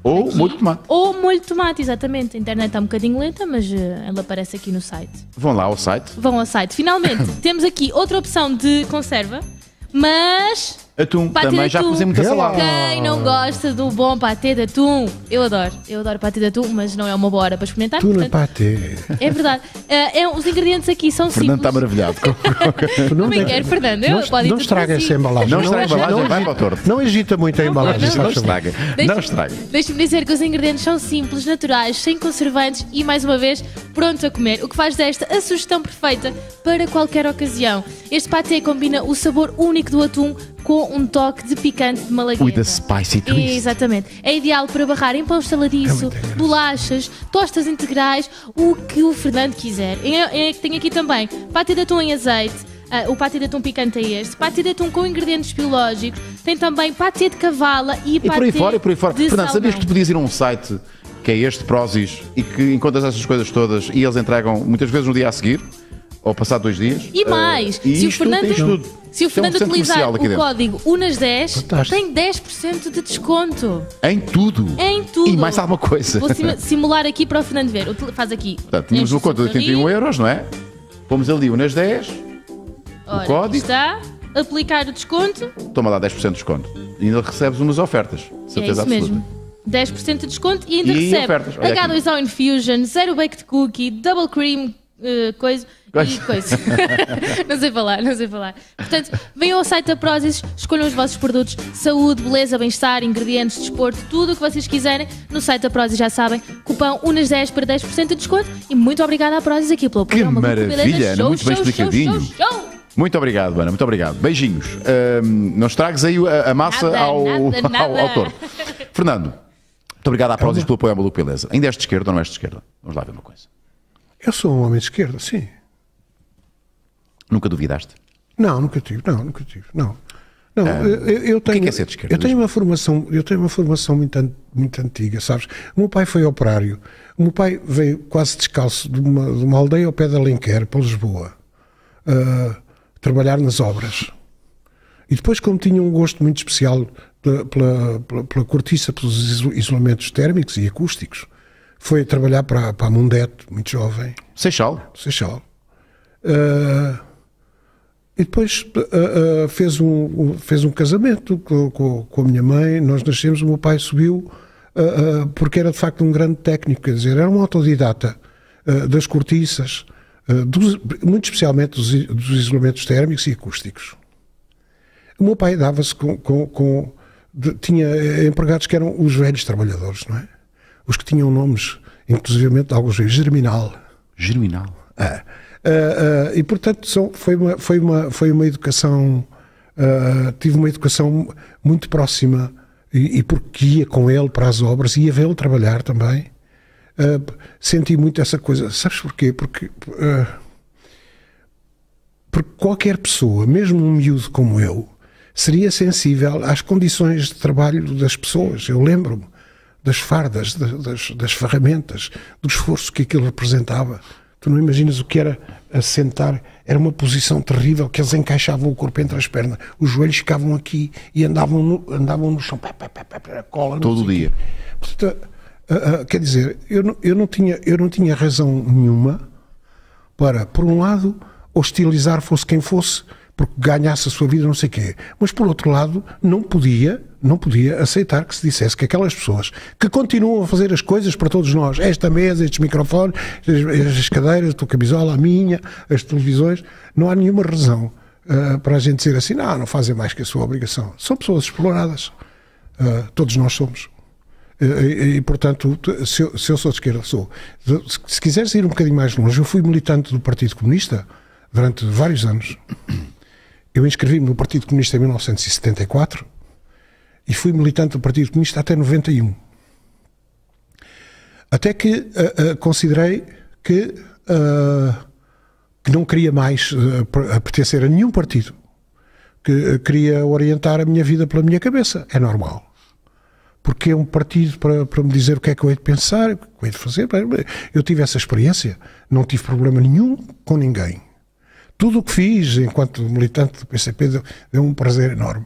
Ou aqui, molho de tomate. Ou molho de tomate, exatamente. A internet está um bocadinho lenta, mas uh, ela aparece aqui no site. Vão lá ao site. Vão ao site. Finalmente, temos aqui outra opção de conserva, mas Atum, patê também já pusemos muita salada. Quem não gosta do bom patê de atum? Eu adoro, eu adoro patê de atum, mas não é uma boa hora para experimentar. Tuna patê. É verdade. Uh, é, os ingredientes aqui são Fernando simples. Está maravilhado. não me é- quero, Fernando. Assim. Não, não estraga essa embalagem. Não, estraga a embalagem, não, vai para o torto. Não agita muito a embalagem. Não, não, estraga. Não estraga. deixe me dizer que os ingredientes são simples, naturais, sem conservantes e, mais uma vez, pronto a comer. O que faz desta a sugestão perfeita para qualquer ocasião. Este patê combina o sabor único do atum com um toque de picante de malagueta. With a spicy twist. É, exatamente. É ideal para barrar em pão estaladiço, bolachas, tostas integrais, o que o Fernando quiser. tem aqui também pate de atum em azeite, Uh, o patê de atum picante é este, patê de atum com ingredientes biológicos, tem também patê de cavala e, e por aí fora, e por aí fora. Fernando, salmão. sabias que tu podias ir a um site que é este, Prozis, e que encontras essas coisas todas e eles entregam muitas vezes no dia a seguir? ou passar dois dias. E mais, uh, e se, o Fernando, se o é Fernando utilizar o código UNAS10, Fantástico. tem 10% de desconto. Em tudo. Em tudo. E mais alguma coisa. Vou simular aqui para o Fernando ver. Faz aqui. Portanto, tá, tínhamos uma conta de 81 euros, não é? Pomos ali UNAS10, Ora, o código. está. Aplicar o desconto. Toma lá 10% de desconto. E ainda recebes umas ofertas. É Certeza é absoluta. Mesmo. 10% de desconto e ainda e recebe H2O Infusion, Zero Baked Cookie, Double Cream, uh, coisa e coisa. não sei falar, não sei falar. Portanto, venham ao site da Prozis, escolham os vossos produtos, saúde, beleza, bem-estar, ingredientes, desporto, tudo o que vocês quiserem. No site da Prozis já sabem, cupão UNAS10 para 10% de desconto. E muito obrigada à Prozis aqui pelo programa. Que maravilha, show, muito show, bem explicadinho. Show, show, muito obrigado, Ana, muito obrigado. Beijinhos. não estragues aí a, a massa nada, ao, nada, nada. ao, ao autor. Fernando, muito obrigado à Prozis pelo apoio à Maluco Beleza. Ainda és de esquerda ou não és de esquerda? Vamos lá ver uma coisa. Eu sou um homem de esquerda, sim. Nunca duvidaste? Não, nunca tive, não, nunca tive, não. Não, ah, eu, eu, é tenho, que é que esquerda, eu tenho uma formação, eu tenho uma formação muito, muito antiga, sabes? O meu pai foi operário. O meu pai veio quase descalço de uma, de uma aldeia ao pé da Alenquer, para Lisboa, uh, trabalhar nas obras. E depois, como tinha um gosto muito especial pela, pela, pela, pela cortiça, pelos isolamentos térmicos e acústicos, foi trabalhar para, para a Mundete, muito jovem. Seixal? Seixal. Uh, e depois uh, uh, fez, um, fez um casamento com, com, com, a minha mãe, nós nascemos, o meu pai subiu, uh, porque era de facto um grande técnico, quer dizer, era um autodidata das cortiças, dos, muito especialmente dos, dos, isolamentos térmicos e acústicos. O meu pai dava-se com. com, com de, tinha empregados que eram os velhos trabalhadores, não é? Os que tinham nomes, de alguns Germinal. Germinal? É. Ah, eh, eh, e portanto são, foi, uma, foi, uma, foi uma educação, uh, tive uma educação muito próxima e, e, porque ia com ele para as obras, ia vê-lo trabalhar também. senti muito essa coisa, sabes porquê? Porque, porque qualquer pessoa, mesmo um miúdo como eu, seria sensível às condições de trabalho das pessoas. Eu lembro-me das fardas, das, das ferramentas, do esforço que aquilo representava Tu não imaginas o que era assentar, era uma posição terrível que eles encaixavam o corpo entre as pernas, os joelhos ficavam aqui e andavam no, andavam no chão, pá, pá, pá, pá, cola. Todo dia. Portanto, uh, uh, quer dizer, eu não, eu, não tinha, eu não tinha razão nenhuma para, por um lado, hostilizar fosse quem fosse, porque ganhasse a sua vida, não sei quê. Mas, por outro lado, não podia, não podia aceitar que se dissesse que aquelas pessoas que continuam a fazer as coisas para todos nós, esta mesa, estes microfones, as cadeiras, a tua camisola, a minha, as televisões, não há nenhuma razão uh, para a gente dizer assim, não, não fazem mais que a sua obrigação. São pessoas exploradas. Uh, todos nós somos. E, e, e, portanto, se eu, se eu, sou de esquerda, sou. Se, se quiseres ir um bocadinho mais longe, eu fui militante do Partido Comunista durante vários anos. Eu inscrevi-me no Partido Comunista em 1974 e fui militante do Partido Comunista até 91. Até que uh, uh, considerei que, uh, que não queria mais pertencer a nenhum partido, que queria orientar a minha vida pela minha cabeça. É normal. Porque é um partido para, para me dizer o que é que eu hei de pensar, o que é eu hei de fazer. Eu tive essa experiência, não tive problema nenhum com ninguém. Tudo o que fiz enquanto militante do PCP deu deu um prazer enorme.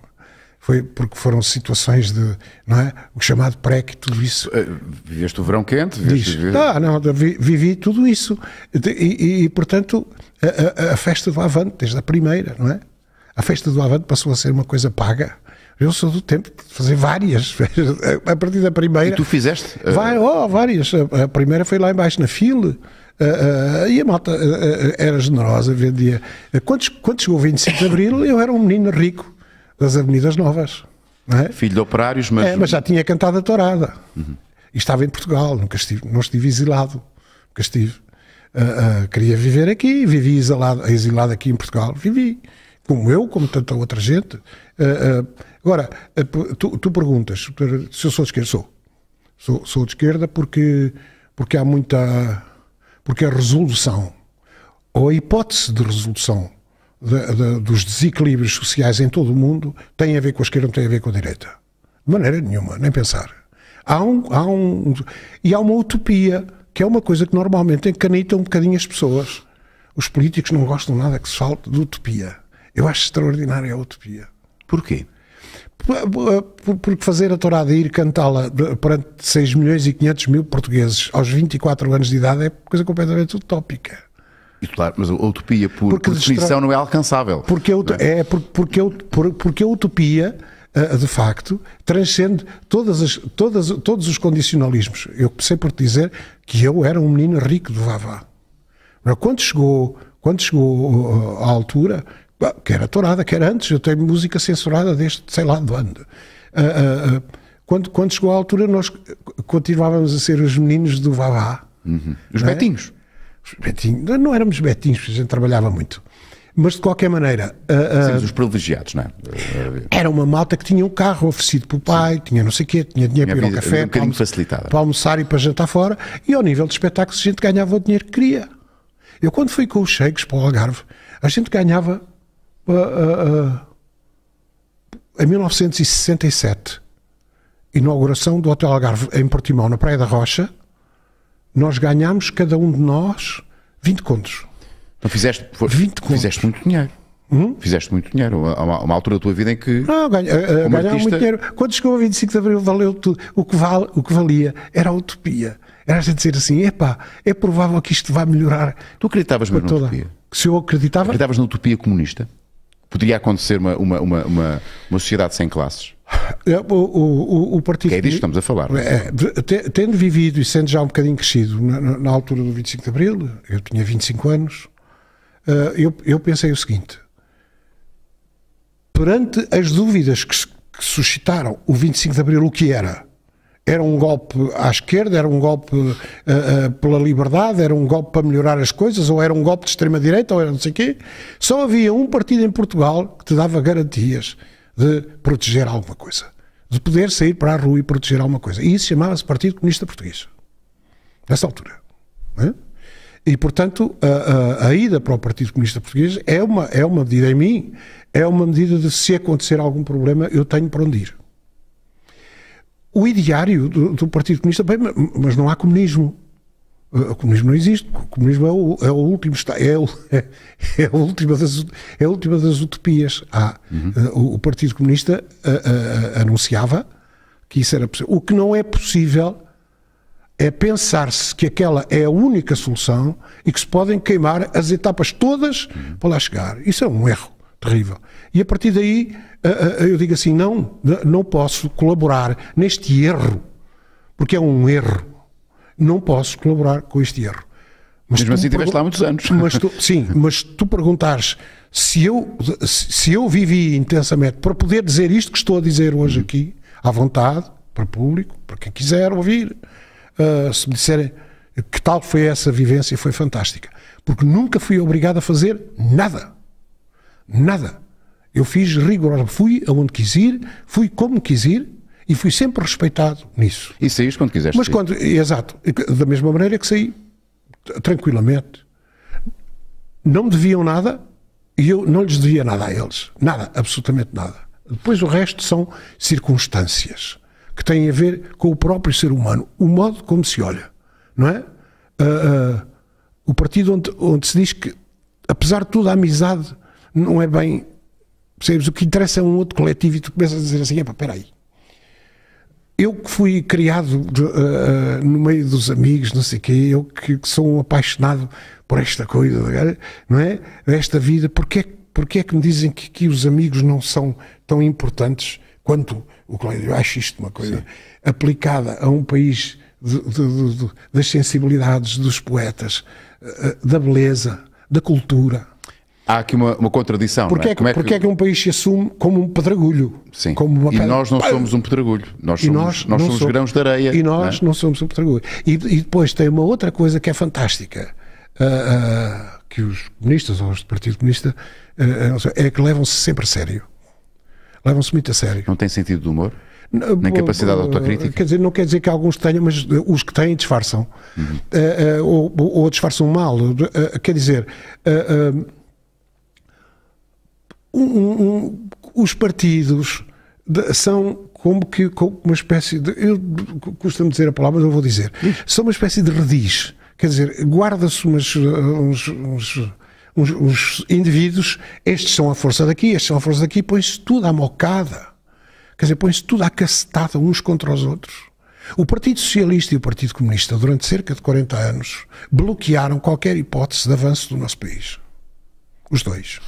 Foi porque foram situações de, não é? O chamado PREC, tudo isso. Eh, viveste o verão quente? Viveste, Diz, ah, não, vi, vivi tudo isso. E, e, e portanto, a, a, a, festa do Avante, desde a primeira, não é? A festa do Avante passou a ser uma coisa paga. Eu sou do tempo de fazer várias, a partir da primeira. E tu fizeste? Eh, Vai, oh, várias. A, a primeira foi lá embaixo, na FIL. Uh, e a malta uh, era generosa, vendia. Quando, quando chegou o 25 de Abril, eu era um menino rico das Avenidas Novas. É? Filho de operários, mas... É, mas já tinha cantado a tourada. Uhum. E estava em Portugal, nunca estive, não estive exilado. Nunca estive. queria viver aqui, vivi exilado, exilado aqui em Portugal, vivi. Como eu, como tanta outra gente. agora, tu, tu, perguntas se eu sou de esquerda, sou. Sou, sou de esquerda porque, porque há muita porque a resolução, ou a hipótese de resolução de, de, dos desequilíbrios sociais em todo o mundo, tem a ver com a esquerda, não tem a ver com a direita. De maneira nenhuma, nem pensar. Há um, há um, e há uma utopia, que é uma coisa que normalmente encanita um bocadinho as pessoas. Os políticos não gostam nada que se falte de utopia. Eu acho extraordinária a utopia. Porquê? porque fazer a tourada e ir cantá-la perante 6 milhões e 500 mil portugueses aos 24 anos de idade é coisa completamente utópica. E claro, mas a utopia por, porque por definição destra... não é alcançável. Porque é? é, porque, porque, porque a utopia, eh, de facto, transcende todas as, todas, todos os condicionalismos. Eu comecei por te dizer que eu era um menino rico do Vavá. Quando chegou, quando chegou à eh, altura, Quer atorada, quer antes, eu tenho música censurada desde sei lá de onde. Uh, uh, quando, quando chegou a altura, nós continuávamos a ser os meninos do Vavá. Uhum. Os é? betinhos. Os betinhos. Não éramos betinhos, a gente trabalhava muito. Mas de qualquer maneira. Uh, uh, os privilegiados, não é? Era uma malta que tinha um carro oferecido pelo pai, Sim. tinha não sei o quê, tinha dinheiro para ir ao café, um para, facilitada. para almoçar e para jantar fora, e ao nível de espetáculos a gente ganhava o dinheiro que queria. Eu, quando fui com os cheques para o Algarve, a gente ganhava ah, ah, ah, em 1967, inauguração do Hotel Algarve em Portimão, na Praia da Rocha, nós ganhámos, cada um de nós, 20 contos. Então fizeste, foi, 20 contos. fizeste muito dinheiro. Hum? Fizeste muito dinheiro. Há uma, uma, altura da tua vida em que. Não, ganha, ganhava muito dinheiro. Quando chegou a 25 de Abril, valeu tudo. O que, o que valia era a utopia. Era a gente dizer assim: epá, é provável que isto vá melhorar. Tu acreditavas mesmo na utopia? Se eu acreditava. Acreditavas na utopia comunista? Poderia acontecer uma, uma, uma, uma, uma sociedade sem classes? É, o, o, o, partido. Que é disto que estamos a falar. É, é tendo vivido e sendo já um bocadinho crescido na, na altura do 25 de Abril, eu tinha 25 anos, eh, eu, eu pensei o seguinte: perante as dúvidas que, que suscitaram o 25 de Abril, o que era, era um golpe à esquerda, era um golpe uh, uh, pela liberdade, era um golpe para melhorar as coisas, ou era um golpe de extrema-direita, ou era não sei o quê. Só havia um partido em Portugal que te dava garantias de proteger alguma coisa, de poder sair para a rua e proteger alguma coisa. E isso chamava-se Partido Comunista Português, nessa altura. É? E, portanto, a, a, a, ida para o Partido Comunista Português é uma, é uma medida em mim, é uma medida de se acontecer algum problema, eu tenho para onde ir o ideário do, do Partido Comunista, bem, mas não há comunismo. Eh, o comunismo não existe. O comunismo é o, é o último é, o, é, a última das, é a última das utopias. Ah, uhum. Eh, o, o, Partido Comunista a, a, a, anunciava que isso era possível. O que não é possível é pensar-se que aquela é a única solução e que se podem queimar as etapas todas uhum. para lá chegar. Isso é um erro terrível. E a partir daí eh, eh, eu digo assim: não, não posso colaborar neste erro, porque é um erro. Não posso colaborar com este erro. Mas Mesmo assim, estiveste lá muitos anos. Mas tu, sim, mas tu perguntares se eu, se eu vivi intensamente para poder dizer isto que estou a dizer hoje uhum. aqui, à vontade, para público, para quem quiser ouvir, uh, se me disserem que tal foi essa vivência, foi fantástica. Porque nunca fui obrigado a fazer nada. Nada. Eu fiz rigorosamente, fui aonde quis ir, fui como quis ir, e fui sempre respeitado nisso. E saís quando quiseste. Mas quando, exato, da mesma maneira que saí, tranquilamente. Não me deviam nada e eu não lhes devia nada a eles. Nada, absolutamente nada. Depois o resto são circunstâncias que têm a ver com o próprio ser humano, o modo como se olha, não é? Uh, uh, o partido onde, onde se diz que, apesar de tudo, a amizade não é bem Percebes? O que interessa é um outro coletivo e tu começas a dizer assim: epá, peraí. Eu que fui criado de, uh, no meio dos amigos, não sei o quê, eu que, que, sou um apaixonado por esta coisa, não é? é? Desta vida, porque, porque é que me dizem que, que os amigos não são tão importantes quanto o coletivo? Eu acho isto uma coisa Sim. aplicada a um país de, de, das sensibilidades dos poetas, eh, da beleza, da cultura há aqui uma, uma contradição. É? Porque é, que, é? Porque é que um país se assume como um pedregulho? Sim. Como uma pedra. e nós não somos um pedregulho. Nós somos, nós, nós somos, somos, grãos de areia. E nós não, é? não somos um pedregulho. E, e, depois tem uma outra coisa que é fantástica. Uh, uh, que os comunistas ou os do Partido Comunista uh, é que levam-se sempre a sério. Levam-se muito a sério. Não tem sentido de humor? Não, Nem capacidade autocrítica? Quer dizer, não quer dizer que alguns tenham, mas os que têm disfarçam. Uhum. ou, ou disfarçam mal. quer dizer, um, um, os partidos de, são como que como uma espécie de. Eu costumo dizer a palavra, mas eu vou dizer. São uma espécie de rediz. Quer dizer, guarda-se uns, uns, uns, uns, indivíduos, estes são a força daqui, estes são a força daqui, põe-se tudo à mocada. Quer dizer, põe-se tudo à cacetada uns contra os outros. O Partido Socialista e o Partido Comunista, durante cerca de 40 anos, bloquearam qualquer hipótese de avanço do nosso país. Os dois.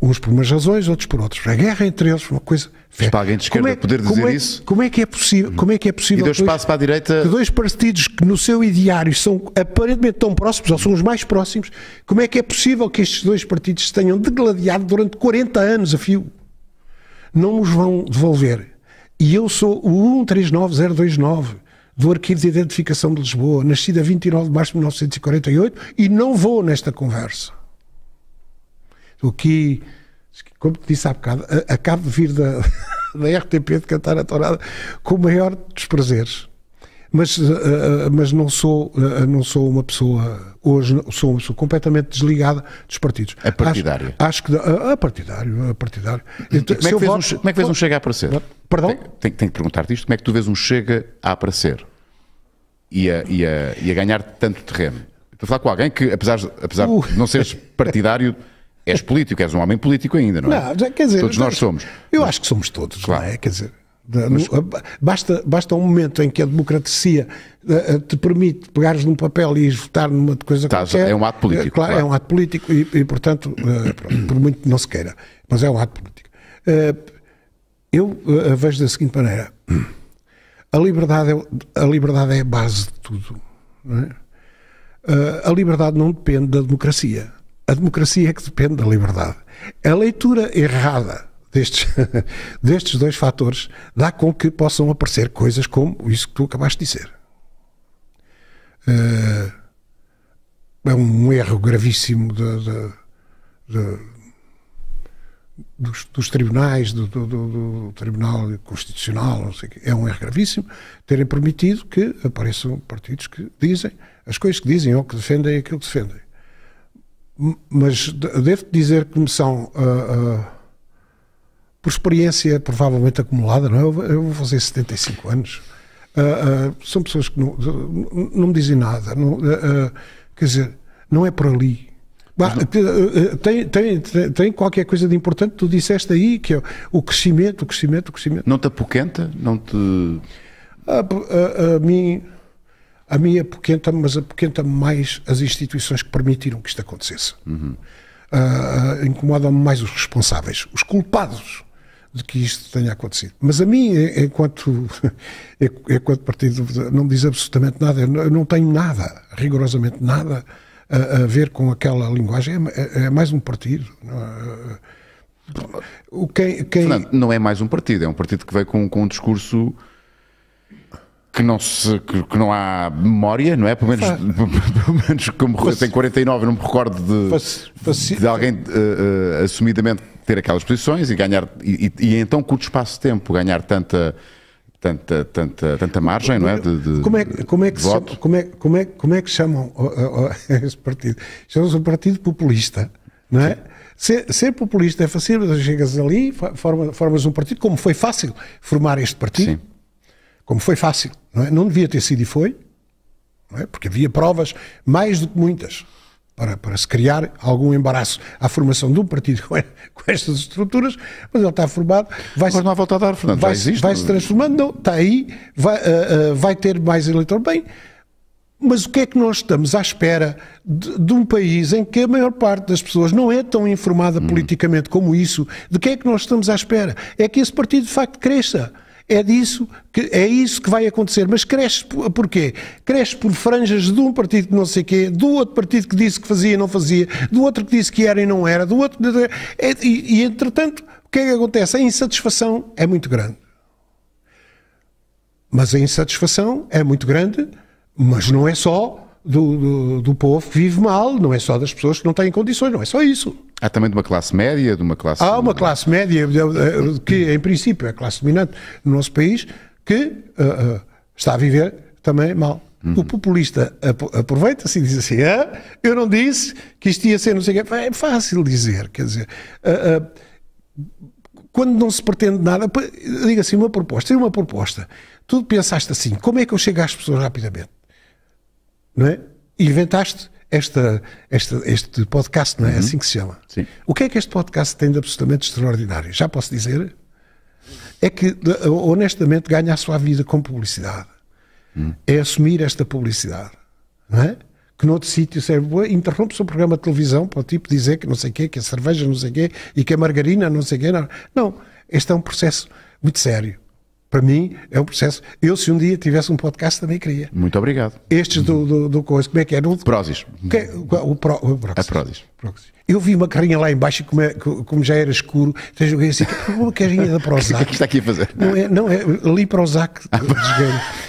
Uns por umas razões, outros por outros. A guerra entre eles foi uma coisa. Mas para alguém de esquerda é, poder dizer é, isso. Como é que é possível? Como é que é possível e deu espaço dois, para a direita. Que dois partidos que no seu ideário são aparentemente tão próximos, ou são os mais próximos, como é que é possível que estes dois partidos se tenham degladiado durante 40 anos a fio? Não nos vão devolver. E eu sou o 139029 do Arquivo de Identificação de Lisboa, nascido a 29 de março de 1948, e não vou nesta conversa. O que, como te disse há bocado, acabo de vir da, da RTP de cantar a tourada com o maior desprazeres. Mas, eh, eh, mas não, sou, eh, não sou uma pessoa, hoje sou uma pessoa completamente desligada dos partidos. é partidário. Acho, acho que. A, a partidário, a partidário. Então, como, é voto, um, como, é que vês um, Chega a aparecer? Perdão? Tenho, tenho, tenho que perguntar-te isto. Como é que tu vês um Chega a aparecer e a, e a, e a ganhar tanto terreno? Estou a falar com alguém que, apesar, apesar uh. de não seres partidário. És político, és um homem político ainda, não é? Não, quer dizer, todos nós somos. Eu acho que somos todos, claro. não é? Quer dizer, mas... basta, basta um momento em que a democracia te permite pegares num papel e ires votar numa coisa qualquer. É um ato político. Eh, claro, claro. é um ato político e, e portanto, eh, pronto, por muito que não se queira, mas é um ato político. Eh, eu vejo da seguinte maneira. A liberdade é, a liberdade é a base de tudo. É? A liberdade não depende da democracia a democracia é que depende da liberdade. A leitura errada destes, destes dois fatores dá com que possam aparecer coisas como isso que tu acabaste de dizer. Eh, é um erro gravíssimo de, de, de, dos, dos, tribunais, do, do, do, Tribunal Constitucional, não sei o quê. é um erro gravíssimo terem permitido que apareçam partidos que dizem as coisas que dizem ou que defendem aquilo que defendem mas devo dizer que me são, uh, uh, por experiência provavelmente acumulada, não é? eu, vou fazer 75 anos. Uh, são pessoas que não, não me dizem nada, não, quer dizer, não é por ali. Bah, tem, tem, tem, qualquer coisa de importante, tu disseste aí, que é o crescimento, o crescimento, o crescimento. Não te apoquenta? Não te. A, a, a mim a mim apoquenta-me, mas apoquenta-me mais as instituições que permitiram que isto acontecesse. Uhum. Uh, Incomodam-me mais os responsáveis, os culpados de que isto tenha acontecido. Mas a mim, é, é enquanto, é, enquanto partido, não me diz absolutamente nada, eu não tenho nada, rigorosamente nada, a, a ver com aquela linguagem. É, é mais um partido. O quem, quem... Fernando, não é mais um partido, é um partido que veio com, com um discurso que não, se, que, que, não há memória, não é? Pelo menos, pelo menos como Faci... tenho 49, não me recordo de, Faci... de alguém uh, uh, assumidamente ter aquelas posições e ganhar, e, e, e então curto espaço de tempo, ganhar tanta tanta, tanta, tanta margem, não é? De, de, como, é como é que como, é, como, é, como é que chamam oh, oh, oh, esse partido? Chama-se um partido populista, não é? Ser, ser, populista é fácil, chegas ali, formas, formas um partido, como foi fácil formar este partido, Sim. como foi fácil. Não, é? não devia ter sido e foi, é? porque havia provas mais do que muitas para, para se criar algum embaraço à formação de um partido com, com estas estruturas, mas ele está formado. Vai mas não há volta a dar, Fernando, vai, existe, vai se é? transformando, não, está aí, vai, uh, uh, vai ter mais eleitor. Bem, mas o que é que nós estamos à espera de, de, um país em que a maior parte das pessoas não é tão informada hum. politicamente como isso? De que é que nós estamos à espera? É que esse partido de facto cresça. É disso que é isso que vai acontecer. Mas cresce porquê? Cresce por franjas de um partido que não sei quê, do outro partido que disse que fazia e não fazia, do outro que disse que era e não era, do outro. É, e, e entretanto, o que é que acontece? A insatisfação é muito grande. Mas a insatisfação é muito grande, mas não é só do, do, do povo que vive mal, não é só das pessoas que não têm condições, não é só isso. Há também de uma classe média, de uma classe. Há uma classe média, eh, eh, que em princípio é a classe dominante no nosso país, que uh, uh, está a viver também mal. Uhum. O populista aproveita-se e diz assim: ah, eu não disse que isto ia ser não sei o quê. É fácil dizer, quer dizer. Uh, quando não se pretende nada, diga assim: uma proposta. uma proposta. Tu pensaste assim: como é que eu chego às pessoas rapidamente? Não é? E inventaste esta, esta, este podcast, não é? Uhum. Assim que se chama. Sim. O que é que este podcast tem de absolutamente extraordinário? Já posso dizer? É que, honestamente, ganha a sua vida com publicidade. Uhum. É assumir esta publicidade, não é? que noutro sítio serve interrompe-se o programa de televisão para o tipo dizer que não sei o quê, que a cerveja não sei o quê, e que a margarina não sei o quê. Não. não, este é um processo muito sério para mim é um processo. Eu, se um dia tivesse um podcast, também queria. Muito obrigado. Estes do, do, do coisa, como é que é? No... Prozis. Que, é? o, pro, o Prozis. A Prozis. Proxy. Eu vi uma carrinha lá embaixo, como, é, como já era escuro, tens alguém assim, uma é carrinha da Prozac. O que é está aqui a fazer? Não, é, não é ali Prozac. Ah,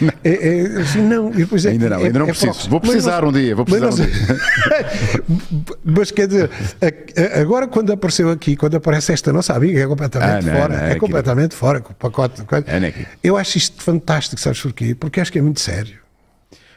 não. É, é, assim, não, depois é, ainda não, é ainda não preciso. Vou precisar mas, um dia, vou precisar mas, um dia. mas quer dizer, agora quando apareceu aqui, quando aparece esta nossa amiga, é completamente ah, não, fora. Não, é completamente fora, com o pacote. Ah, Eu acho isto fantástico, sabes porquê? Porque acho que é muito sério.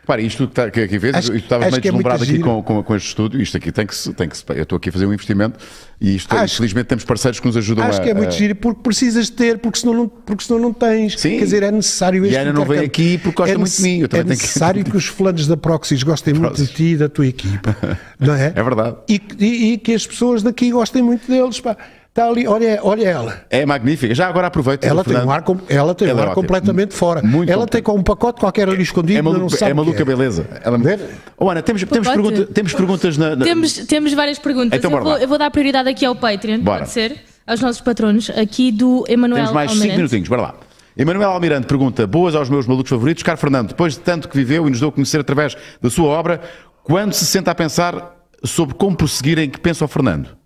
Para, isto que, aqui tá- vês, acho, estavas meio é deslumbrado é aqui com, com, com, este estudo isto aqui tem que se. Tem que se eu estou aqui a fazer um investimento e isto, acho, infelizmente temos parceiros que nos ajudam acho a. Acho que é muito a... giro porque precisas ter, porque senão não, porque senão não tens. Sim. Quer dizer, é necessário este. E Ana não vem aqui porque gosta é muito de mim. é necessário que... que... os fulanos da Proxys gostem Proxys. muito de ti e da tua equipa. não é? É verdade. E, e, e, que as pessoas daqui gostem muito deles. Pá. Está ali, olha, olha ela. É magnífica. Já agora aproveito. Ela tem, um ar, com, ela tem ela um é ar completamente fora. Muito ela completo. tem com um pacote qualquer ali é- escondido. É, maluca, é maluca é. beleza. Ela... Oh, Ana, temos, temos, pergunta, temos perguntas na, na... Temos, temos várias perguntas. Então, eu, vou, eu, vou, dar prioridade aqui ao Patreon, bora. pode ser? Aos nossos patronos, aqui do Emanuel Temos mais 5 minutinhos, bora lá. Emanuel Almirante pergunta: Boas aos meus malucos favoritos. Caro Fernando, depois de tanto que viveu e nos deu a conhecer através da sua obra, quando se senta a pensar sobre como prosseguir em que pensa o Fernando?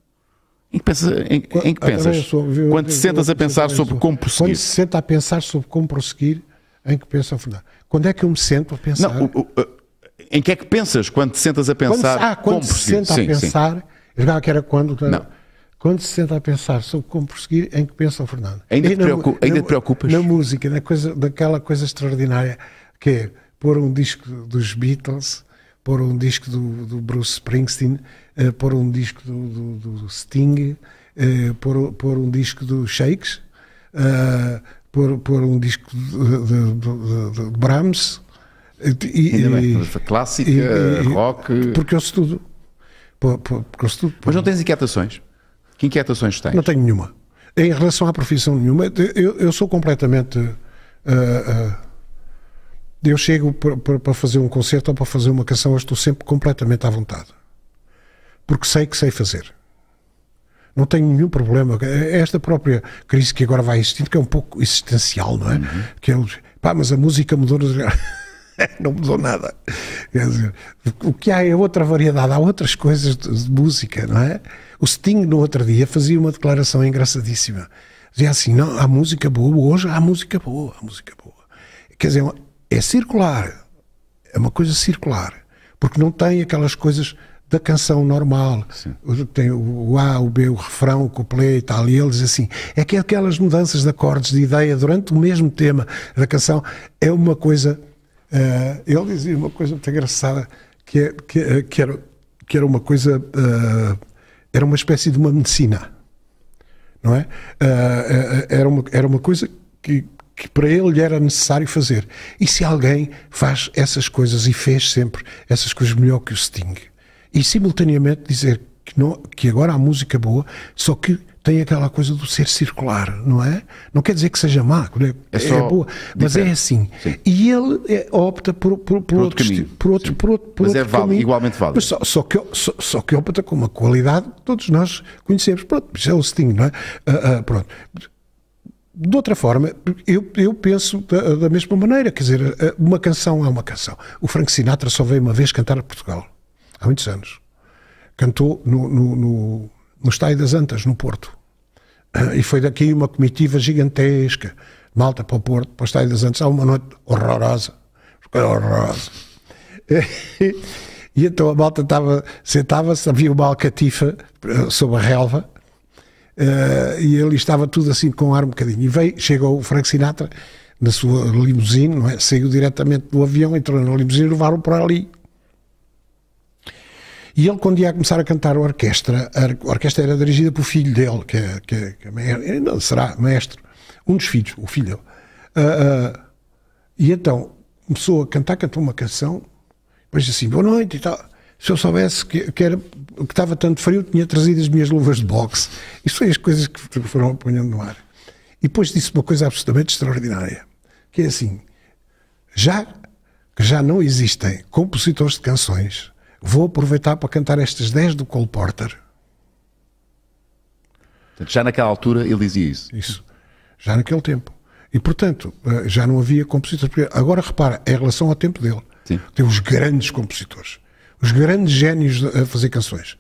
Em que, pensa, em, quando, em que pensas? Sou, quando te sentas a pensar sobre como prosseguir? Quando se senta a pensar sobre como prosseguir, em que pensa o Fernando? Quando é que eu me sento a pensar? Não, o, o, eh, em que é que pensas quando te sentas a pensar? Ah, quando, ah, quando como se senta a pensar, sim. eu já que era quando. Então Não. Quando se senta a pensar sobre como prosseguir, em que pensa o Fernando? Ainda, te, na, preocupa, ainda na, te, preocupas? Na música, na coisa, daquela coisa extraordinária que é pôr um disco dos Beatles pôr um disco do, do Bruce Springsteen, uh, pôr um disco do, do, do Sting, uh, pôr, pôr um disco do Shakes, uh, pôr, pôr um disco de, de, Brahms. E, Ainda bem, e, clássica, e, rock. Porque eu ouço tudo. tudo Mas não tens inquietações? Que inquietações tens? Não tenho nenhuma. Em relação à profissão nenhuma, eu, eu sou completamente. Uh, uh, eu chego para fazer um concerto ou para fazer uma canção, eu estou sempre completamente à vontade. Porque sei que sei fazer. Não tenho nenhum problema. Esta própria crise que agora vai existindo, que é um pouco existencial, não é? Uhum. Que eles, é pá, mas a música mudou. não mudou nada. Quer dizer, o que há é outra variedade, há outras coisas de, música, não é? O Sting, no outro dia, fazia uma declaração engraçadíssima. Dizia assim: não, há música boa hoje, há música boa, há música boa. Quer dizer, é circular. É uma coisa circular. Porque não tem aquelas coisas da canção normal. Sim. Tem o A, o B, o refrão, o couplet e tal. E ele diz assim: é que aquelas mudanças de acordes, de ideia, durante o mesmo tema da canção, é uma coisa. Uh, ele dizia uma coisa muito engraçada, que, é, que, eh, que, era, que era uma coisa. Uh, era uma espécie de uma medicina. Não é? Uh, era, uma, era uma coisa que, que para ele era necessário fazer. E se alguém faz essas coisas e fez sempre essas coisas melhor que o Sting, e simultaneamente dizer que, não, que agora há música boa, só que tem aquela coisa do ser circular, não é? Não quer dizer que seja má, é, é, é boa, mas é diferente. é assim. Sim. E ele é, opta por, por, por, por outro, caminho. Por outro, por outro, por mas outro é válido, igualmente válido. Só, só, que, só, só, que opta com uma qualidade que todos nós conhecemos. Pronto, já é o Sting, não é? Uh, uh, pronto de outra forma, eu, eu penso da, da, mesma maneira, quer dizer, eh, uma canção é uma canção. O Frank Sinatra só veio uma vez cantar a Portugal, há muitos anos. Cantou no, no, no, no Estádio das Antas, no Porto. Eh, e foi daqui uma comitiva gigantesca, malta para o Porto, para o Estádio das Antas, há uma noite horrorosa, é horrorosa. E, e então a malta estava, sentava-se, havia uma alcatifa eh, sobre a relva, Uh, e ele estava tudo assim com ar um bocadinho. E veio, chegou o Frank Sinatra na sua limusine, não é? Saiu diretamente do avião, entrou na limusine e levaram para ali. E ele, quando ia começar a cantar a orquestra, a orquestra era dirigida pelo filho dele, que, é, que, é, que é, não será maestro, um dos filhos, o filho dele. Uh, uh, e então começou a cantar, cantou uma canção, depois assim, boa noite e tal. Se eu soubesse que, que, era, que estava tanto frio, tinha trazido as minhas luvas de boxe. Isto foi as coisas que foram apanhando no ar. E depois disse uma coisa absolutamente extraordinária, que é assim, já que já não existem compositores de canções, vou aproveitar para cantar estas 10 do Cole Porter. Já naquela altura ele dizia isso? Isso, já naquele tempo. E, portanto, eh, já não havia compositores. Agora, repara, em relação ao tempo dele, Sim. tem os grandes compositores os grandes génios a fazer canções.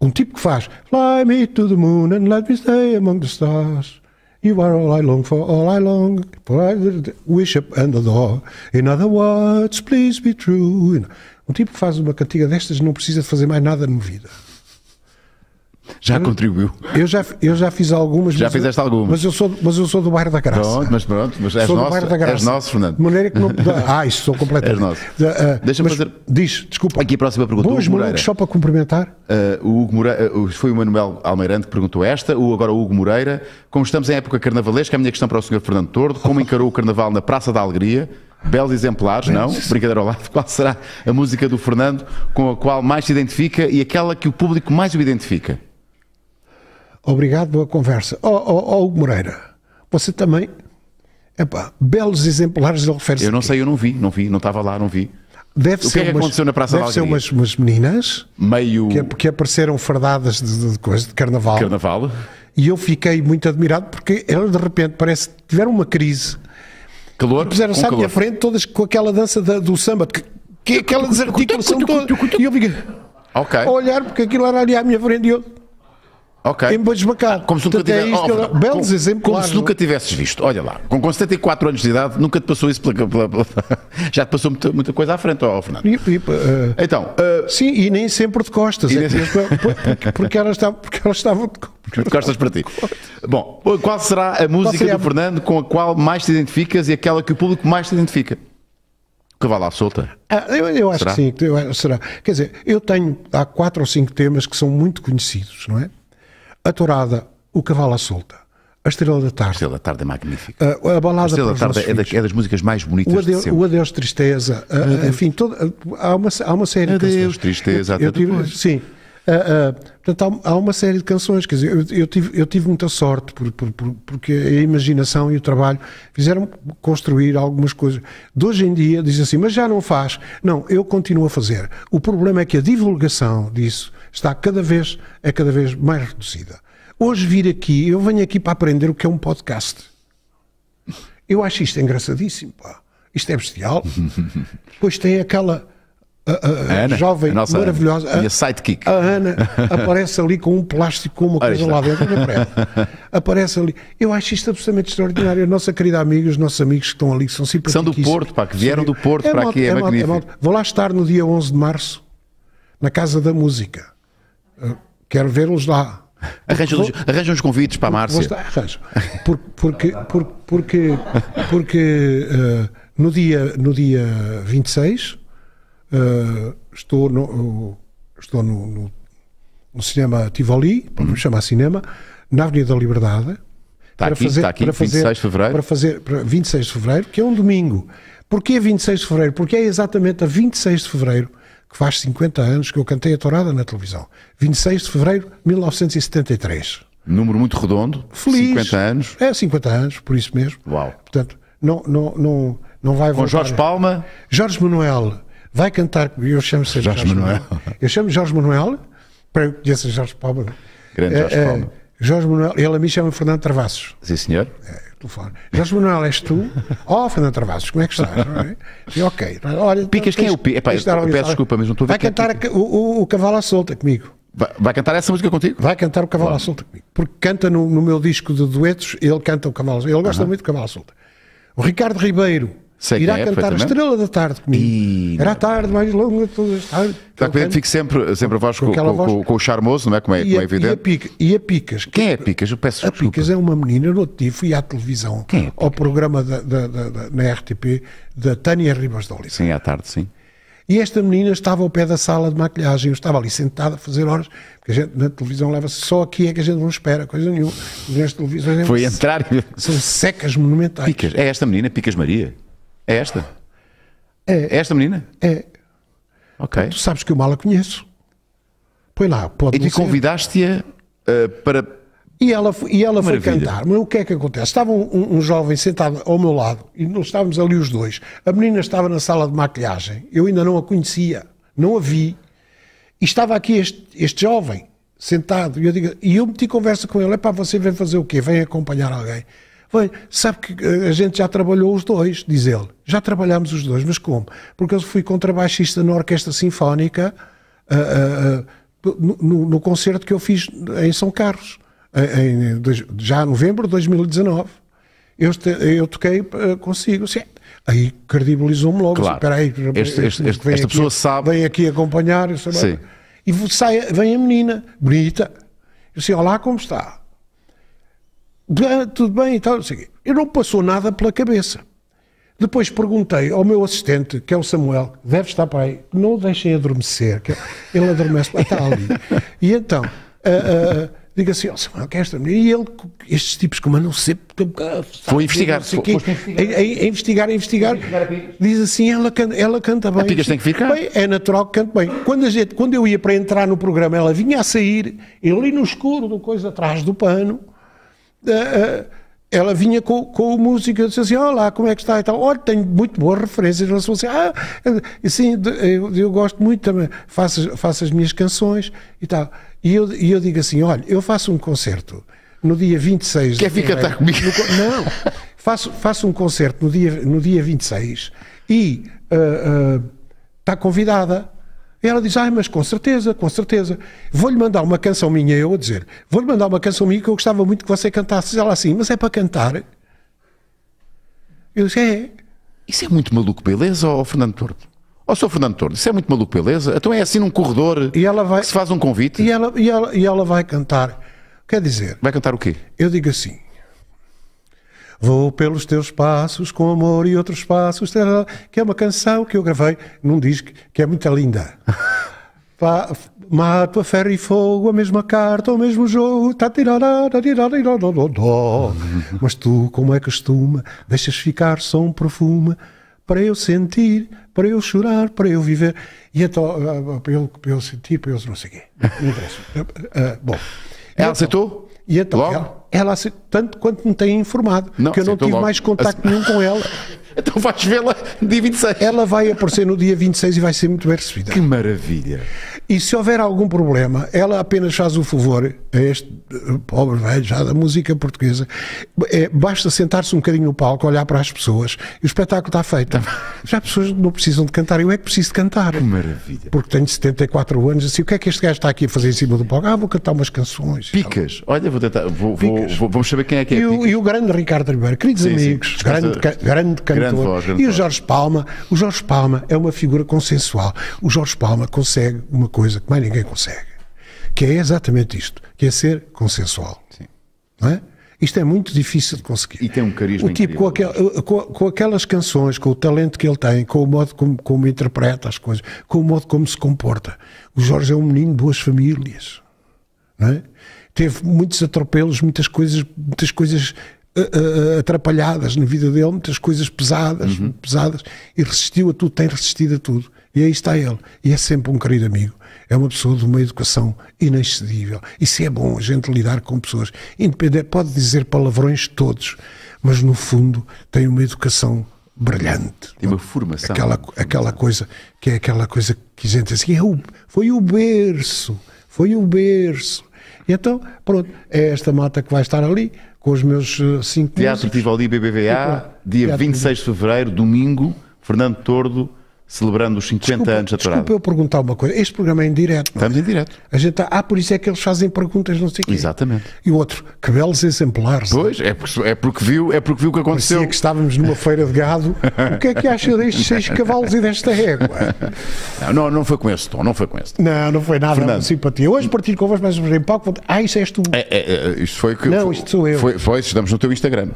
Um tipo que faz Fly me to the moon and let me stay among the stars. You are all I long for, all I long for. I wish up and adore. In other words, please be true. Um tipo que faz uma cantiga destas não precisa de fazer mais nada na vida. Já eu, contribuiu. Eu já, eu já fiz algumas. Já fizeste eu, algumas. Mas eu, sou, mas eu sou do bairro da Graça. Pronto, mas pronto, mas és sou nosso. Do bairro da Graça. És nosso, Fernando. De maneira que não. Ah, isso sou completamente. És nosso. Uh, Deixa-me fazer. Diz, desculpa. Aqui a próxima pergunta. Boas Moreira. só para cumprimentar. Uh, o Hugo Moreira, uh, foi o Manuel Almeirante que perguntou esta, o agora o Hugo Moreira. Como estamos em época carnavalesca, a minha questão para o Sr. Fernando Tordo, como encarou o carnaval na Praça da Alegria? belos exemplares, não? Brincadeira ao lado, qual será a música do Fernando com a qual mais se identifica e aquela que o público mais o identifica? Obrigado pela conversa. Ó oh, oh, oh, Hugo Moreira, você também. Epá, belos exemplares ele refere Eu não aqui. sei, eu não vi, não vi, não estava lá, não vi. Deve o ser que, é que umas, aconteceu na Praça Deve ser umas, umas, meninas meio que, que apareceram fardadas de, de coisa de carnaval. Carnaval. E eu fiquei muito admirado porque elas de repente parece que tiveram uma crise. Calor. E puseram-se à minha frente todas com aquela dança da, do samba, que, que aquela desarticulação toda. E eu fiquei okay. a olhar porque aquilo era ali à minha frente e eu Ok. Em boas Macar. Como se nunca é tivesse, oh, Belos exemplos. Como claro. se é? nunca tivesses visto. Olha lá, com, com 74 anos de idade, nunca te passou isso pela. pela, pela... já te passou muita, muita coisa à frente, ó, oh, Fernando. E, e, uh, então. Uh, sim, e nem sempre de costas. É nem... Porque, porque, ela estava, porque ela estava. de costas para ti. Bom, qual será a música seria... do Fernando com a qual mais te identificas e aquela que o público mais te identifica? Cavalo lá solta? Ah, eu, eu acho será? que sim, eu, será. Quer dizer, eu tenho há quatro ou cinco temas que são muito conhecidos, não é? A Tourada, O Cavalo à Solta, A Estrela da Tarde. A Estrela da Tarde é magnífica. A, a Balada a Estrela da Tarde é, da, é, das músicas mais bonitas o adeus, o adeus Tristeza, a, enfim, toda, há, uma, há uma série adeus, de canções. Adeus Tristeza, eu, eu tive, Sim. Uh, uh, portanto, há, há, uma série de canções. Quer dizer, eu, eu tive, eu tive muita sorte, por, por, por, porque a imaginação e o trabalho fizeram construir algumas coisas. De hoje em dia, dizem assim, mas já não faz. Não, eu continuo a fazer. O problema é que a divulgação disso está cada vez, é cada vez mais reduzida. Hoje vir aqui, eu venho aqui para aprender o que é um podcast. Eu acho isto engraçadíssimo, pá. Isto é bestial. Pois tem aquela a, a, a Ana, jovem, a nossa, maravilhosa. A, a sidekick. A Ana aparece ali com um plástico, com uma coisa lá dentro. Aparece ali. Eu acho isto absolutamente extraordinário. A nossa querida amiga, os nossos amigos que estão ali, que são simples. São do Porto, pá, que vieram do Porto é para mal, aqui, é, é, é Vou lá estar no dia 11 de março, na Casa da Música quero vê-los lá. Arranja, os convites para a Márcia. Estar, arranja. Por, porque, por, porque, porque uh, no, dia, no dia 26 uh, eh, estou no, estou no, no, no cinema Tivoli, uhum. chamar cinema, na Avenida da Liberdade. Está para aqui, fazer, está aqui, para fazer, 26 de Fevereiro. Para fazer, para 26 de Fevereiro, que é um domingo. Porquê 26 de Fevereiro? Porque é exatamente a 26 de Fevereiro que faz 50 anos que eu cantei a tourada na televisão. 26 de fevereiro de 1973. Número muito redondo. Feliz. 50 anos. É, 50 anos, por isso mesmo. Uau. Portanto, não, não, não, não vai voltar. Com Jorge Palma. Jorge Manuel vai cantar. Eu chamo Jorge, Jorge Manuel. Manuel. Eu chamo Jorge Manuel. Para eu que Jorge Palma. É? Grande é, Jorge é, Palma. Jorge Manuel, ele a mim chama Fernando Travassos. Sim, senhor. É, telefone. Jorge Manuel, és tu? oh, Fernando Travassos, como é que estás? e, é? ok. Olha, Picas, quem é o Picas? Eu peço desculpa, mas não estou a ver. Vai é cantar é o, o, o Cavalo à Solta comigo. Vai, vai, cantar essa música contigo? Vai cantar o Cavalo à Solta comigo. Porque canta no, no, meu disco de duetos, ele canta o Cavalo Ele gosta uh -huh. muito do Cavalo à Solta. O Ricardo Ribeiro, Sei irá é, cantar a Estrela da Tarde comigo. E... Era a tarde mais longa de todas as tardes. Está que identifique sempre, sempre a voz com, com, voz... com, com o charmoso, não é? Como é, e como é evidente. E a, Pica, e a Picas. Que... Quem é a Picas? Eu peço A desculpa. Picas é uma menina, no outro dia fui à televisão, é ao programa da, da, da, da, na RTP, da Tânia Ribas de Oliveira. Sim, à tarde, sim. E esta menina estava ao pé da sala de maquilhagem. Eu estava ali sentada a fazer horas, porque a gente na televisão leva-se só aqui é que a gente não espera, coisa nenhuma. Nas televisões é Foi entrar. São secas monumentais. Picas. É esta menina, Picas Maria. É esta? É. é esta menina? É. Ok. Tu sabes que eu mal a conheço. Põe lá, pode E te convidaste-a uh, para. E ela, e ela foi cantar. Mas o que é que acontece? Estava um, um, jovem sentado ao meu lado e nós estávamos ali os dois. A menina estava na sala de maquilhagem. Eu ainda não a conhecia, não a vi. E estava aqui este, este jovem sentado. E eu, digo, e eu meti conversa com ele: é pá, você vem fazer o quê? Vem acompanhar alguém sabe que eh, a gente já trabalhou os dois, diz ele. Já trabalhámos os dois, mas como? Porque eu fui contrabaixista na Orquestra Sinfónica uh, uh, no, no, concerto que eu fiz em São Carlos, em, já em novembro de 2019. Eu, eu toquei consigo. aí credibilizou-me logo. Claro. Espera aí, este, este, este, esta pessoa sabe. Vem aqui acompanhar. Sei, e sai, vem a menina, bonita. Eu disse: Olá, como está? tudo bem e tal, não sei o quê. E não passou nada pela cabeça. Depois perguntei ao meu assistente, que é o Samuel, deve estar para aí, não o deixem adormecer, que ele adormece, está ali. E então, uh, digo assim, ó oh, Samuel, que é esta E ele, estes tipos, como eu não sei... Vou investigar. foi, investigar, investigar, investigar diz assim, ela, canta, ela canta bem. A Pigas tem que ficar. Bem, é natural que cante bem. Quando, a gente, quando eu ia para entrar no programa, ela vinha a sair, eu ali no escuro, no coisa atrás do pano... Eh, ela vinha com, com o músico, eu disse assim, olá, como é que está e tal, olha, tenho muito boas referências, ela assim, ah, eh, sim, eu, eu, gosto muito também, faço, faço as minhas canções e tal, e eu, e eu digo assim, olha, eu faço um concerto no dia 26... Quer ficar cantar comigo? No, não, faço, faço um concerto no dia, no dia 26 e está uh, uh, convidada, e ela diz: Ai, mas com certeza, com certeza. Vou-lhe mandar uma canção minha, eu a dizer: Vou-lhe mandar uma canção minha que eu gostava muito que você cantasse. Ela assim: Mas é para cantar? Eu disse: É. Isso é muito maluco, beleza, ou Fernando Torto? Ó, oh, Fernando Tordo isso é muito maluco, beleza? Então é assim num corredor e ela vai, que se faz um convite? E ela, e, ela, e ela vai cantar. Quer dizer. Vai cantar o quê? Eu digo assim: Vou pelos teus passos com amor e outros passos, que é uma canção que eu gravei num disco que é muito linda. Mato, a ferro e fogo, a mesma carta, o mesmo jogo. Mas tu, como é costume, deixas ficar só um perfume para eu sentir, para eu chorar, para eu viver. E então, ah, ah, ah, para eu, para eu sentir, para eu não sei o quê. Não interessa. Uh, bom. Ela aceitou? E então, ela, ela aceitou tanto quanto me têm informado, não, que eu não tive logo. mais contacto nenhum com ela. Então vais vê-la dia 26. Ela vai aparecer no dia 26 e vai ser muito bem recebida. Que maravilha! E se houver algum problema, ela apenas faz o favor a este eh, pobre velho já da música portuguesa. É, basta sentar-se um bocadinho no palco, olhar para as pessoas e o espetáculo está feito. Tá. Já as pessoas não precisam de cantar, eu é que preciso de cantar. Que maravilha! Porque tenho 74 anos, assim, o que é que este gajo está aqui a fazer em cima do palco? Ah, vou cantar umas canções. Picas, olha, vou tentar, vou, vou, vou, vamos saber quem é que é. E o, e o grande Ricardo Ribeiro, queridos sim, amigos, sim. Grande, grande cantor. Grande voz, grande e o Jorge Palma, o Jorge Palma é uma figura consensual. O Jorge Palma consegue uma coisa que mais ninguém consegue, que é exatamente isto, que é ser consensual. Sim. Não é? Isto é muito difícil de conseguir. E tem um carisma o tipo, com, aquel, eh, com, com, aquelas canções, com o talento que ele tem, com o modo como, como interpreta as coisas, com o modo como se comporta. O Jorge é um menino de boas famílias. Não é? teve muitos atropelos, muitas coisas, muitas coisas eh, eh, eh, atrapalhadas na vida dele, muitas coisas pesadas, uhum. pesadas, e resistiu a tudo, tem resistido a tudo. E aí está ele. E é sempre um querido amigo. É uma pessoa de uma educação inexcedível. Isso é bom, a gente lidar com pessoas. Independente, pode dizer palavrões todos, mas no fundo tem uma educação brilhante. Tem uma formação. Aquela, aquela coisa que é aquela coisa que a gente diz assim, é o, foi o berço, foi o berço. E então, pronto, é esta mata que vai estar ali, com os meus eh, cinco Teatro músicos. Tivoli BBVA, dia 26 de Fevereiro, domingo, Fernando Tordo, celebrando os 50 desculpa, anos da Tourada. Desculpa eu perguntar uma coisa. Este programa é em direto. Estamos em direto. A gente está, ah, por isso é que eles fazem perguntas, não sei o quê. Exatamente. E o outro, que belos exemplares. Pois, é porque, é porque, viu, é porque viu o que aconteceu. Parecia que estávamos numa feira de gado. o que é que acha destes seis cavalos e desta régua? Não, não, foi com esse tom, não foi com esse tom. Não, não foi nada, é Fernando. simpatia. Hoje partilho convosco, mas em palco, ah, isso és tu. É, é, é, isto foi que... Não, foi, isto sou eu. Foi, foi, estamos no teu Instagram.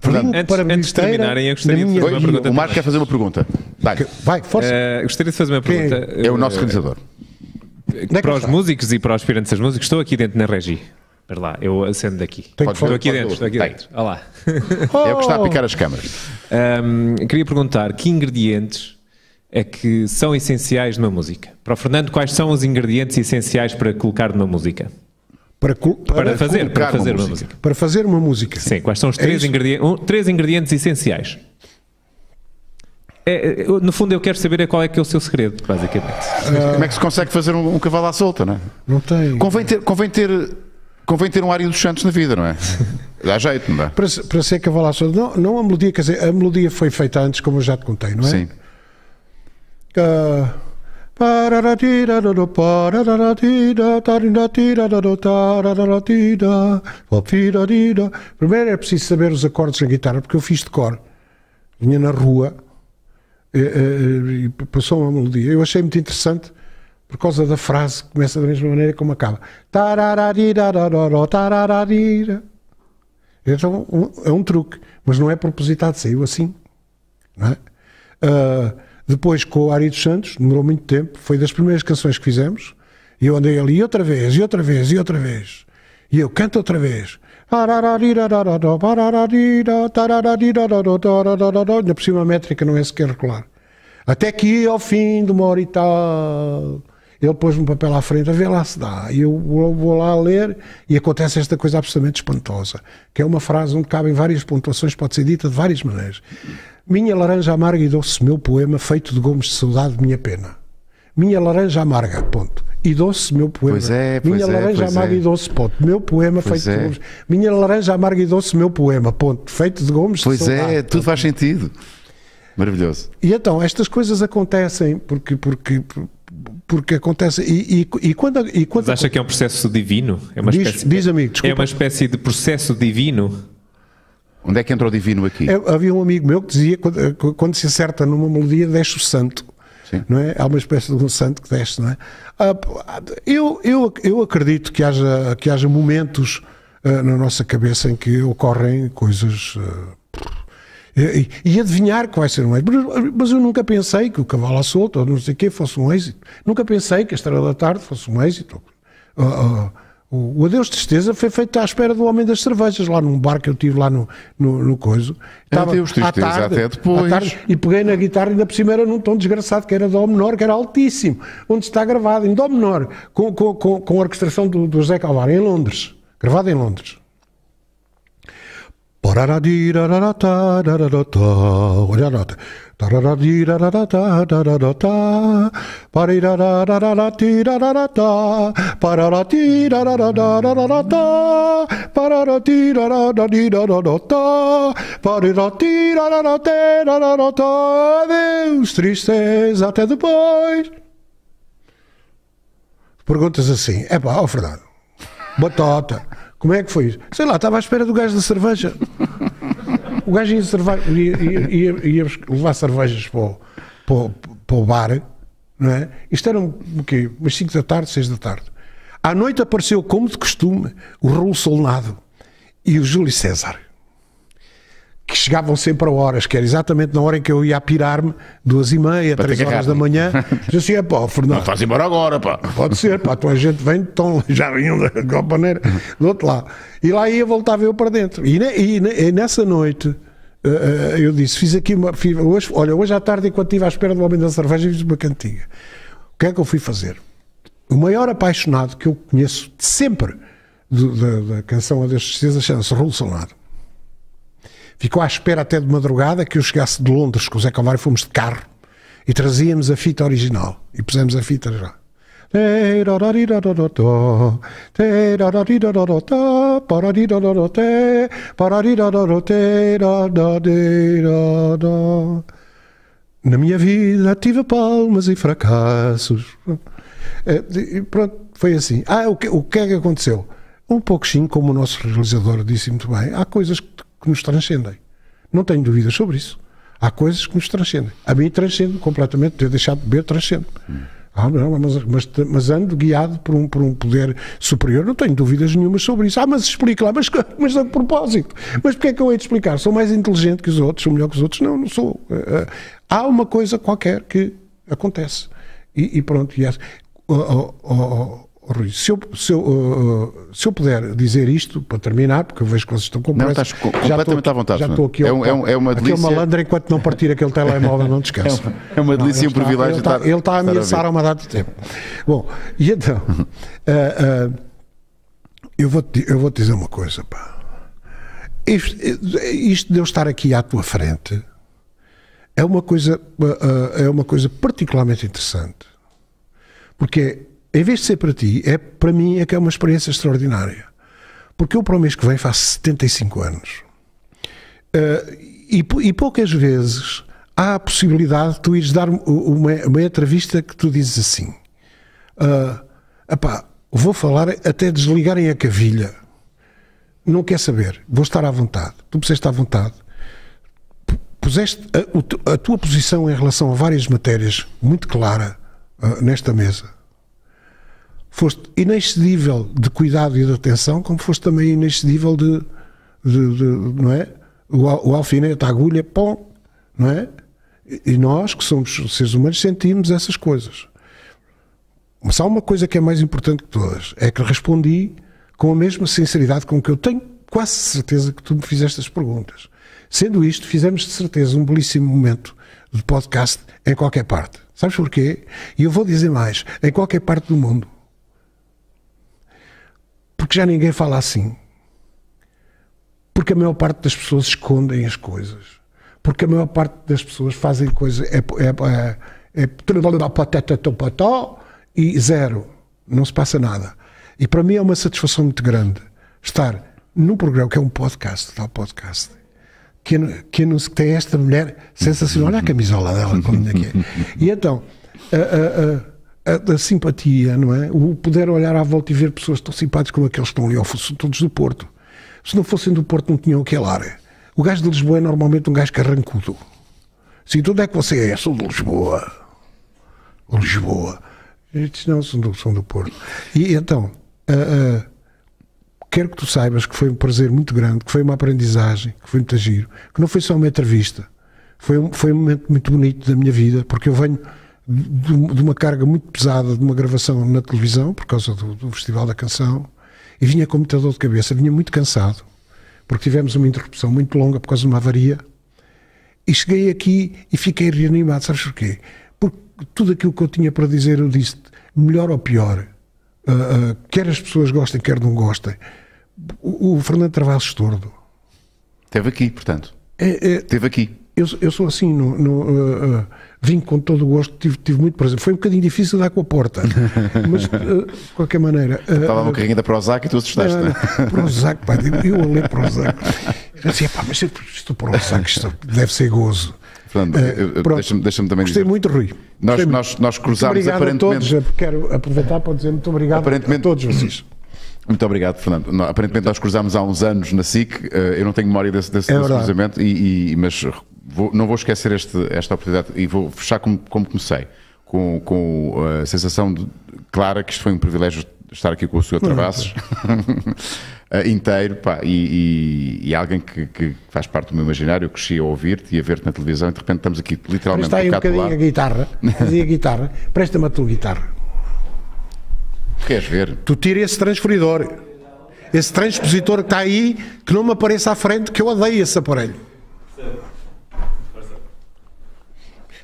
Portanto, antes, antes de terminarem, eu gostaria de fazer uma pergunta. O Marco quer fazer uma pergunta. Vai, Vai força. Uh, gostaria de fazer uma pergunta. É, é o nosso eh, realizador. Uh, para os músicos e para os aspirantes das músicas, estou aqui dentro na regi. Espera lá, eu acendo daqui. Pode estou aqui dentro, estou aqui dentro. Olha lá. É o que está a picar as câmaras. Um, queria perguntar que ingredientes é que são essenciais numa música? Para o Fernando, quais são os ingredientes essenciais para colocar numa música? Para, para, para, fazer, para fazer uma música. uma música. Para fazer uma música. Sim, quais são os é três, ingredientes, um, três ingredientes essenciais? É, é no fundo, eu quero saber é qual é que é o seu segredo, basicamente. Uh, Como é que se consegue fazer um, um cavalo à solta, não é? Não tem. Convém ter, convém ter, convém ter um ar dos Santos na vida, não é? Dá jeito, não dá? Para, para ser cavalo à solta, não, não a melodia, quer dizer, a melodia foi feita antes, como eu já te contei, não é? Sim. Uh, Primeiro é preciso saber os acordes da guitarra, porque eu fiz de cor. Vinha na rua eh, eh, eh, e passou uma melodia. Eu achei muito interessante por causa da frase que começa da mesma maneira como acaba. Então é um truque, mas não é propositado, saiu assim. Não é? Uh, depois, com o Ari dos Santos, demorou muito tempo, foi das primeiras canções que fizemos, e eu andei ali outra vez, e outra vez, e outra vez. E eu canto outra vez. Ainda por cima a métrica não é sequer regular. Até que ao fim de uma hora e tal ele pôs-me um papel à frente a ver lá se dá. E eu vou lá ler e acontece esta coisa absolutamente espantosa, que é uma frase onde cabem várias pontuações, pode ser dita de várias maneiras. Minha laranja amarga e doce, meu poema feito de gomes de saudade, minha pena. Minha laranja amarga, ponto. E doce, meu poema. Pois é, pois Minha é, laranja pois amarga é. e doce, ponto. Meu poema pois feito é. de gomes. Minha laranja amarga e doce, meu poema, ponto. Feito de gomes pois de saudade. Pois é, tudo ponto. faz sentido. Maravilhoso. E então, estas coisas acontecem porque, porque, porque acontece. E, e, e quando, e quando Mas acha que é um processo divino? É uma diz, espécie, diz amigo, é desculpa. É uma espécie de processo divino? Onde é que entra o divino aqui? Eu, havia um amigo meu que dizia quando, quando se acerta numa melodia desce o santo. Sim. Não é? Há uma espécie de um santo que desce, não é? Ah, eu, eu, eu acredito que haja, que haja momentos ah, na nossa cabeça em que ocorrem coisas ah, e, adivinhar que vai ser um êxito. Mas, eu nunca pensei que o Cavalo à Solta, ou não sei o quê, fosse um êxito. Nunca pensei que a Estrela da Tarde fosse um êxito. Uh, uh, o, o Adeus Tristeza foi feito à espera do Homem das Cervejas, lá num bar que eu tive lá no, no, no Coiso. Estava Adeus Tristeza, tarde, até depois. Tarde, e peguei na guitarra, ainda por cima era num tom desgraçado, que era Dó menor, que era altíssimo, onde está gravado, em Dó menor, com, com, com, com a orquestração do, do José Calvário, em Londres. Gravado em Londres. Olha a nota. Adeus, tristeza, até depois. Perguntas assim, é pá, ó Fernando, batota. Como é que foi isso? Sei lá, estava à espera do gajo da cerveja. O gajo ia, cerveja, ia, ia, ia levar cervejas para o, para, o, para o bar, não é? Isto era um, o quê? Umas 5 da tarde, 6 da tarde. À noite apareceu, como de costume, o Raul Solnado e o Júlio César que chegavam sempre a horas, que era exatamente na hora em que eu ia a pirar-me, duas e meia, Para três horas da manhã. Dizia assim, é pá, oh, Fernando. Não estás embora agora, pá. Pode ser, pá, então a gente vem, tom, já vinham da companheira, do outro lado. E lá ia, voltava eu para dentro. E, e, e nessa noite, uh, eu disse, fiz aqui uma. Fiz, hoje, olha, hoje à tarde, enquanto estive à espera do homem da cerveja, fiz uma cantiga. O que é que eu fui fazer? O maior apaixonado que eu conheço sempre da, canção A Deus Tristeza chama-se Rolsonado. Ficou à espera até de madrugada que eu chegasse de Londres com o Zé Calvário, fomos de carro e trazíamos a fita original e pusemos a fita já. Na minha vida tive palmas e fracassos. É, e pronto, foi assim. Ah, o que, o que é que aconteceu? Um pouquinho, como o nosso realizador disse muito bem, há coisas que que nos transcendem. Não tenho dúvidas sobre isso. Há coisas que nos transcendem. A mim transcendo completamente. Ter deixado de beber transcendo. Hum. Ah, não, mas, mas, mas, ando guiado por um, por um poder superior, não tenho dúvidas nenhuma sobre isso. Ah, mas explica lá, mas, mas a propósito, mas porquê é que eu hei de explicar? Sou mais inteligente que os outros, sou melhor que os outros? Não, não sou. Eh, eh, há uma coisa qualquer que acontece. E, e pronto, e é, oh, oh, oh, Rui, se eu, se, eu, se eu puder dizer isto, para terminar, porque eu vejo que vocês estão com pressa, Não, estás com, completamente aqui, à vontade. Já estou aqui é, um, é, um, é uma é delícia. Aquele malandro, enquanto não partir aquele telemóvel, não descansa. É uma, é uma delícia e um privilégio estar, Ele está a ameaçar a uma data de tempo. Bom, e então, uh, uh, eu vou-te eu vou dizer uma coisa, pá. Isto, isto de eu estar aqui à tua frente é uma coisa, ah, é uma coisa particularmente interessante. Porque é em vez de ser para ti, é para mim é que é uma experiência extraordinária. Porque eu para o mês que vem faço 75 anos. Uh, e, e, poucas vezes há a possibilidade de tu ires dar uma, uma entrevista que tu dizes assim: uh, epá, vou falar até desligarem a cavilha. Não quer saber, vou estar à vontade. Tu puseste à vontade. Puseste a, a tua posição em relação a várias matérias muito clara uh, nesta mesa foste inexcedível de cuidado e de atenção, como foste também inexcedível de, de, de não é? O, o alfinete, a agulha, pão, não é? E nós, que somos seres humanos, sentimos essas coisas. Mas há uma coisa que é mais importante que todas: é que respondi com a mesma sinceridade com que eu tenho quase certeza que tu me fizeste as perguntas. Sendo isto, fizemos de certeza um belíssimo momento de podcast em qualquer parte. Sabes porquê? E eu vou dizer mais: em qualquer parte do mundo porque já ninguém fala assim. Porque a maior parte das pessoas escondem as coisas. Porque a maior parte das pessoas fazem coisas. É, é, é, é, e zero. Não se passa nada. E para mim é uma satisfação muito grande estar num programa que é um podcast, tal podcast, que, que, que tem esta mulher sensacional. Olha a camisola dela, como é que é. E então. Uh, uh, uh, a, da simpatia, não é? O poder olhar à volta e ver pessoas tão simpáticas como aqueles que estão ali ou todos do Porto. Se não fossem do Porto, não tinham aquele é ar. É? O gajo de Lisboa é normalmente um gajo carrancudo. Sim, de onde é que você é? Sou de Lisboa. Lisboa. Eu não, são do, são do Porto. E então, uh, uh, quero que tu saibas que foi um prazer muito grande, que foi uma aprendizagem, que foi muito giro, que não foi só uma entrevista. Foi um, foi um momento muito bonito da minha vida, porque eu venho de, uma carga muito pesada de uma gravação na televisão, por causa do, do Festival da Canção, e vinha com muita dor de cabeça, vinha muito cansado, porque tivemos uma interrupção muito longa por causa de uma avaria. E cheguei aqui e fiquei reanimado, sabes porquê? Porque tudo aquilo que eu tinha para dizer, eu disse, melhor ou pior, uh, uh, quer as pessoas gostem, quer não gostem. O, o Fernando Travassos é Tordo. Esteve aqui, portanto. É, é, Esteve aqui. Eu, eu sou assim, no, no uh, ah, vim com todo o gosto, tive, tive muito prazer. Foi um bocadinho difícil dar com a porta, mas uh, de qualquer maneira. Uh, Estava uma carrinha da Prozac e tu assustaste, não? não. Prozac, pá, eu a ler Prozac. Eu disse, pá, mas isto Prozac, isto deve ser gozo. Fernando, uh, deixa-me deixa também Gostei dizer. muito, Rui. Nós, Gostei nós, nós cruzámos muito aparentemente. A todos, quero aproveitar para dizer muito obrigado aparentemente, a todos vocês. Muito obrigado, Fernando. aparentemente nós cruzámos há uns anos na SIC, eu não tenho memória desse, desse, é desse cruzamento, e, e, mas vou, não vou esquecer este, esta oportunidade e vou fechar como, como comecei, com, com eh, a sensação de, clara que isto foi um privilégio estar aqui com o Sr. Travassos uhum. eh, inteiro pá, e, e, e, alguém que, que, faz parte do meu imaginário, eu cresci a ouvir-te e a ver-te na televisão e de repente estamos aqui literalmente Está aí um bocadinho a guitarra, a guitarra, presta-me a tua guitarra. Queres ver? Tu tira esse transferidor, esse transpositor que está aí, que não me apareça à frente, que eu odeio esse aparelho. Sim.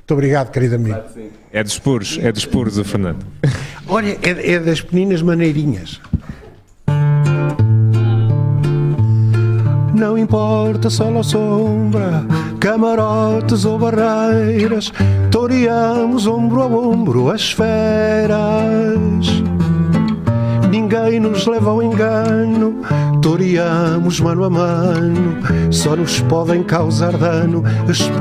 Muito obrigado, querido amigo. Claro que é dos puros, é dos puros o Fernando. Olha, é, é das pequeninas maneirinhas. Não importa sol ou sombra, camarotes ou barreiras, toreamos ombro a ombro as feras. Ninguém nos leva ao engano, toreamos mano a mano, só nos podem causar dano. Esperas.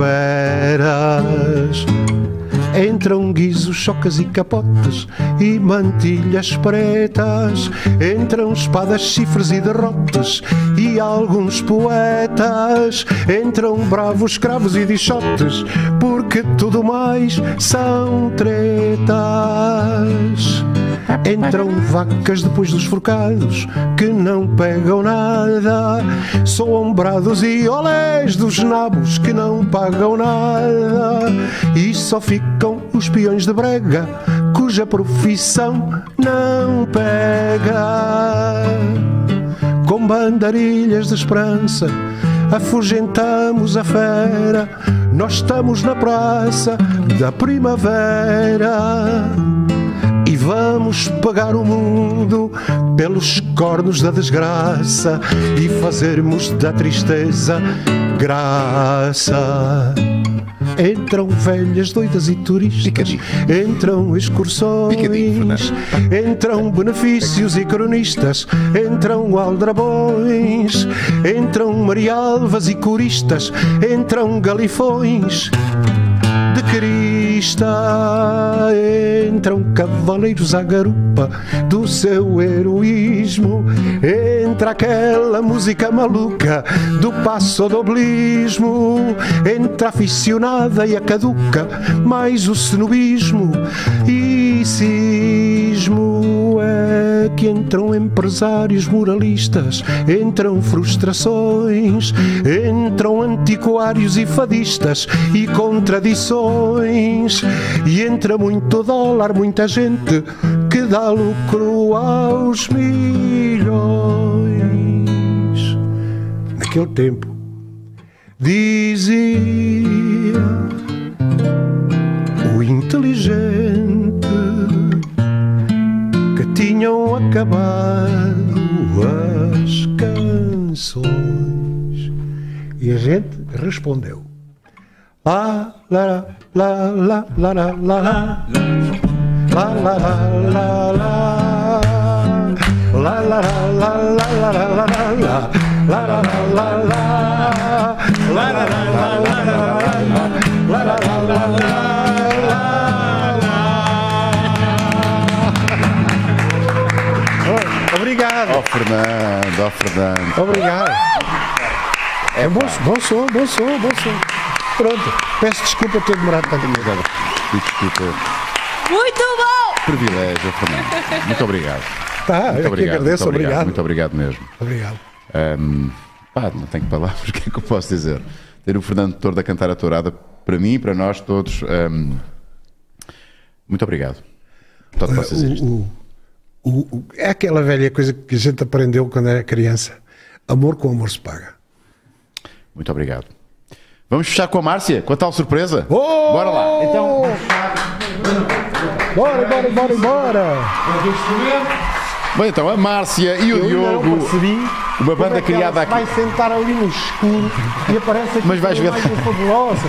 Entram guizos, chocas e capotes e mantilhas pretas. Entram espadas, chifres e derrotas e alguns poetas. Entram bravos, cravos e dichotes, porque tudo mais são tretas. Entram vacas depois dos forcados que não pegam nada. Soam brados e olés dos nabos que não pagam nada. E só ficam os peões de brega cuja profissão não pega. Com bandarilhas de esperança afugentamos a fera. Nós estamos na praça da primavera vamos pagar o mundo pelos cornos da desgraça e fazermos da tristeza graça. Entram velhas doidas e turistas, entram excursões, entram benefícios e cronistas, entram aldrabões, entram marialvas e coristas, entram galifões de querido Entram cavaleiros à garupa do seu heroísmo. Entra aquela música maluca do passo doblismo. Entra aficionada e a caduca, mais o cenobismo e cismo é que entram empresários moralistas, entram frustrações, entram antiquários e fadistas e contradições. E entra muito dólar, muita gente que dá lucro aos milhões. Naquele tempo dizia acabado as canções. E a gente respondeu. Lá, lá, lá, lá, lá, lá, lá, lá, lá, lá, lá, lá, lá, lá, lá, lá, lá, lá, lá, lá la la la la Obrigado. oh, Fernando, oh, Fernando. Obrigado. É, é bom, bom som, bom som, bom som. Pronto, peço desculpa por ter demorado tanto tempo. Desculpa. Muito bom! Privilégio, Fernando. Muito obrigado. Tá, muito eu obrigado, agradeço, muito obrigado, obrigado, Muito obrigado mesmo. Obrigado. Um, pá, não tenho palavras, o que é que eu posso dizer? Ter o Fernando Tordo a cantar a tourada, para mim e para nós todos, um, muito obrigado. Tanto uh, posso dizer isto. Uh, uh. O, o, é aquela velha coisa que a gente aprendeu quando era criança. Amor com amor se paga. Muito obrigado. Vamos fechar com a Márcia? Com a tal surpresa? Oh! Bora lá. Então. Bora, bora, bora, bora. Bem, então, a Márcia e o Eu Diogo. percebi uma é banda é criada aqui. Vai sentar ali no escuro e aparece aqui Mas vais ver. fabulosa.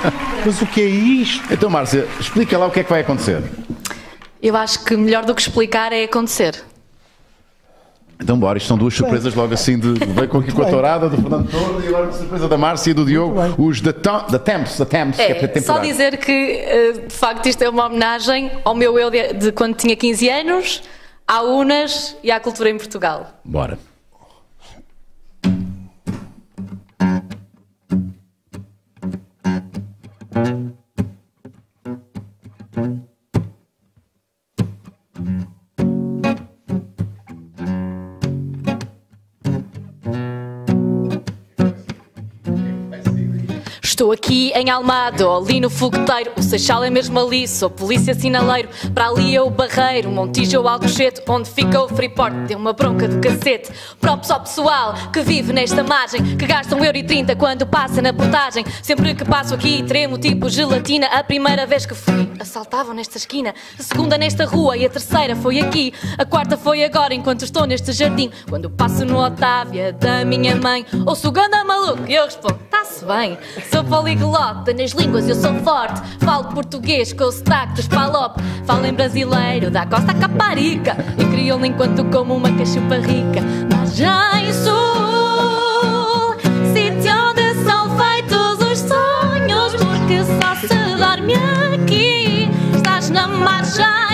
Mas o que é isto? Então, Márcia, explica lá o que é que vai acontecer. Eu acho que melhor do que explicar é acontecer. Então, bora, isto são duas surpresas logo assim de. Veio com, aqui com a tourada do Fernando Torres e agora com a surpresa da Márcia e do Diogo, os da, da Temps, da Temps, é, que é, é Só dizer que, eh, de facto, isto é uma homenagem ao meu eu de, de quando tinha 15 anos, à UNAS e à cultura em Portugal. Bora. aqui em Almado, ali no fogueteiro, o Seixal é mesmo ali, sou polícia sinaleiro, para ali é o Barreiro, Montijo é ou Alcochete, onde fica o Freeport, tem uma bronca do cacete. Props ao pessoal que vive nesta margem, que gasta 1,30€ quando passa na portagem, sempre que passo aqui tremo tipo gelatina, a primeira vez que fui assaltavam nesta esquina, a segunda nesta rua e a terceira foi aqui, a quarta foi agora enquanto estou neste jardim, quando passo no Otávia da minha mãe, ouço o ganda maluco e eu respondo, tá-se bem, sou polic Glop, nas línguas eu sou forte. Falo português com o sotaque dos palop. Falo em brasileiro, da costa caparica. E crioulo enquanto como uma cachupa rica. Mas já em sul, sítio onde são feitos os sonhos. Porque só se dorme aqui. Estás na marcha.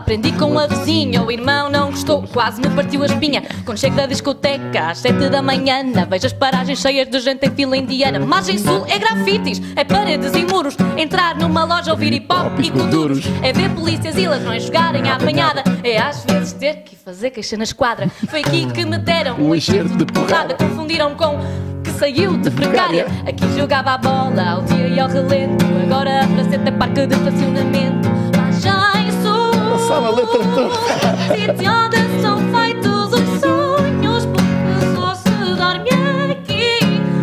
aprendi com a vizinha. O irmão não gostou, quase me partiu a espinha. Quando chego da discoteca às sete da manhã, vejo as paragens cheias de gente em fila indiana. Margem sul é grafites, é paredes e muros. Entrar numa loja, ouvir hip hop e culturos. É ver polícias e ladrões jogarem à apanhada. É às vezes ter que fazer queixa na esquadra. Foi aqui que me deram um enxerto de porrada. Confundiram com que saiu de precária. Aqui jogava a bola ao dia e ao relento. Agora a praceta até parque de estacionamento. Margem passar a letra são feitos os sonhos, porque só se dorme aqui.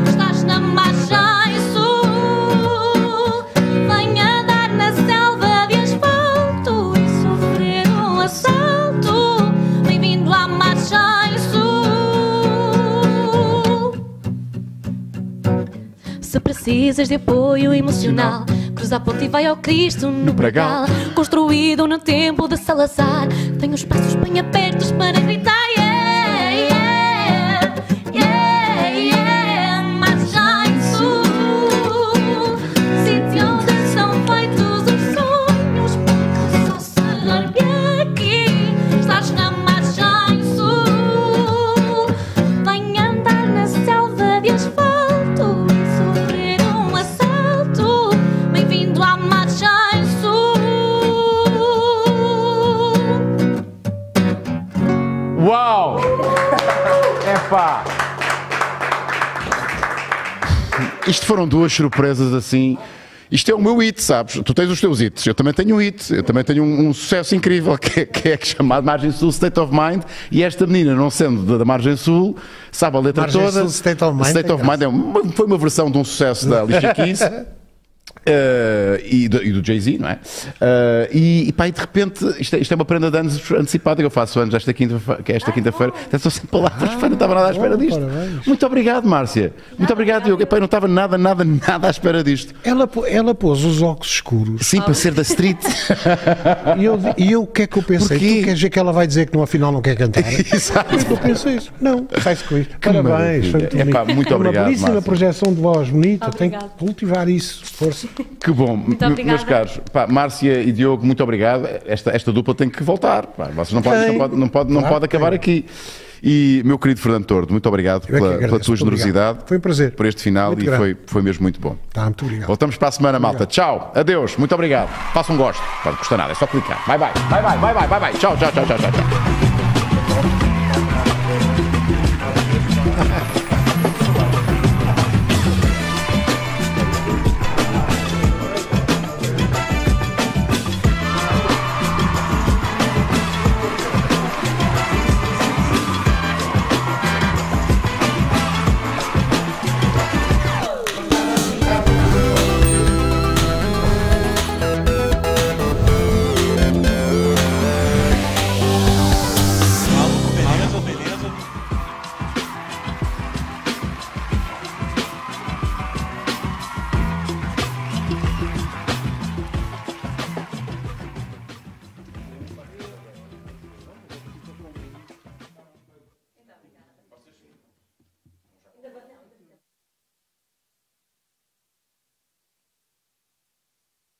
Estás na margem sul. Vem andar na selva de asfalto e sofrer um assalto. Bem-vindo à margem sul. Se precisas de apoio emocional cruzes à ponte e vai ao Cristo no, no Construído no tempo de Salazar. Tenho os passos bem abertos para gritar. pá! Isto foram duas surpresas assim. Isto é o meu hit, sabes? Tu tens os teus hits, eu também tenho um hit, eu também tenho um, um sucesso incrível que é, que é chamado Margem Sul State of Mind e esta menina, não sendo da, da Margem Sul, sabe a letra Margem toda. Margem Sul State of Mind. State of Mind é uma, foi uma versão de um sucesso da Alicia Keys. Uh, e do, do Jay-Z, não é? Uh, e, e pá, e de repente, isto é, isto é, uma prenda de anos antecipada que eu faço anos esta quinta-feira. É esta quinta-feira. Estou ah, sem palavras, ah, não estava nada à espera disto. Parabéns. Muito obrigado, Márcia. Muito obrigado, Diogo. Epá, não estava nada, nada, nada à espera disto. Ela, ela pôs os óculos escuros. Sim, para ser da street. e eu, e eu o que é que eu pensei? Porque... Tu quer dizer que ela vai dizer que no afinal não quer cantar? Exato. Eu pensei isso. Não, sai-se com isto. Parabéns. Foi muito, é, pá, muito obrigado. Uma belíssima Márcia. projeção de voz bonita. Obrigado. Tem que cultivar isso. Força. Que bom. Muito Meus caros, pá, Márcia e Diogo, muito obrigado. Esta, esta dupla tem que voltar. Pá, vocês não podem não pode, não pode, não claro, pode acabar aqui. E, meu querido Fernando Tordo, muito obrigado é pela, pela, tua generosidade. Foi um prazer. Por este final muito e foi, foi mesmo muito bom. Tá, muito obrigado. Voltamos para a semana, malta. Tchau. Adeus. Muito obrigado. Faça um gosto. Não custa nada, é só clicar. Bye bye. Bye bye. Bye bye. Bye bye. Tchau, tchau, tchau, tchau, tchau.